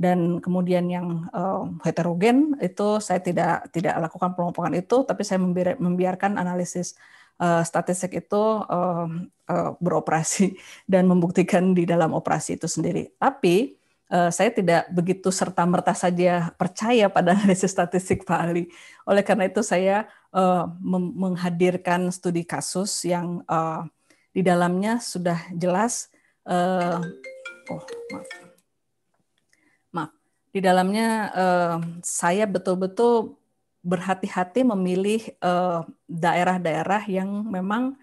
dan kemudian yang uh, heterogen itu saya tidak tidak lakukan pengelompokan itu tapi saya membiarkan analisis uh, statistik itu uh, uh, beroperasi dan membuktikan di dalam operasi itu sendiri tapi uh, saya tidak begitu serta merta saja percaya pada analisis statistik Pak Ali oleh karena itu saya uh, menghadirkan studi kasus yang uh, di dalamnya sudah jelas uh, oh maaf di dalamnya uh, saya betul-betul berhati-hati memilih daerah daerah-daerah yang memang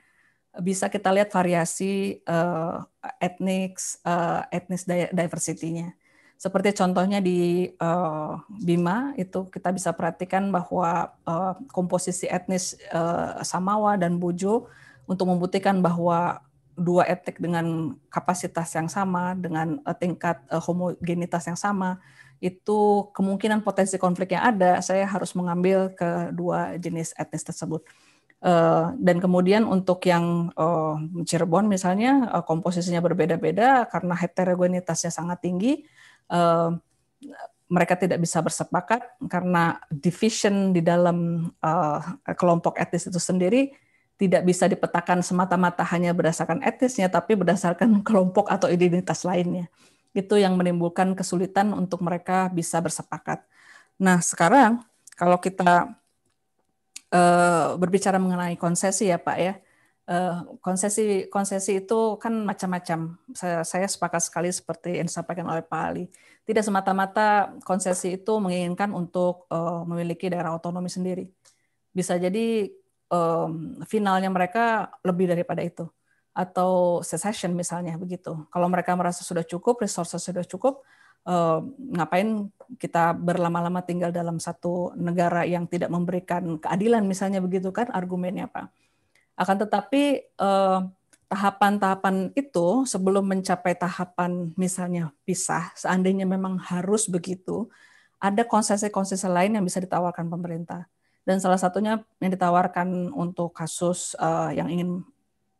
bisa kita lihat variasi uh, eh, etnik uh, eh, etnis diversity-nya. Seperti contohnya di uh, Bima itu kita bisa perhatikan bahwa uh, komposisi etnis uh, Samawa dan Bujo untuk membuktikan bahwa dua etik dengan kapasitas yang sama, dengan tingkat homogenitas yang sama, itu kemungkinan potensi konflik yang ada, saya harus mengambil kedua jenis etnis tersebut. Eh, dan kemudian untuk yang eh, Cirebon misalnya eh, komposisinya berbeda-beda karena heterogenitasnya sangat tinggi, mereka tidak bisa bersepakat karena division di dalam kelompok etnis itu sendiri tidak bisa dipetakan semata-mata hanya berdasarkan etnisnya, tapi berdasarkan kelompok atau identitas lainnya. Itu yang menimbulkan kesulitan untuk mereka bisa bersepakat. Nah, sekarang kalau kita uh, berbicara mengenai konsesi ya Pak ya, eh, konsesi konsesi itu kan macam-macam. Saya, saya sepakat sekali seperti yang disampaikan oleh Pak Ali. Tidak semata-mata konsesi itu menginginkan untuk uh, memiliki daerah otonomi sendiri. Bisa jadi um, finalnya mereka lebih daripada itu atau secession misalnya begitu. Kalau mereka merasa sudah cukup, resources sudah cukup, eh, ngapain kita berlama-lama tinggal dalam satu negara yang tidak memberikan keadilan misalnya begitu kan argumennya apa? Akan tetapi eh, tahapan-tahapan itu sebelum mencapai tahapan misalnya pisah, seandainya memang harus begitu, ada konsesi-konsesi lain yang bisa ditawarkan pemerintah. Dan salah satunya yang ditawarkan untuk kasus uh, yang ingin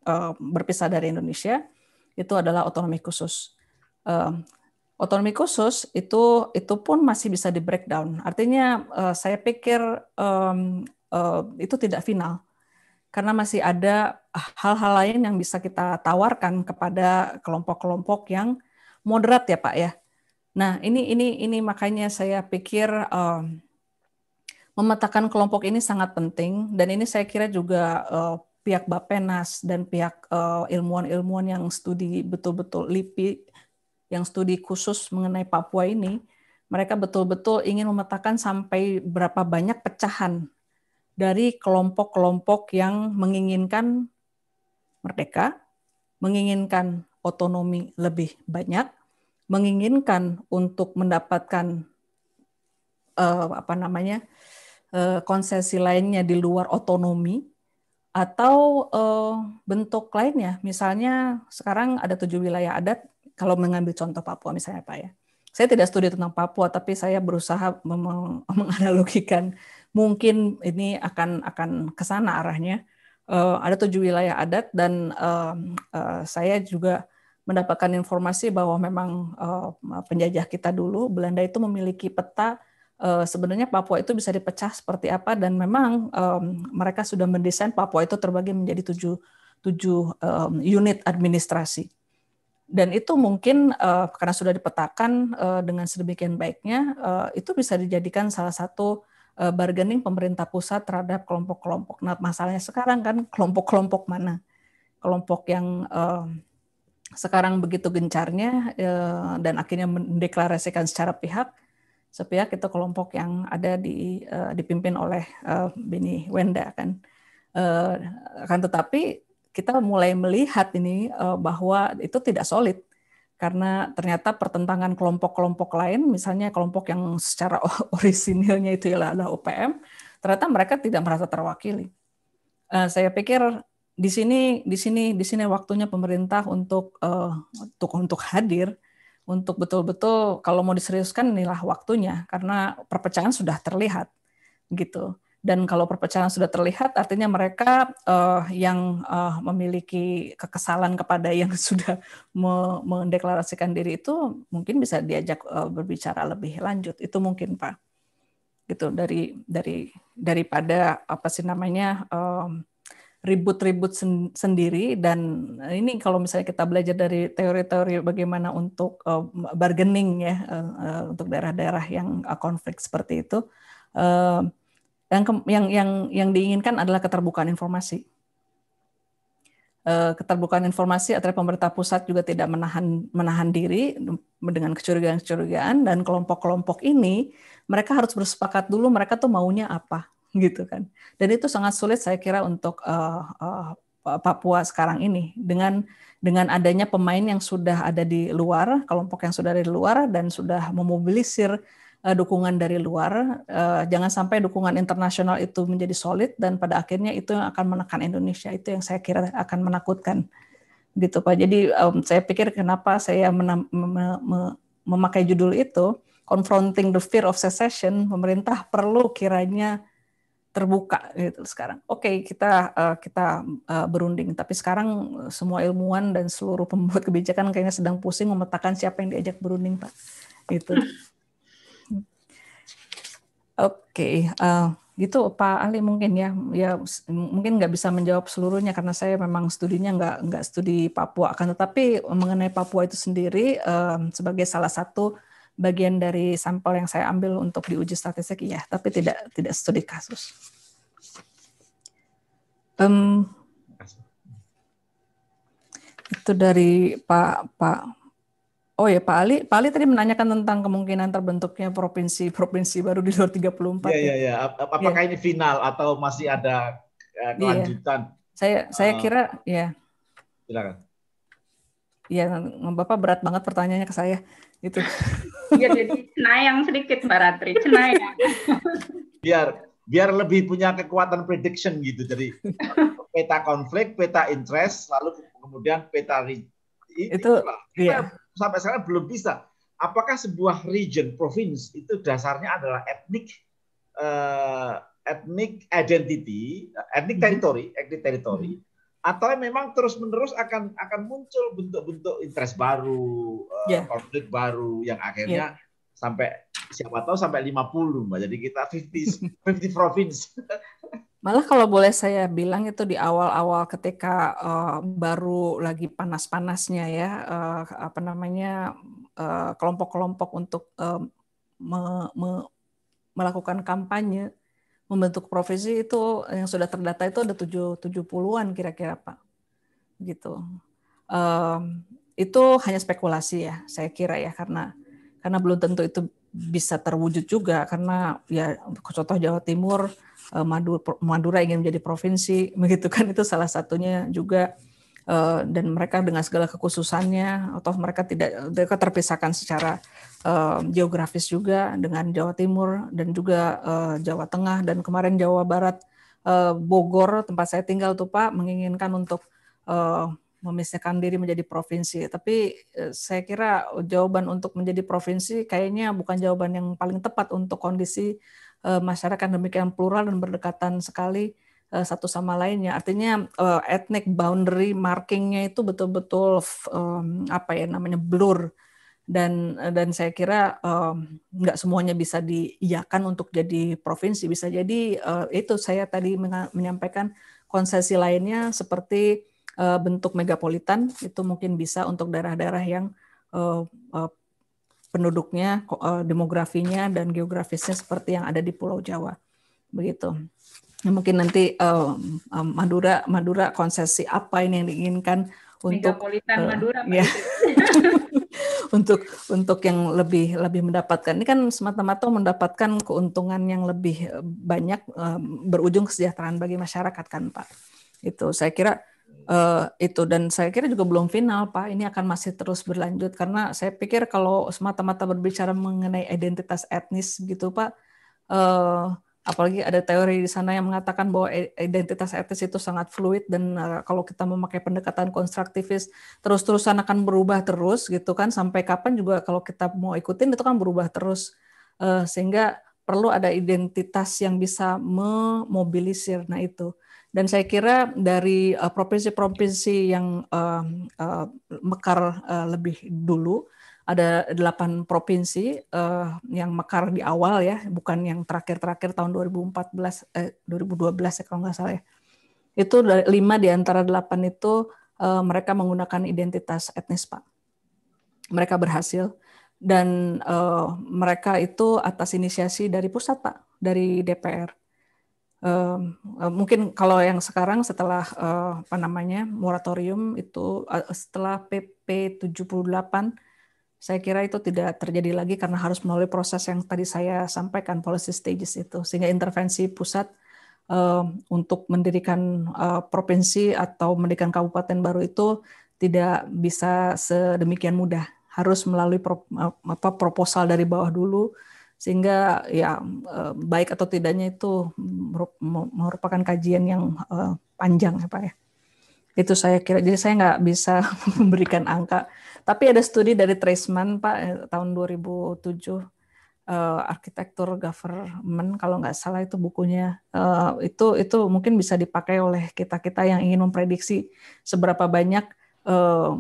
Eh, berpisah dari Indonesia itu adalah otonomi khusus. Eh, otonomi khusus itu itu pun masih bisa di breakdown. Artinya eh, saya pikir itu tidak final karena masih ada hal-hal lain yang bisa kita tawarkan kepada kelompok-kelompok yang moderat ya Pak ya. Nah ini ini ini makanya saya pikir memetakan kelompok ini sangat penting dan ini saya kira juga pihak Bapenas dan pihak eh, ilmuwan-ilmuwan yang studi betul-betul LIPI yang studi khusus mengenai Papua ini, mereka betul-betul ingin memetakan sampai berapa banyak pecahan dari kelompok-kelompok yang menginginkan merdeka, menginginkan otonomi lebih banyak, menginginkan untuk mendapatkan uh, apa namanya uh, konsesi lainnya di luar otonomi atau uh, bentuk lainnya, misalnya sekarang ada tujuh wilayah adat, kalau mengambil contoh Papua misalnya Pak ya. Saya tidak studi tentang Papua, tapi saya berusaha menganalogikan mungkin ini akan akan ke sana arahnya. Uh, ada tujuh wilayah adat dan uh, uh, saya juga mendapatkan informasi bahwa memang uh, penjajah kita dulu Belanda itu memiliki peta Eh, sebenarnya Papua itu bisa dipecah seperti apa dan memang mereka sudah mendesain Papua itu terbagi menjadi tujuh, tujuh unit administrasi. Dan itu mungkin eh, karena sudah dipetakan eh, dengan sedemikian baiknya, itu bisa dijadikan salah satu bargaining pemerintah pusat terhadap kelompok-kelompok. Nah, masalahnya sekarang kan kelompok-kelompok mana? Kelompok yang sekarang begitu gencarnya dan akhirnya mendeklarasikan secara pihak, sepihak itu kelompok yang ada di uh, dipimpin oleh uh, eh, Bini Wenda kan. Uh, kan tetapi kita mulai melihat ini uh, bahwa itu tidak solid karena ternyata pertentangan kelompok-kelompok lain, misalnya kelompok yang secara orisinilnya itu adalah OPM, ternyata mereka tidak merasa terwakili. Uh, saya pikir di sini, di sini, di sini waktunya pemerintah untuk uh, untuk untuk hadir untuk betul-betul kalau mau diseriuskan inilah waktunya karena perpecahan sudah terlihat gitu dan kalau perpecahan sudah terlihat artinya mereka uh, yang uh, memiliki kekesalan kepada yang sudah me mendeklarasikan diri itu mungkin bisa diajak uh, berbicara lebih lanjut itu mungkin Pak gitu dari dari daripada apa sih namanya um, ribut-ribut sen sendiri dan ini kalau misalnya kita belajar dari teori-teori bagaimana untuk uh, bargaining ya uh, uh, untuk daerah-daerah yang uh, konflik seperti itu uh, yang yang yang yang diinginkan adalah keterbukaan informasi keterbukaan informasi atau pemerintah pusat juga tidak menahan menahan diri dengan kecurigaan-kecurigaan dan kelompok-kelompok ini mereka harus bersepakat dulu mereka tuh maunya apa gitu kan. Dan itu sangat sulit saya kira untuk uh, uh, Papua sekarang ini dengan dengan adanya pemain yang sudah ada di luar, kelompok yang sudah ada di luar dan sudah memobilisir uh, dukungan dari luar. Uh, jangan sampai dukungan internasional itu menjadi solid dan pada akhirnya itu yang akan menekan Indonesia. Itu yang saya kira akan menakutkan. Gitu Pak. Jadi um, saya pikir kenapa saya me, me, memakai judul itu confronting the fear of secession, pemerintah perlu kiranya terbuka gitu sekarang. Oke, okay, kita uh, kita uh, berunding, tapi sekarang eh, semua ilmuwan dan seluruh pembuat kebijakan kayaknya sedang pusing memetakan siapa yang diajak berunding, Pak. Gitu. Oke, okay, uh, gitu Pak Ali mungkin ya, ya mungkin nggak bisa menjawab seluruhnya karena saya memang studinya nggak nggak studi Papua, akan tetapi mengenai Papua itu sendiri uh, sebagai salah satu bagian dari sampel yang saya ambil untuk diuji statistik ya, tapi tidak tidak studi kasus. Um, itu dari Pak Pak Oh ya Pak Ali, Pak Ali tadi menanyakan tentang kemungkinan terbentuknya provinsi-provinsi baru di luar 34. Iya, ya. iya iya iya. Apakah ya. ini final atau masih ada eh, iya. kelanjutan? Ya. Saya saya uh, kira ya. Silakan. Iya, Bapak berat banget pertanyaannya ke saya itu ya jadi cenayang sedikit mbak Ratri cenayang biar biar lebih punya kekuatan prediction gitu jadi peta konflik peta interest lalu kemudian peta itu ya. sampai sekarang belum bisa apakah sebuah region province itu dasarnya adalah etnik uh, etnik identity, eh, etnik mhm. territory, etnik territory, mhm atau memang terus-menerus akan akan muncul bentuk-bentuk interest baru, yeah. Ya. konflik baru yang akhirnya yeah. sampai siapa tahu sampai 50 Mbak. Jadi kita 50 50 province Malah kalau boleh saya bilang itu di awal-awal ketika uh, baru lagi panas-panasnya ya uh, apa namanya eh, kelompok-kelompok uh, untuk uh, me, me, melakukan kampanye membentuk profesi itu yang sudah terdata itu ada tujuh tujuh puluhan kira-kira pak gitu um, itu hanya spekulasi ya saya kira ya karena karena belum tentu itu bisa terwujud juga karena ya contoh Jawa Timur eh, Madura, Madura ingin menjadi provinsi begitu kan itu salah satunya juga Eh, dan mereka dengan segala kekhususannya atau mereka tidak mereka eh, terpisahkan secara eh, geografis juga dengan Jawa Timur dan juga Jawa Tengah dan kemarin Jawa Barat Bogor tempat saya tinggal tuh Pak menginginkan untuk memisahkan diri menjadi provinsi. Tapi saya kira jawaban untuk menjadi provinsi kayaknya bukan jawaban yang paling tepat untuk kondisi masyarakat demikian plural dan berdekatan sekali Eh, satu sama lainnya. Artinya uh, ethnic boundary markingnya itu betul-betul um, apa ya namanya blur dan dan saya kira um, nggak semuanya bisa diiyakan untuk jadi provinsi bisa jadi uh, itu saya tadi menyampaikan konsesi lainnya seperti uh, bentuk megapolitan itu mungkin bisa untuk daerah-daerah yang uh, uh, penduduknya uh, demografinya dan geografisnya seperti yang ada di Pulau Jawa begitu. Nah, mungkin nanti um, um, Madura Madura konsesi apa ini yang diinginkan untuk uh, Madura ya. untuk untuk yang lebih lebih mendapatkan ini kan semata-mata mendapatkan keuntungan yang lebih banyak um, berujung kesejahteraan bagi masyarakat kan Pak. Itu saya kira uh, itu dan saya kira juga belum final Pak. Ini akan masih terus berlanjut karena saya pikir kalau semata-mata berbicara mengenai identitas etnis gitu Pak uh, apalagi ada teori di sana yang mengatakan bahwa identitas etis itu sangat fluid dan eh, kalau kita memakai pendekatan konstruktivis terus-terusan akan berubah terus gitu kan sampai kapan juga kalau kita mau ikutin itu kan berubah terus eh, sehingga perlu ada identitas yang bisa memobilisir nah itu dan saya kira dari eh, provinsi-provinsi yang mekar lebih dulu ada delapan provinsi uh, yang mekar di awal ya, bukan yang terakhir-terakhir tahun 2014 eh 2012 ya kalau nggak salah ya. Itu lima di antara delapan itu uh, mereka menggunakan identitas etnis, Pak. Mereka berhasil dan uh, mereka itu atas inisiasi dari pusat, Pak, dari DPR. Uh, mungkin kalau yang sekarang setelah uh, apa namanya moratorium itu uh, setelah PP 78 saya kira itu tidak terjadi lagi karena harus melalui proses yang tadi saya sampaikan policy stages itu sehingga intervensi pusat uh, untuk mendirikan uh, provinsi atau mendirikan kabupaten baru itu tidak bisa sedemikian mudah harus melalui pro, eh, apa, proposal dari bawah dulu sehingga ya baik atau tidaknya itu merupakan kajian yang panjang ya pak ya itu saya kira jadi saya nggak bisa memberikan angka tapi ada studi dari Treisman, Pak eh, tahun 2007 uh, eh, arsitektur government kalau nggak salah itu bukunya uh, itu itu mungkin bisa dipakai oleh kita kita yang ingin memprediksi seberapa banyak uh,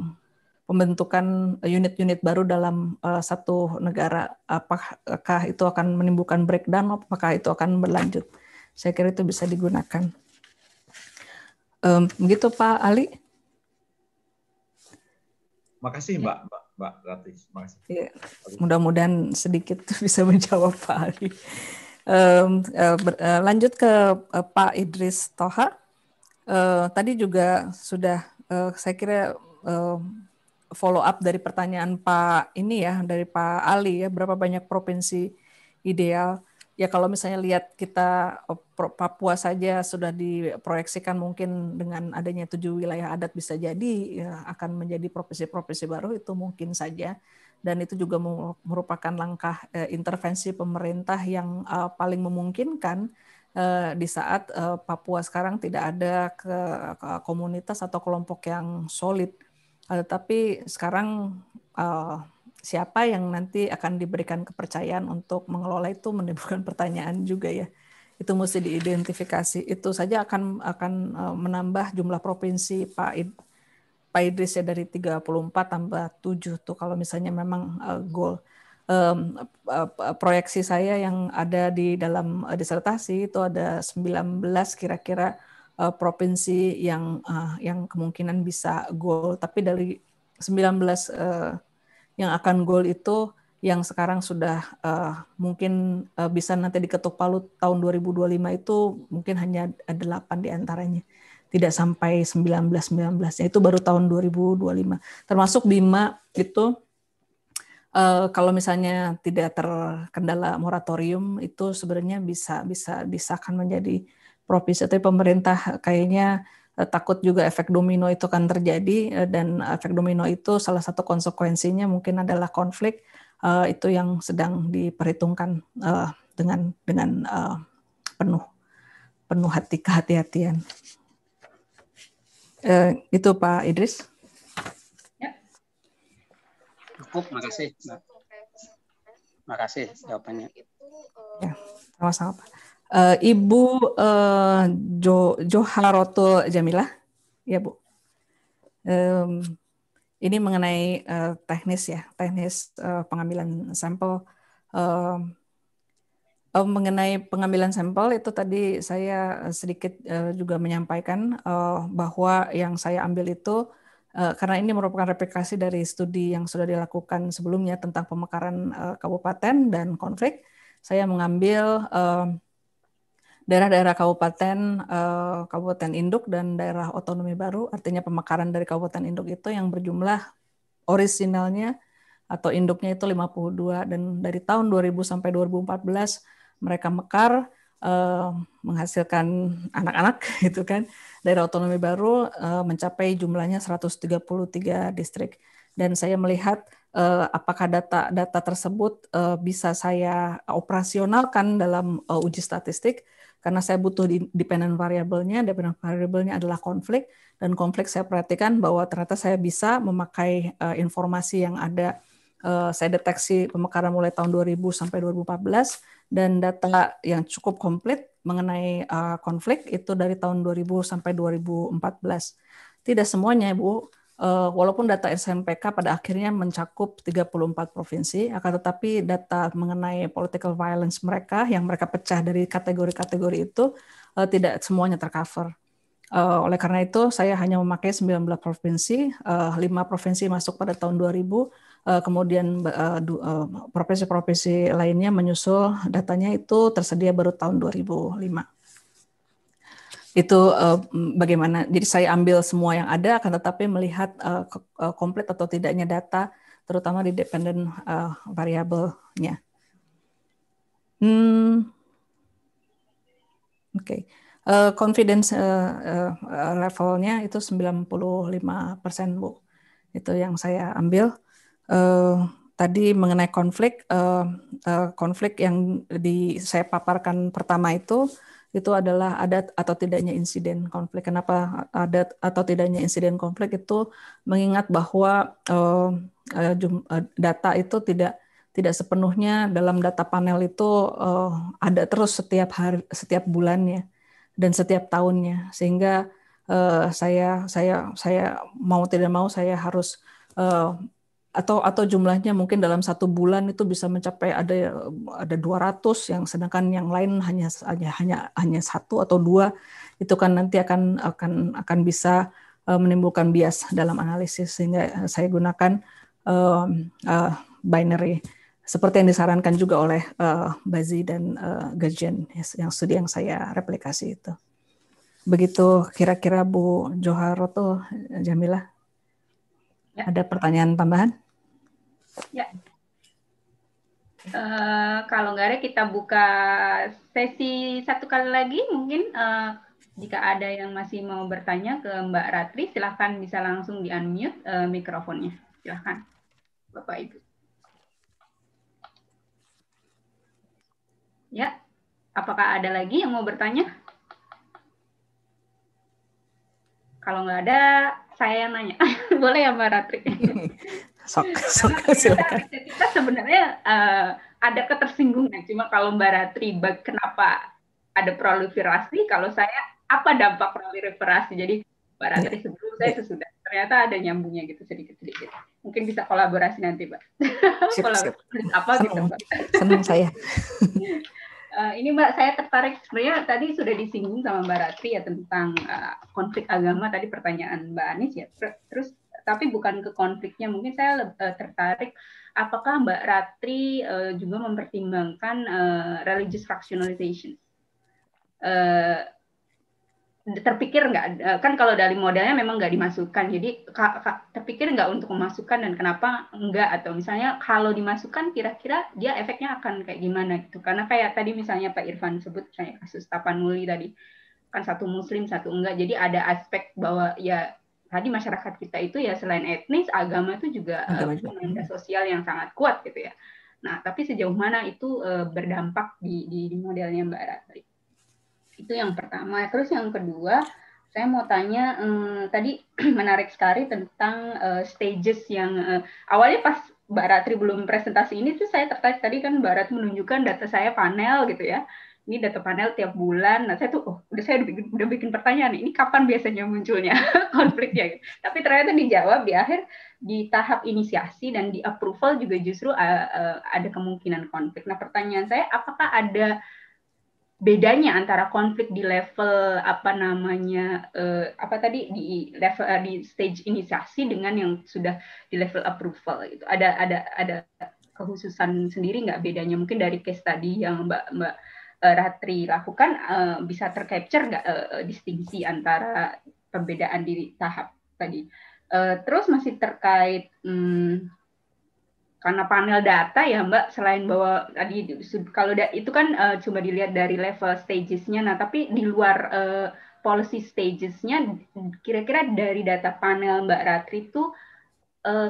pembentukan unit-unit baru dalam uh, satu negara apakah itu akan menimbulkan breakdown apakah itu akan berlanjut saya kira itu bisa digunakan um, begitu Pak Ali Makasih ya. Mbak, Mbak, Mbak Rati. Makasih. Ya, mudah-mudahan sedikit bisa menjawab Pak Ali. Um, uh, ber, uh, lanjut ke uh, Pak Idris Toha. Uh, tadi juga sudah uh, saya kira uh, follow up dari pertanyaan Pak ini ya dari Pak Ali ya berapa banyak provinsi ideal ya kalau misalnya lihat kita oh, Papua saja sudah diproyeksikan mungkin dengan adanya tujuh wilayah adat bisa jadi ya, akan menjadi profesi-profesi baru itu mungkin saja dan itu juga merupakan langkah eh, intervensi pemerintah yang eh, paling memungkinkan eh, di saat eh, Papua sekarang tidak ada ke, ke komunitas atau kelompok yang solid eh, tapi sekarang eh, siapa yang nanti akan diberikan kepercayaan untuk mengelola itu menimbulkan pertanyaan juga ya itu mesti diidentifikasi itu saja akan akan e, menambah jumlah provinsi Pak Id, Pak Idris ya dari 34 tambah 7 tuh kalau misalnya memang uh, goal um, uh, proyeksi saya yang ada di dalam disertasi itu ada 19 kira-kira uh, provinsi yang uh, yang kemungkinan bisa goal tapi dari 19 uh, yang akan goal itu yang sekarang sudah uh, mungkin uh, bisa nanti diketuk palu tahun 2025 itu mungkin hanya 8 di antaranya. Tidak sampai 19-19, ya, itu baru tahun 2025. Termasuk Bima itu uh, kalau misalnya tidak terkendala moratorium itu sebenarnya bisa bisa disahkan menjadi provinsi tapi pemerintah kayaknya Eh, takut juga efek domino itu akan terjadi eh, dan efek domino itu salah satu konsekuensinya mungkin adalah konflik eh, itu yang sedang diperhitungkan dengan dengan penuh penuh hati kehati-hatian. itu Pak Idris. Ya. Cukup, makasih. Makasih jawabannya. Ya, sama-sama Pak uh, Ibu uh, jo, Joharotul Jamilah, ya Bu. Um, ini mengenai uh, teknis ya, teknis uh, pengambilan sampel. Uh, uh, mengenai pengambilan sampel itu tadi saya sedikit uh, juga menyampaikan uh, bahwa yang saya ambil itu karena ini merupakan replikasi dari studi yang sudah dilakukan sebelumnya tentang pemekaran uh, kabupaten dan konflik. Saya mengambil uh, daerah-daerah kabupaten eh, kabupaten induk dan daerah otonomi baru artinya pemekaran dari kabupaten induk itu yang berjumlah orisinalnya atau induknya itu 52 dan dari tahun 2000 sampai 2014 mereka mekar eh, menghasilkan anak-anak gitu kan daerah otonomi baru eh, mencapai jumlahnya 133 distrik dan saya melihat eh, apakah data-data tersebut uh, bisa saya operasionalkan dalam eh, uji statistik karena saya butuh dependent variabelnya, dependent variabelnya adalah konflik, dan konflik saya perhatikan bahwa ternyata saya bisa memakai uh, informasi yang ada, uh, saya deteksi pemekaran mulai tahun 2000 sampai 2014, dan data yang cukup komplit mengenai uh, konflik itu dari tahun 2000 sampai 2014. Tidak semuanya, Bu. Eh, walaupun data SMPK pada akhirnya mencakup 34 provinsi, akan tetapi data mengenai political violence mereka yang mereka pecah dari kategori-kategori itu eh, tidak semuanya tercover. Uh, oleh karena itu, saya hanya memakai 19 provinsi, uh, 5 provinsi masuk pada tahun 2000, uh, kemudian provinsi-provinsi uh, lainnya menyusul datanya itu tersedia baru tahun 2005 itu uh, bagaimana jadi saya ambil semua yang ada akan tetapi melihat uh, komplit atau tidaknya data terutama di dependent uh, variabelnya hmm. oke okay. uh, confidence uh, uh, levelnya itu 95 persen bu itu yang saya ambil uh, tadi mengenai konflik konflik yang di saya paparkan pertama itu itu adalah ada atau tidaknya insiden konflik. Kenapa ada atau tidaknya insiden konflik itu mengingat bahwa uh, data itu tidak tidak sepenuhnya dalam data panel itu uh, ada terus setiap hari setiap bulannya dan setiap tahunnya sehingga uh, saya saya saya mau tidak mau saya harus uh, atau atau jumlahnya mungkin dalam satu bulan itu bisa mencapai ada ada 200 yang sedangkan yang lain hanya hanya hanya hanya satu atau dua itu kan nanti akan akan akan bisa eh, menimbulkan bias dalam analisis sehingga eh, saya gunakan uh, uh, binary seperti yang disarankan juga oleh uh, Bazi dan uh, Gajen yang studi yang saya replikasi itu begitu kira-kira Bu Joharoto atau Jamila ya. ada pertanyaan tambahan? Ya. Uh, kalau nggak ada kita buka sesi satu kali lagi mungkin uh, jika ada yang masih mau bertanya ke Mbak Ratri silahkan bisa langsung di unmute uh, eh, mikrofonnya silahkan Bapak Ibu. Ya, apakah ada lagi yang mau bertanya? Kalau nggak ada, saya yang nanya. Boleh ya Mbak Ratri? sok, sok nah, silakan. Kita, sebenarnya uh, ada ketersinggungan, cuma kalau Mbak Ratri, kenapa ada proliferasi? Kalau saya, apa dampak proliferasi? Jadi Mbak Ratri ya. sebelum saya ya. sesudah ternyata ada nyambungnya gitu sedikit-sedikit. Mungkin bisa kolaborasi nanti, Mbak. Sip, kolaborasi sip. apa Senang. gitu, Mbak. Senang saya. uh, ini Mbak, saya tertarik sebenarnya tadi sudah disinggung sama Mbak Ratri ya tentang uh, konflik agama tadi pertanyaan Mbak Anis ya. Terus tapi bukan ke konfliknya. Mungkin saya uh, tertarik apakah Mbak Ratri eh, juga mempertimbangkan eh, religious fractionalization? terpikir nggak kan kalau dari modalnya memang nggak dimasukkan jadi terpikir nggak untuk memasukkan dan kenapa nggak atau misalnya kalau dimasukkan kira-kira dia efeknya akan kayak gimana gitu karena kayak tadi misalnya Pak Irfan sebut kayak kasus Tapanuli tadi kan satu muslim satu enggak jadi ada aspek bahwa ya tadi masyarakat kita itu ya selain etnis, agama itu juga eh, agama. sosial yang sangat kuat gitu ya. Nah, tapi sejauh mana itu uh, berdampak di, di, di modelnya Mbak Ratri? Itu yang pertama. Terus yang kedua, saya mau tanya um, tadi menarik sekali tentang uh, stages yang uh, awalnya pas Mbak Ratri belum presentasi ini tuh saya tertarik tadi kan Mbak Ratri menunjukkan data saya panel gitu ya ini data panel tiap bulan. Nah, saya tuh oh, udah saya udah bikin, udah bikin pertanyaan ini kapan biasanya munculnya konfliknya. Gitu. Tapi ternyata dijawab di akhir di tahap inisiasi dan di approval juga justru uh, uh, ada kemungkinan konflik. Nah, pertanyaan saya apakah ada bedanya antara konflik di level apa namanya uh, apa tadi di level uh, di stage inisiasi dengan yang sudah di level approval itu ada ada ada kekhususan sendiri nggak bedanya mungkin dari case tadi yang mbak mbak uh, Ratri lakukan uh, bisa tercapture nggak uh, eh, distingsi antara perbedaan di tahap tadi. Uh, terus masih terkait um, karena panel data ya Mbak selain bahwa tadi kalau da, itu kan uh, cuma dilihat dari level stagesnya nah tapi di luar uh, policy stagesnya kira-kira dari data panel Mbak Ratri itu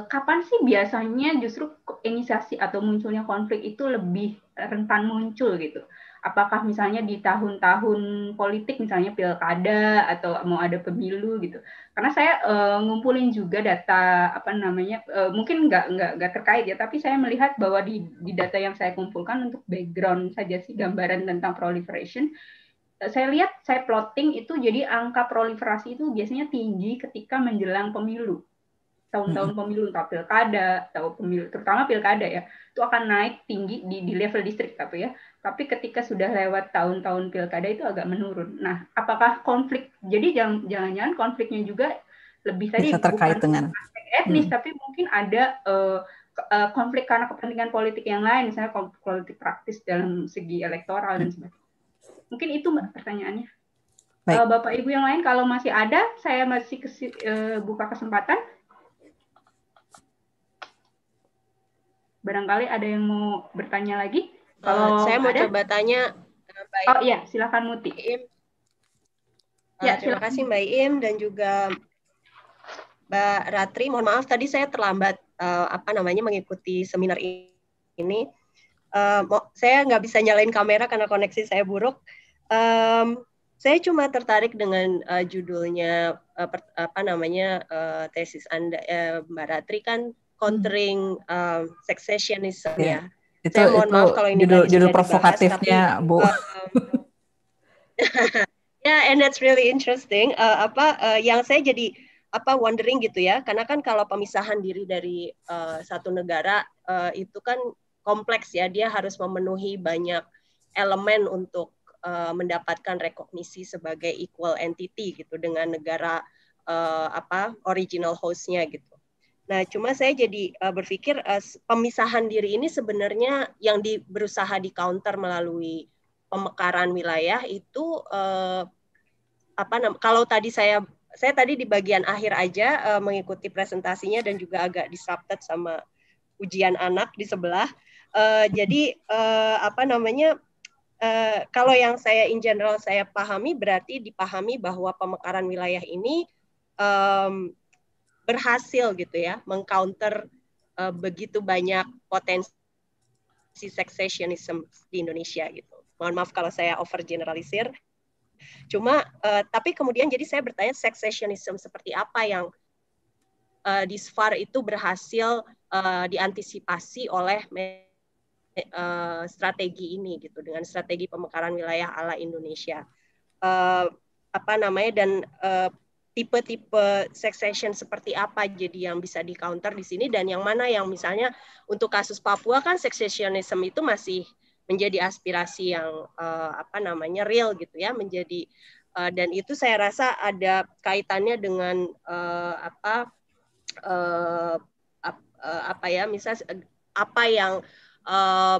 kapan sih biasanya justru inisiasi atau munculnya konflik itu lebih rentan muncul gitu apakah misalnya di tahun-tahun politik misalnya pilkada atau mau ada pemilu gitu karena saya uh, ngumpulin juga data apa namanya uh, mungkin nggak nggak nggak terkait ya tapi saya melihat bahwa di di data yang saya kumpulkan untuk background saja sih gambaran tentang proliferation eh, saya lihat saya plotting itu jadi angka proliferasi itu biasanya tinggi ketika menjelang pemilu tahun-tahun pemilu entah pilkada atau pemilu terutama pilkada ya itu akan naik tinggi di, di level distrik tapi ya tapi ketika sudah lewat tahun-tahun pilkada itu agak menurun. Nah, apakah konflik? Jadi jangan-jangan konfliknya juga lebih tadi Bisa terkait dengan etnis, hmm. tapi mungkin ada uh, konflik karena kepentingan politik yang lain, misalnya politik praktis dalam segi elektoral hmm. dan sebagainya. Mungkin itu pertanyaannya. Baik. Uh, Bapak Ibu yang lain, kalau masih ada, saya masih kesi, uh, buka kesempatan. Barangkali ada yang mau bertanya lagi? Kalau uh, saya mau ada? coba tanya eh, Mbak Oh iya, silakan Muti. Im. Uh, ya, eh, terima kasih Mbak Im dan juga Mbak Ratri. Mohon maaf tadi saya terlambat uh, apa namanya mengikuti seminar ini. Uh, saya nggak bisa nyalain kamera karena koneksi saya buruk. Um, saya cuma tertarik dengan uh, judulnya uh, per, apa namanya uh, tesis Anda uh, Mbak Ratri kan hmm. countering uh, successionism yeah. ya itu saya mohon itu maaf kalau ini judul, judul provokatifnya tapi, bu uh, eh, yeah and that's really interesting uh, apa uh, yang saya jadi apa wondering gitu ya karena kan kalau pemisahan diri dari uh, satu negara uh, itu kan kompleks ya dia harus memenuhi banyak elemen untuk uh, mendapatkan rekognisi sebagai equal entity gitu dengan negara uh, apa original hostnya gitu Nah, cuma saya jadi uh, berpikir uh, pemisahan diri ini sebenarnya yang di, berusaha di counter melalui pemekaran wilayah itu uh, apa kalau tadi saya saya tadi di bagian akhir aja uh, mengikuti presentasinya dan juga agak disrupted sama ujian anak di sebelah. Uh, jadi uh, apa namanya Uh, kalau yang saya in general saya pahami berarti dipahami bahwa pemekaran wilayah ini um, berhasil gitu ya mengcounter uh, begitu banyak potensi seksesionisme di Indonesia gitu. Mohon maaf kalau saya overgeneralisir. Cuma uh, tapi kemudian jadi saya bertanya seksesionisme seperti apa yang uh, di SFAR itu berhasil uh, diantisipasi oleh strategi ini gitu dengan strategi pemekaran wilayah ala Indonesia. Uh, apa namanya dan uh, tipe-tipe succession seperti apa jadi yang bisa di counter di sini dan yang mana yang misalnya untuk kasus Papua kan successionism itu masih menjadi aspirasi yang uh, apa namanya real gitu ya menjadi uh, dan itu saya rasa ada kaitannya dengan uh, apa uh, ap, uh, apa ya misal apa yang uh,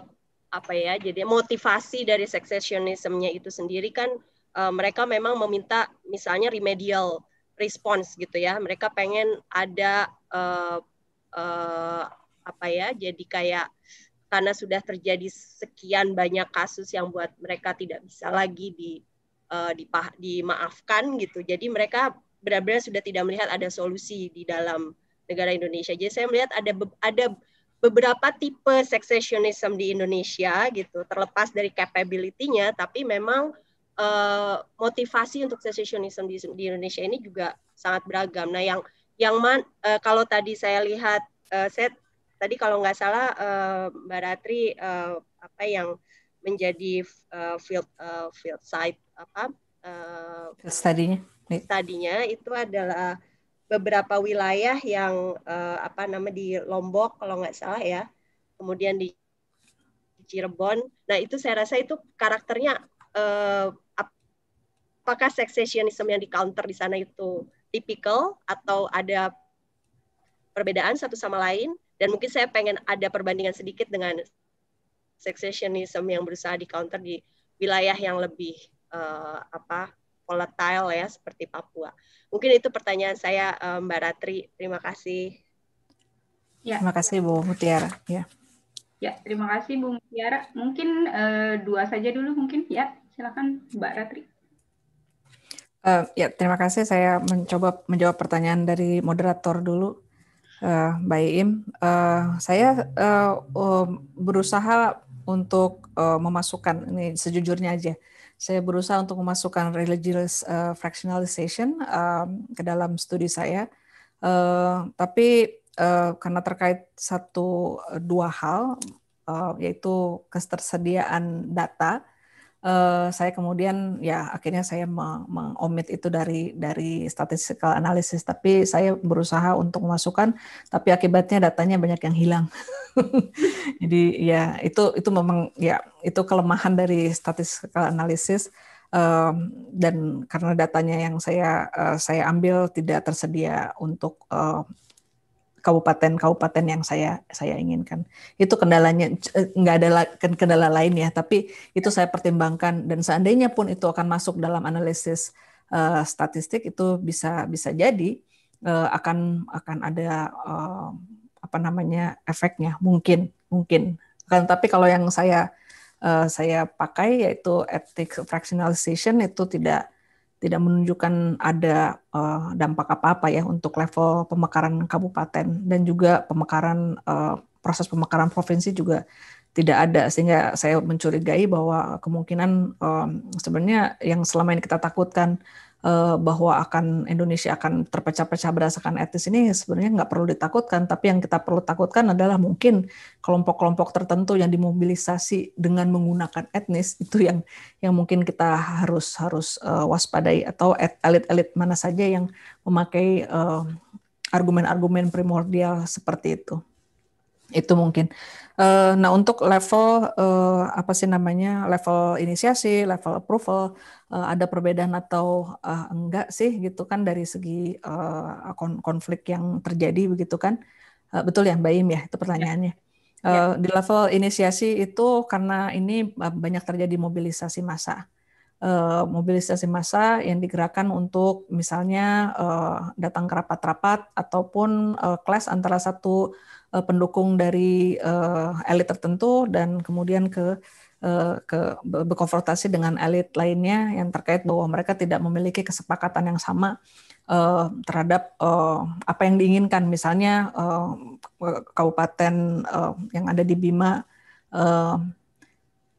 apa ya jadi motivasi dari successionismnya itu sendiri kan uh, mereka memang meminta misalnya remedial response gitu ya. Mereka pengen ada uh, uh, apa ya? Jadi kayak karena sudah terjadi sekian banyak kasus yang buat mereka tidak bisa lagi di uh, eh, dipah, dimaafkan gitu. Jadi mereka benar-benar sudah tidak melihat ada solusi di dalam negara Indonesia. Jadi saya melihat ada ada beberapa tipe secessionism di Indonesia gitu, terlepas dari capability-nya tapi memang Eh, motivasi untuk secessionism di, di Indonesia ini juga sangat beragam. Nah, yang yang man, uh, kalau tadi saya lihat uh, eh, set tadi kalau nggak salah uh, Mbak Ratri uh, apa yang menjadi uh, field uh, field site apa uh, tadinya studinya itu adalah beberapa wilayah yang uh, apa nama di Lombok kalau nggak salah ya kemudian di Cirebon. Nah, itu saya rasa itu karakternya Eh, apakah seksesionisme yang di counter di sana itu tipikal atau ada perbedaan satu sama lain dan mungkin saya pengen ada perbandingan sedikit dengan seksesionisme yang berusaha di counter di wilayah yang lebih uh, apa volatile ya seperti Papua. Mungkin itu pertanyaan saya eh, Mbak Ratri. Terima kasih. Ya. Terima kasih Bu Mutiara. Ya. Ya, terima kasih Bu Mutiara. Mungkin uh, dua saja dulu mungkin. Ya, silakan Mbak Ratri. Uh, ya, terima kasih. Saya mencoba menjawab pertanyaan dari moderator dulu, uh, Mbak Iim. Uh, saya uh, uh, berusaha untuk uh, memasukkan ini sejujurnya aja. Saya berusaha untuk memasukkan religious uh, fractionalization uh, ke dalam studi saya, uh, tapi Eh, karena terkait satu eh, dua hal eh, yaitu ketersediaan data saya kemudian ya akhirnya saya mengomit itu dari dari statistical analysis tapi saya berusaha untuk memasukkan tapi akibatnya datanya banyak yang hilang jadi ya itu itu memang ya itu kelemahan dari statistical analysis dan karena datanya yang saya saya ambil tidak tersedia untuk kabupaten-kabupaten yang saya saya inginkan. Itu kendalanya eh, nggak ada kendala lain ya, tapi itu saya pertimbangkan dan seandainya pun itu akan masuk dalam analisis uh, statistik itu bisa bisa jadi uh, akan akan ada uh, apa namanya efeknya mungkin mungkin. Kan tapi kalau yang saya uh, saya pakai yaitu ethics fractionalization itu tidak tidak menunjukkan ada uh, dampak apa-apa ya untuk level pemekaran kabupaten dan juga pemekaran uh, proses pemekaran provinsi juga tidak ada sehingga saya mencurigai bahwa kemungkinan um, sebenarnya yang selama ini kita takutkan Eh, bahwa akan Indonesia akan terpecah-pecah berdasarkan etnis ini sebenarnya nggak perlu ditakutkan tapi yang kita perlu takutkan adalah mungkin kelompok-kelompok tertentu yang dimobilisasi dengan menggunakan etnis itu yang yang mungkin kita harus harus uh, waspadai atau elit-elit mana saja yang memakai argumen eh, argumen-argumen primordial seperti itu itu mungkin. nah untuk level apa sih namanya level inisiasi, level approval uh, ada perbedaan atau uh, enggak sih gitu kan dari segi uh, konflik yang terjadi begitu kan uh, betul ya Mbak Im ya itu ya. pertanyaannya ya. Uh, di level inisiasi itu karena ini banyak terjadi mobilisasi massa uh, mobilisasi massa yang digerakkan untuk misalnya uh, datang ke rapat-rapat ataupun uh, kelas antara satu pendukung dari uh, elit tertentu dan kemudian ke Eh, ke berkonfrontasi dengan elit lainnya yang terkait bahwa mereka tidak memiliki kesepakatan yang sama uh, terhadap uh, apa yang diinginkan misalnya uh, kabupaten uh, yang ada di Bima uh,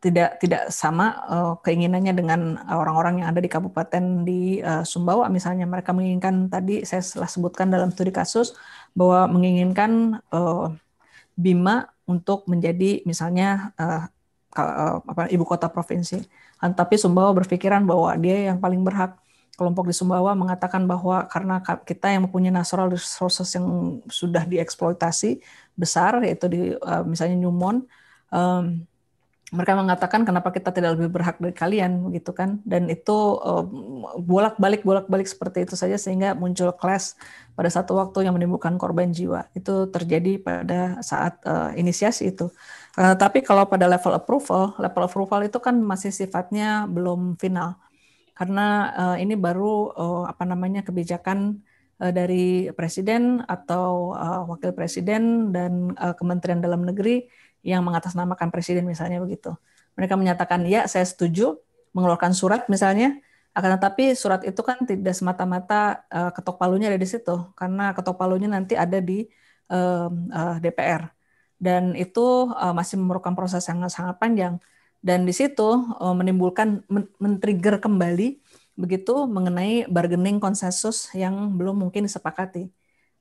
tidak tidak sama uh, keinginannya dengan orang-orang yang ada di kabupaten di uh, Sumbawa misalnya mereka menginginkan tadi saya telah sebutkan dalam studi kasus bahwa menginginkan uh, Bima untuk menjadi misalnya uh, Eh, apa ibu kota provinsi. Kan, tapi Sumbawa berpikiran bahwa dia yang paling berhak. Kelompok di Sumbawa mengatakan bahwa karena kita yang mempunyai natural resources yang sudah dieksploitasi besar, yaitu di eh, misalnya Newmon, um, mereka mengatakan kenapa kita tidak lebih berhak dari kalian gitu kan dan itu bolak-balik bolak-balik seperti itu saja sehingga muncul kelas pada satu waktu yang menimbulkan korban jiwa itu terjadi pada saat uh, inisiasi itu Uh, tapi kalau pada level approval, level approval itu kan masih sifatnya belum final karena uh, ini baru uh, apa namanya kebijakan uh, dari presiden atau uh, wakil presiden dan uh, Kementerian Dalam Negeri yang mengatasnamakan presiden misalnya begitu. Mereka menyatakan ya saya setuju mengeluarkan surat misalnya akan tetapi surat itu kan tidak semata-mata ketok palunya ada di situ karena ketok palunya nanti ada di DPR dan itu uh, masih memerlukan proses yang sangat panjang dan di situ uh, menimbulkan men-trigger kembali begitu mengenai bargaining konsensus yang belum mungkin disepakati.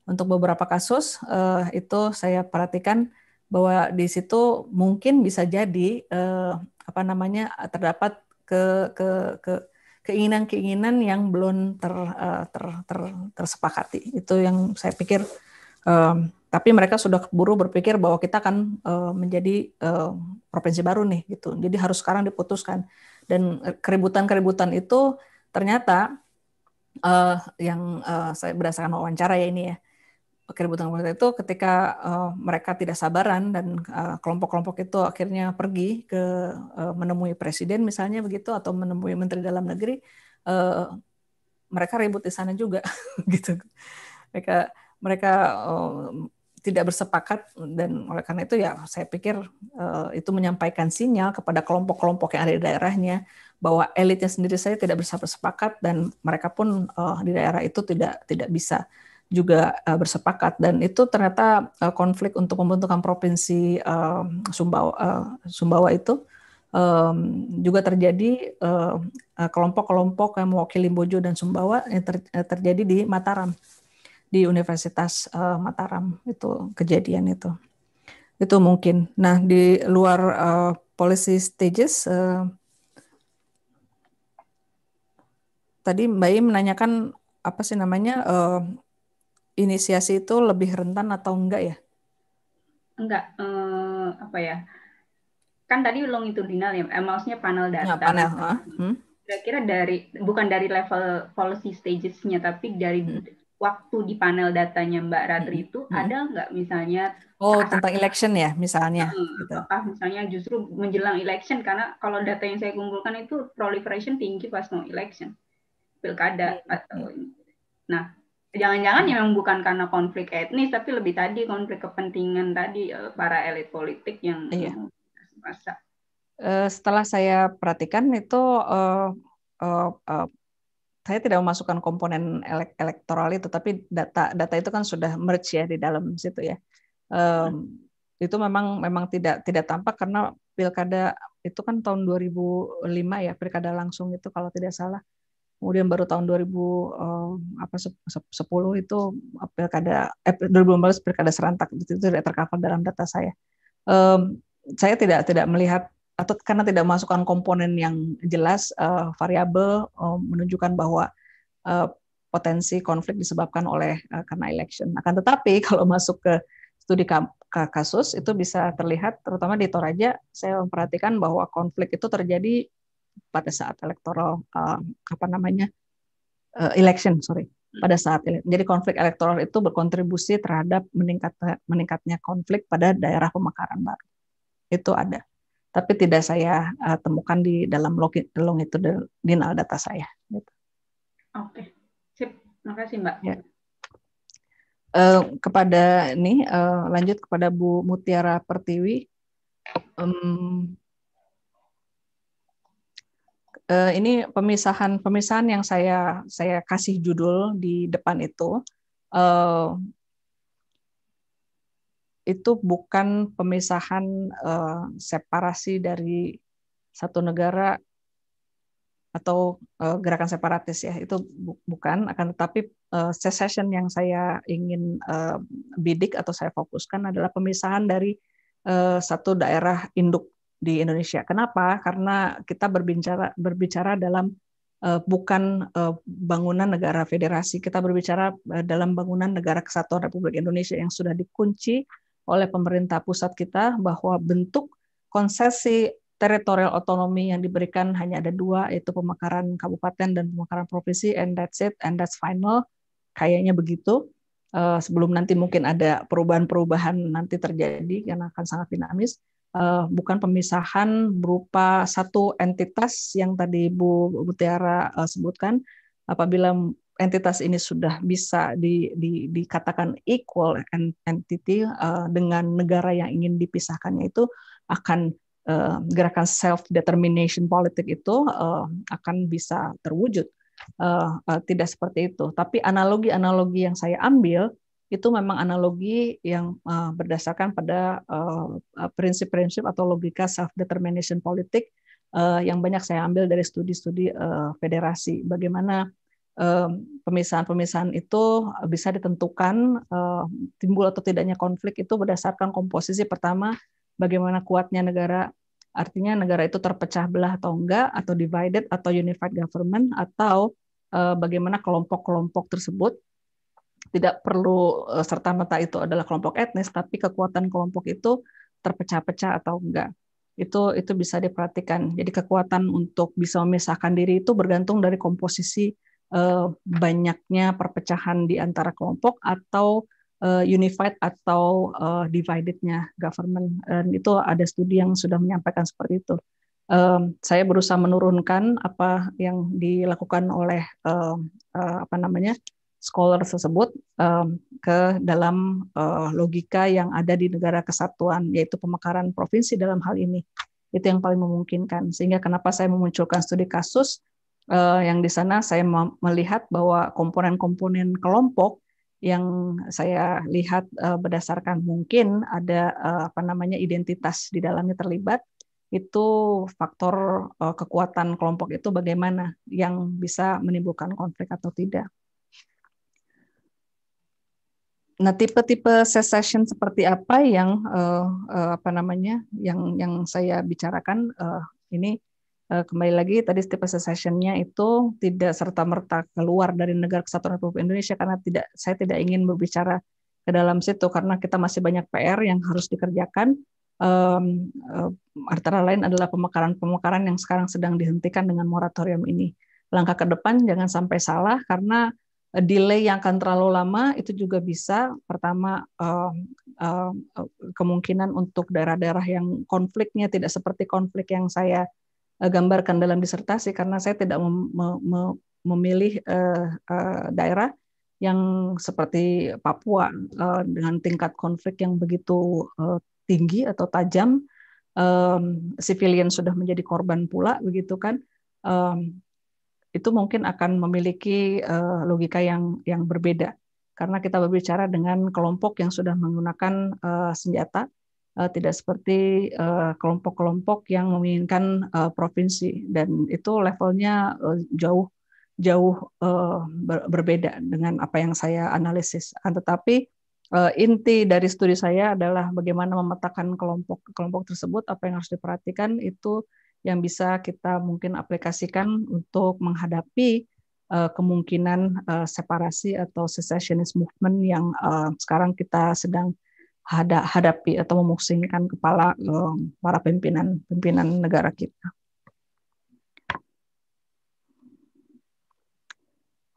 Untuk beberapa kasus uh, itu saya perhatikan bahwa di situ mungkin bisa jadi uh, apa namanya terdapat ke ke ke keinginan-keinginan yang belum ter, ter, ter, tersepakati. Itu yang saya pikir Um, tapi mereka sudah keburu berpikir bahwa kita akan uh, menjadi uh, provinsi baru nih gitu. Jadi harus sekarang diputuskan. Dan eh, keributan-keributan itu ternyata uh, yang uh, saya berdasarkan wawancara ya ini ya. Keributan-keributan itu ketika uh, mereka tidak sabaran dan kelompok-kelompok uh, itu akhirnya pergi ke uh, menemui presiden misalnya begitu atau menemui menteri dalam negeri uh, mereka ribut di sana juga gitu. Mereka mereka uh, tidak bersepakat dan oleh karena itu ya saya pikir uh, itu menyampaikan sinyal kepada kelompok-kelompok yang ada di daerahnya bahwa elitnya sendiri saya tidak bersepakat dan mereka pun uh, di daerah itu tidak tidak bisa juga uh, bersepakat dan itu ternyata uh, konflik untuk pembentukan provinsi uh, Sumbawa uh, Sumbawa itu um, juga terjadi kelompok kelompok-kelompok yang mewakili Bojo dan Sumbawa yang ter, terjadi di Mataram di Universitas uh, Mataram itu kejadian itu itu mungkin nah di luar uh, policy stages uh, tadi Mbak I menanyakan apa sih namanya uh, inisiasi itu lebih rentan atau enggak ya enggak uh, apa ya kan tadi longitudinal ya maksudnya panel data ya, panel. Ah, hmm. kira-kira dari bukan dari level policy stagesnya tapi dari hmm waktu di panel datanya Mbak Ratri itu hmm. ada nggak misalnya oh tentang election ya misalnya hmm, gitu. misalnya justru menjelang election karena kalau data yang saya kumpulkan itu proliferation tinggi pas mau election pilkada hmm. atau hmm. nah jangan-jangan memang bukan karena konflik etnis tapi lebih tadi konflik kepentingan tadi eh, para elit politik yang iya. merasa eh, setelah saya perhatikan itu uh, uh, uh, saya tidak memasukkan komponen elek elektoral itu, tapi data data itu kan sudah merge ya di dalam situ ya. Um, itu memang memang tidak tidak tampak karena pilkada itu kan tahun 2005 ya pilkada langsung itu kalau tidak salah. Kemudian baru tahun 2000 um, apa 10 itu pilkada eh, 2015 pilkada serentak itu, tidak tercover dalam data saya. Um, saya tidak tidak melihat atau karena tidak masukkan komponen yang jelas uh, variabel uh, menunjukkan bahwa uh, potensi konflik disebabkan oleh uh, karena election. Akan tetapi kalau masuk ke studi kasus itu bisa terlihat terutama di Toraja saya memperhatikan bahwa konflik itu terjadi pada saat elektoral uh, apa namanya uh, election sorry pada saat jadi konflik elektoral itu berkontribusi terhadap meningkat meningkatnya konflik pada daerah pemekaran baru itu ada tapi tidak saya uh, temukan di dalam itu longitudinal data saya. Gitu. Oke, sip. Makasih Mbak. Ya. Uh, kepada ini uh, lanjut kepada Bu Mutiara Pertiwi. Um, uh, ini pemisahan pemisahan yang saya saya kasih judul di depan itu uh, itu bukan pemisahan uh, separasi dari satu negara atau uh, gerakan separatis ya itu bu bukan akan tetapi uh, eh, secession yang saya ingin uh, bidik atau saya fokuskan adalah pemisahan dari uh, satu daerah induk di Indonesia. Kenapa? Karena kita berbicara berbicara dalam uh, bukan uh, bangunan negara federasi, kita berbicara dalam bangunan negara kesatuan Republik Indonesia yang sudah dikunci oleh pemerintah pusat kita bahwa bentuk konsesi teritorial otonomi yang diberikan hanya ada dua, yaitu pemekaran kabupaten dan pemekaran provinsi, and that's it, and that's final. Kayaknya begitu. Eh, sebelum nanti mungkin ada perubahan-perubahan nanti terjadi karena akan sangat dinamis. Eh, bukan pemisahan berupa satu entitas yang tadi Bu Mutiara uh, sebutkan. Apabila entitas ini sudah bisa di, di, dikatakan equal entity uh, dengan negara yang ingin dipisahkannya itu akan uh, gerakan self determination politik itu uh, akan bisa terwujud. Uh, uh, tidak seperti itu. Tapi analogi-analogi yang saya ambil itu memang analogi yang uh, berdasarkan pada prinsip-prinsip uh, atau logika self determination politik uh, yang banyak saya ambil dari studi-studi uh, federasi. Bagaimana pemisahan-pemisahan itu bisa ditentukan timbul atau tidaknya konflik itu berdasarkan komposisi pertama bagaimana kuatnya negara artinya negara itu terpecah belah atau enggak atau divided atau unified government atau eh, bagaimana kelompok-kelompok tersebut tidak perlu eh, serta merta itu adalah kelompok etnis tapi kekuatan kelompok itu terpecah-pecah atau enggak itu itu bisa diperhatikan jadi kekuatan untuk bisa memisahkan diri itu bergantung dari komposisi uh, banyaknya perpecahan di antara kelompok atau uh, unified atau uh, dividednya government. Dan itu ada studi yang sudah menyampaikan seperti itu. Um, saya berusaha menurunkan apa yang dilakukan oleh um, uh, apa namanya scholar tersebut um, ke dalam uh, logika yang ada di negara kesatuan, yaitu pemekaran provinsi dalam hal ini. Itu yang paling memungkinkan. Sehingga kenapa saya memunculkan studi kasus uh, yang di sana saya melihat bahwa komponen-komponen kelompok yang saya lihat uh, berdasarkan mungkin ada uh, apa namanya identitas di dalamnya terlibat itu faktor uh, kekuatan kelompok itu bagaimana yang bisa menimbulkan konflik atau tidak. Nah, tipe-tipe secession seperti apa yang uh, uh, apa namanya yang yang saya bicarakan uh, ini Eh, kembali lagi tadi tipe sessionnya itu tidak serta merta keluar dari negara kesatuan Republik Indonesia karena tidak saya tidak ingin berbicara ke dalam situ karena kita masih banyak PR yang harus dikerjakan um, uh, antara lain adalah pemekaran-pemekaran yang sekarang sedang dihentikan dengan moratorium ini langkah ke depan jangan sampai salah karena delay yang akan terlalu lama itu juga bisa pertama uh, uh, kemungkinan untuk daerah-daerah yang konfliknya tidak seperti konflik yang saya Eh, gambarkan dalam disertasi karena saya tidak mem mem memilih uh, uh, daerah yang seperti Papua uh, dengan tingkat konflik yang begitu uh, tinggi atau tajam, um, civilian sudah menjadi korban pula begitu kan, um, itu mungkin akan memiliki uh, logika yang yang berbeda karena kita berbicara dengan kelompok yang sudah menggunakan uh, senjata uh, tidak seperti eh, kelompok-kelompok uh, yang menginginkan uh, provinsi dan itu levelnya jauh jauh uh, ber berbeda dengan apa yang saya analisis. Ah, tetapi uh, inti dari studi saya adalah bagaimana memetakan kelompok-kelompok tersebut, apa yang harus diperhatikan itu yang bisa kita mungkin aplikasikan untuk menghadapi uh, kemungkinan uh, separasi atau secessionist movement yang uh, sekarang kita sedang hadapi atau memusingkan kepala eh, para pimpinan pimpinan negara kita.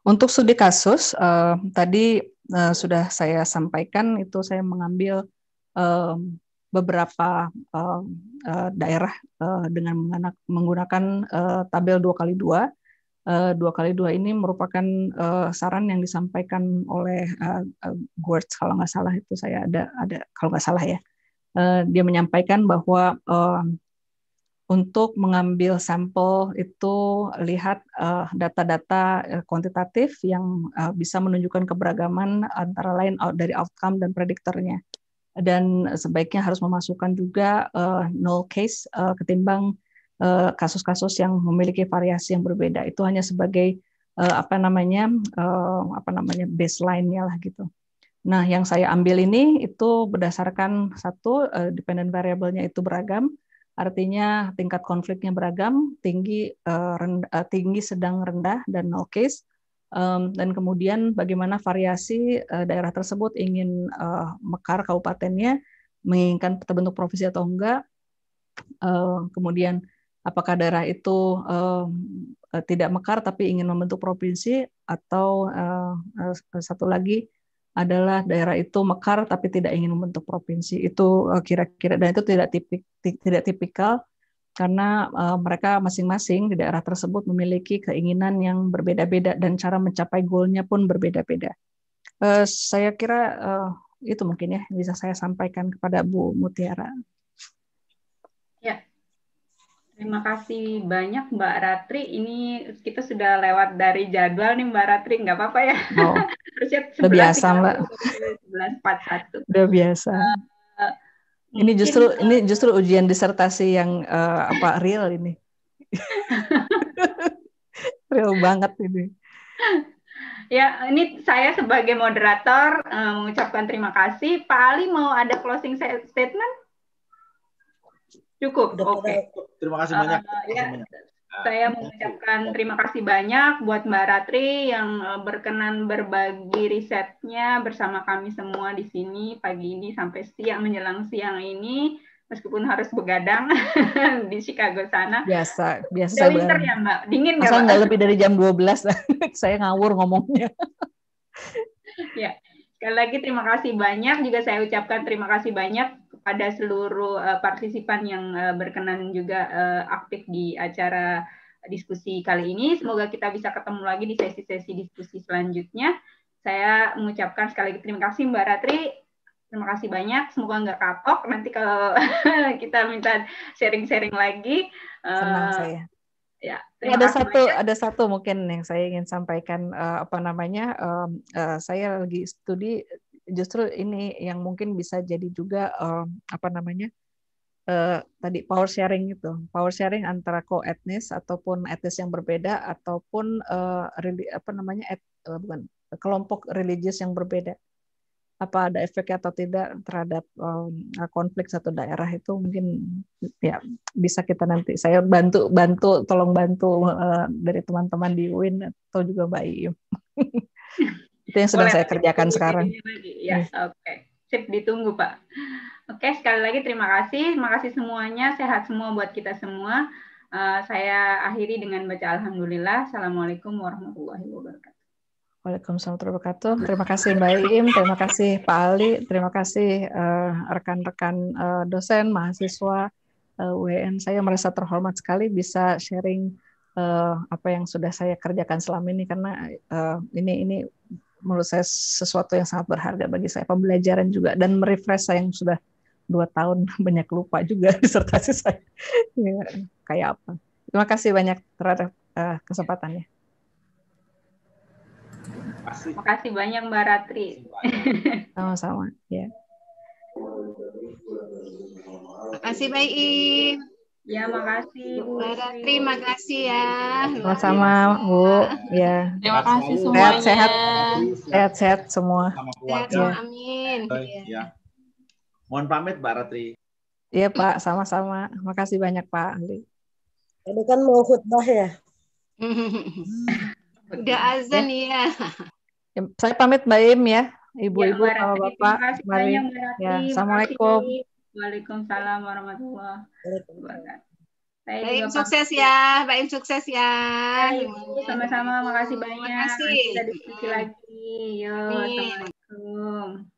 Untuk studi kasus uh, tadi uh, sudah saya sampaikan itu saya mengambil uh, beberapa daerah dengan menggunakan tabel dua kali dua Eh, dua kali dua ini merupakan uh, saran yang disampaikan oleh uh, eh, Gertz kalau nggak salah itu saya ada ada kalau nggak salah ya uh, dia menyampaikan bahwa uh, untuk mengambil sampel itu lihat uh, data-data kuantitatif yang uh, bisa menunjukkan keberagaman antara lain dari outcome dan prediktornya dan sebaiknya harus memasukkan juga uh, null case uh, ketimbang Eh, kasus-kasus yang memiliki variasi yang berbeda itu hanya sebagai eh, apa namanya eh, apa namanya baseline-nya lah gitu. Nah, yang saya ambil ini itu berdasarkan satu dependent variable-nya itu beragam, artinya tingkat konfliknya beragam, tinggi rendah, tinggi sedang rendah dan no case. dan kemudian bagaimana variasi daerah tersebut ingin mekar kabupatennya menginginkan terbentuk provinsi atau enggak. kemudian apakah daerah itu eh, eh, tidak mekar tapi ingin membentuk provinsi atau eh, satu lagi adalah daerah itu mekar tapi tidak ingin membentuk provinsi itu kira-kira dan itu tidak tipik tidak tipikal karena mereka masing-masing di daerah tersebut memiliki keinginan yang berbeda-beda dan cara mencapai goalnya pun berbeda-beda. Saya kira itu mungkin ya bisa saya sampaikan kepada Bu Mutiara. Terima kasih banyak Mbak Ratri. Ini kita sudah lewat dari jadwal nih Mbak Ratri, nggak apa-apa ya? Oh, udah biasa Mbak. satu. Udah biasa. Eh, ini justru uh, ini justru ujian disertasi yang uh, apa real ini. real banget ini. Ya, ini saya sebagai moderator uh, mengucapkan terima kasih. Pak Ali mau ada closing statement? Cukup. Oke. Okay. Terima kasih banyak. Uh, ya. Saya nah, mengucapkan terima kasih banyak buat Mbak Ratri yang eh, berkenan berbagi risetnya bersama kami semua di sini pagi ini sampai siang menjelang siang ini meskipun harus begadang di Chicago sana. Biasa, biasa. Udah winter ya Mbak, dingin nggak? Asal nggak lebih dari jam 12, saya ngawur ngomongnya. ya, sekali lagi terima kasih banyak. Juga saya ucapkan terima kasih banyak kepada seluruh uh, partisipan yang uh, berkenan juga uh, aktif di acara diskusi kali ini. Semoga kita bisa ketemu lagi di sesi-sesi diskusi selanjutnya. Saya mengucapkan sekali lagi terima kasih Mbak Ratri. Terima kasih banyak. Semoga nggak kapok. Nanti kalau kita minta sharing-sharing lagi. Senang saya. Ya, ada satu banyak. ada satu mungkin yang saya ingin sampaikan uh, apa namanya um, uh, saya lagi studi justru ini yang mungkin bisa jadi juga uh, apa namanya uh, tadi power sharing itu power sharing antara co etnis ataupun etnis yang berbeda ataupun uh, reli, apa namanya et, uh, bukan kelompok religius yang berbeda apa ada efeknya atau tidak terhadap um, konflik satu daerah itu mungkin ya bisa kita nanti saya bantu bantu tolong bantu uh, dari teman-teman di UIN atau juga Mbak Itu yang sedang Boleh, saya kerjakan sekarang. Ya, hmm. oke. Okay. Sip, ditunggu Pak. Oke, okay, sekali lagi terima kasih. Terima kasih semuanya. Sehat semua buat kita semua. Uh, saya akhiri dengan baca Alhamdulillah. Assalamualaikum warahmatullahi wabarakatuh. Waalaikumsalam warahmatullahi wabarakatuh. Terima kasih Mbak Iim, terima kasih Pak Ali, terima kasih eh, rekan-rekan uh, uh, dosen, mahasiswa uh, WN. Saya merasa terhormat sekali bisa sharing uh, apa yang sudah saya kerjakan selama ini karena uh, ini ini menurut saya sesuatu yang sangat berharga bagi saya pembelajaran juga dan merefresh saya yang sudah dua tahun banyak lupa juga disertasi saya ya, kayak apa terima kasih banyak terhadap uh, kesempatannya terima kasih banyak mbak Ratri sama-sama ya terima kasih baik Ya, makasih Bu. Terima kasih ya. Sama-sama Bu. Ya. Terima kasih semua. Sehat sehat. Sehat sehat semua. Sehat, ya. Amin. Ya. ya. Mohon pamit Mbak Ratri. Iya Pak, sama-sama. Makasih banyak Pak Andi. Ini kan mau khutbah ya. Udah azan ya. ya. Saya pamit Mbak Im ya. ya Ibu-ibu ya, Bapak. Terima kasih banyak Mbak Ratri. Ya. Assalamualaikum. Waalaikumsalam warahmatullahi wabarakatuh. Baik, ya, Baik sukses ya, baik sukses ya. Sama-sama, makasih banyak. Makasih. Kita diskusi lagi. Yo, Assalamualaikum.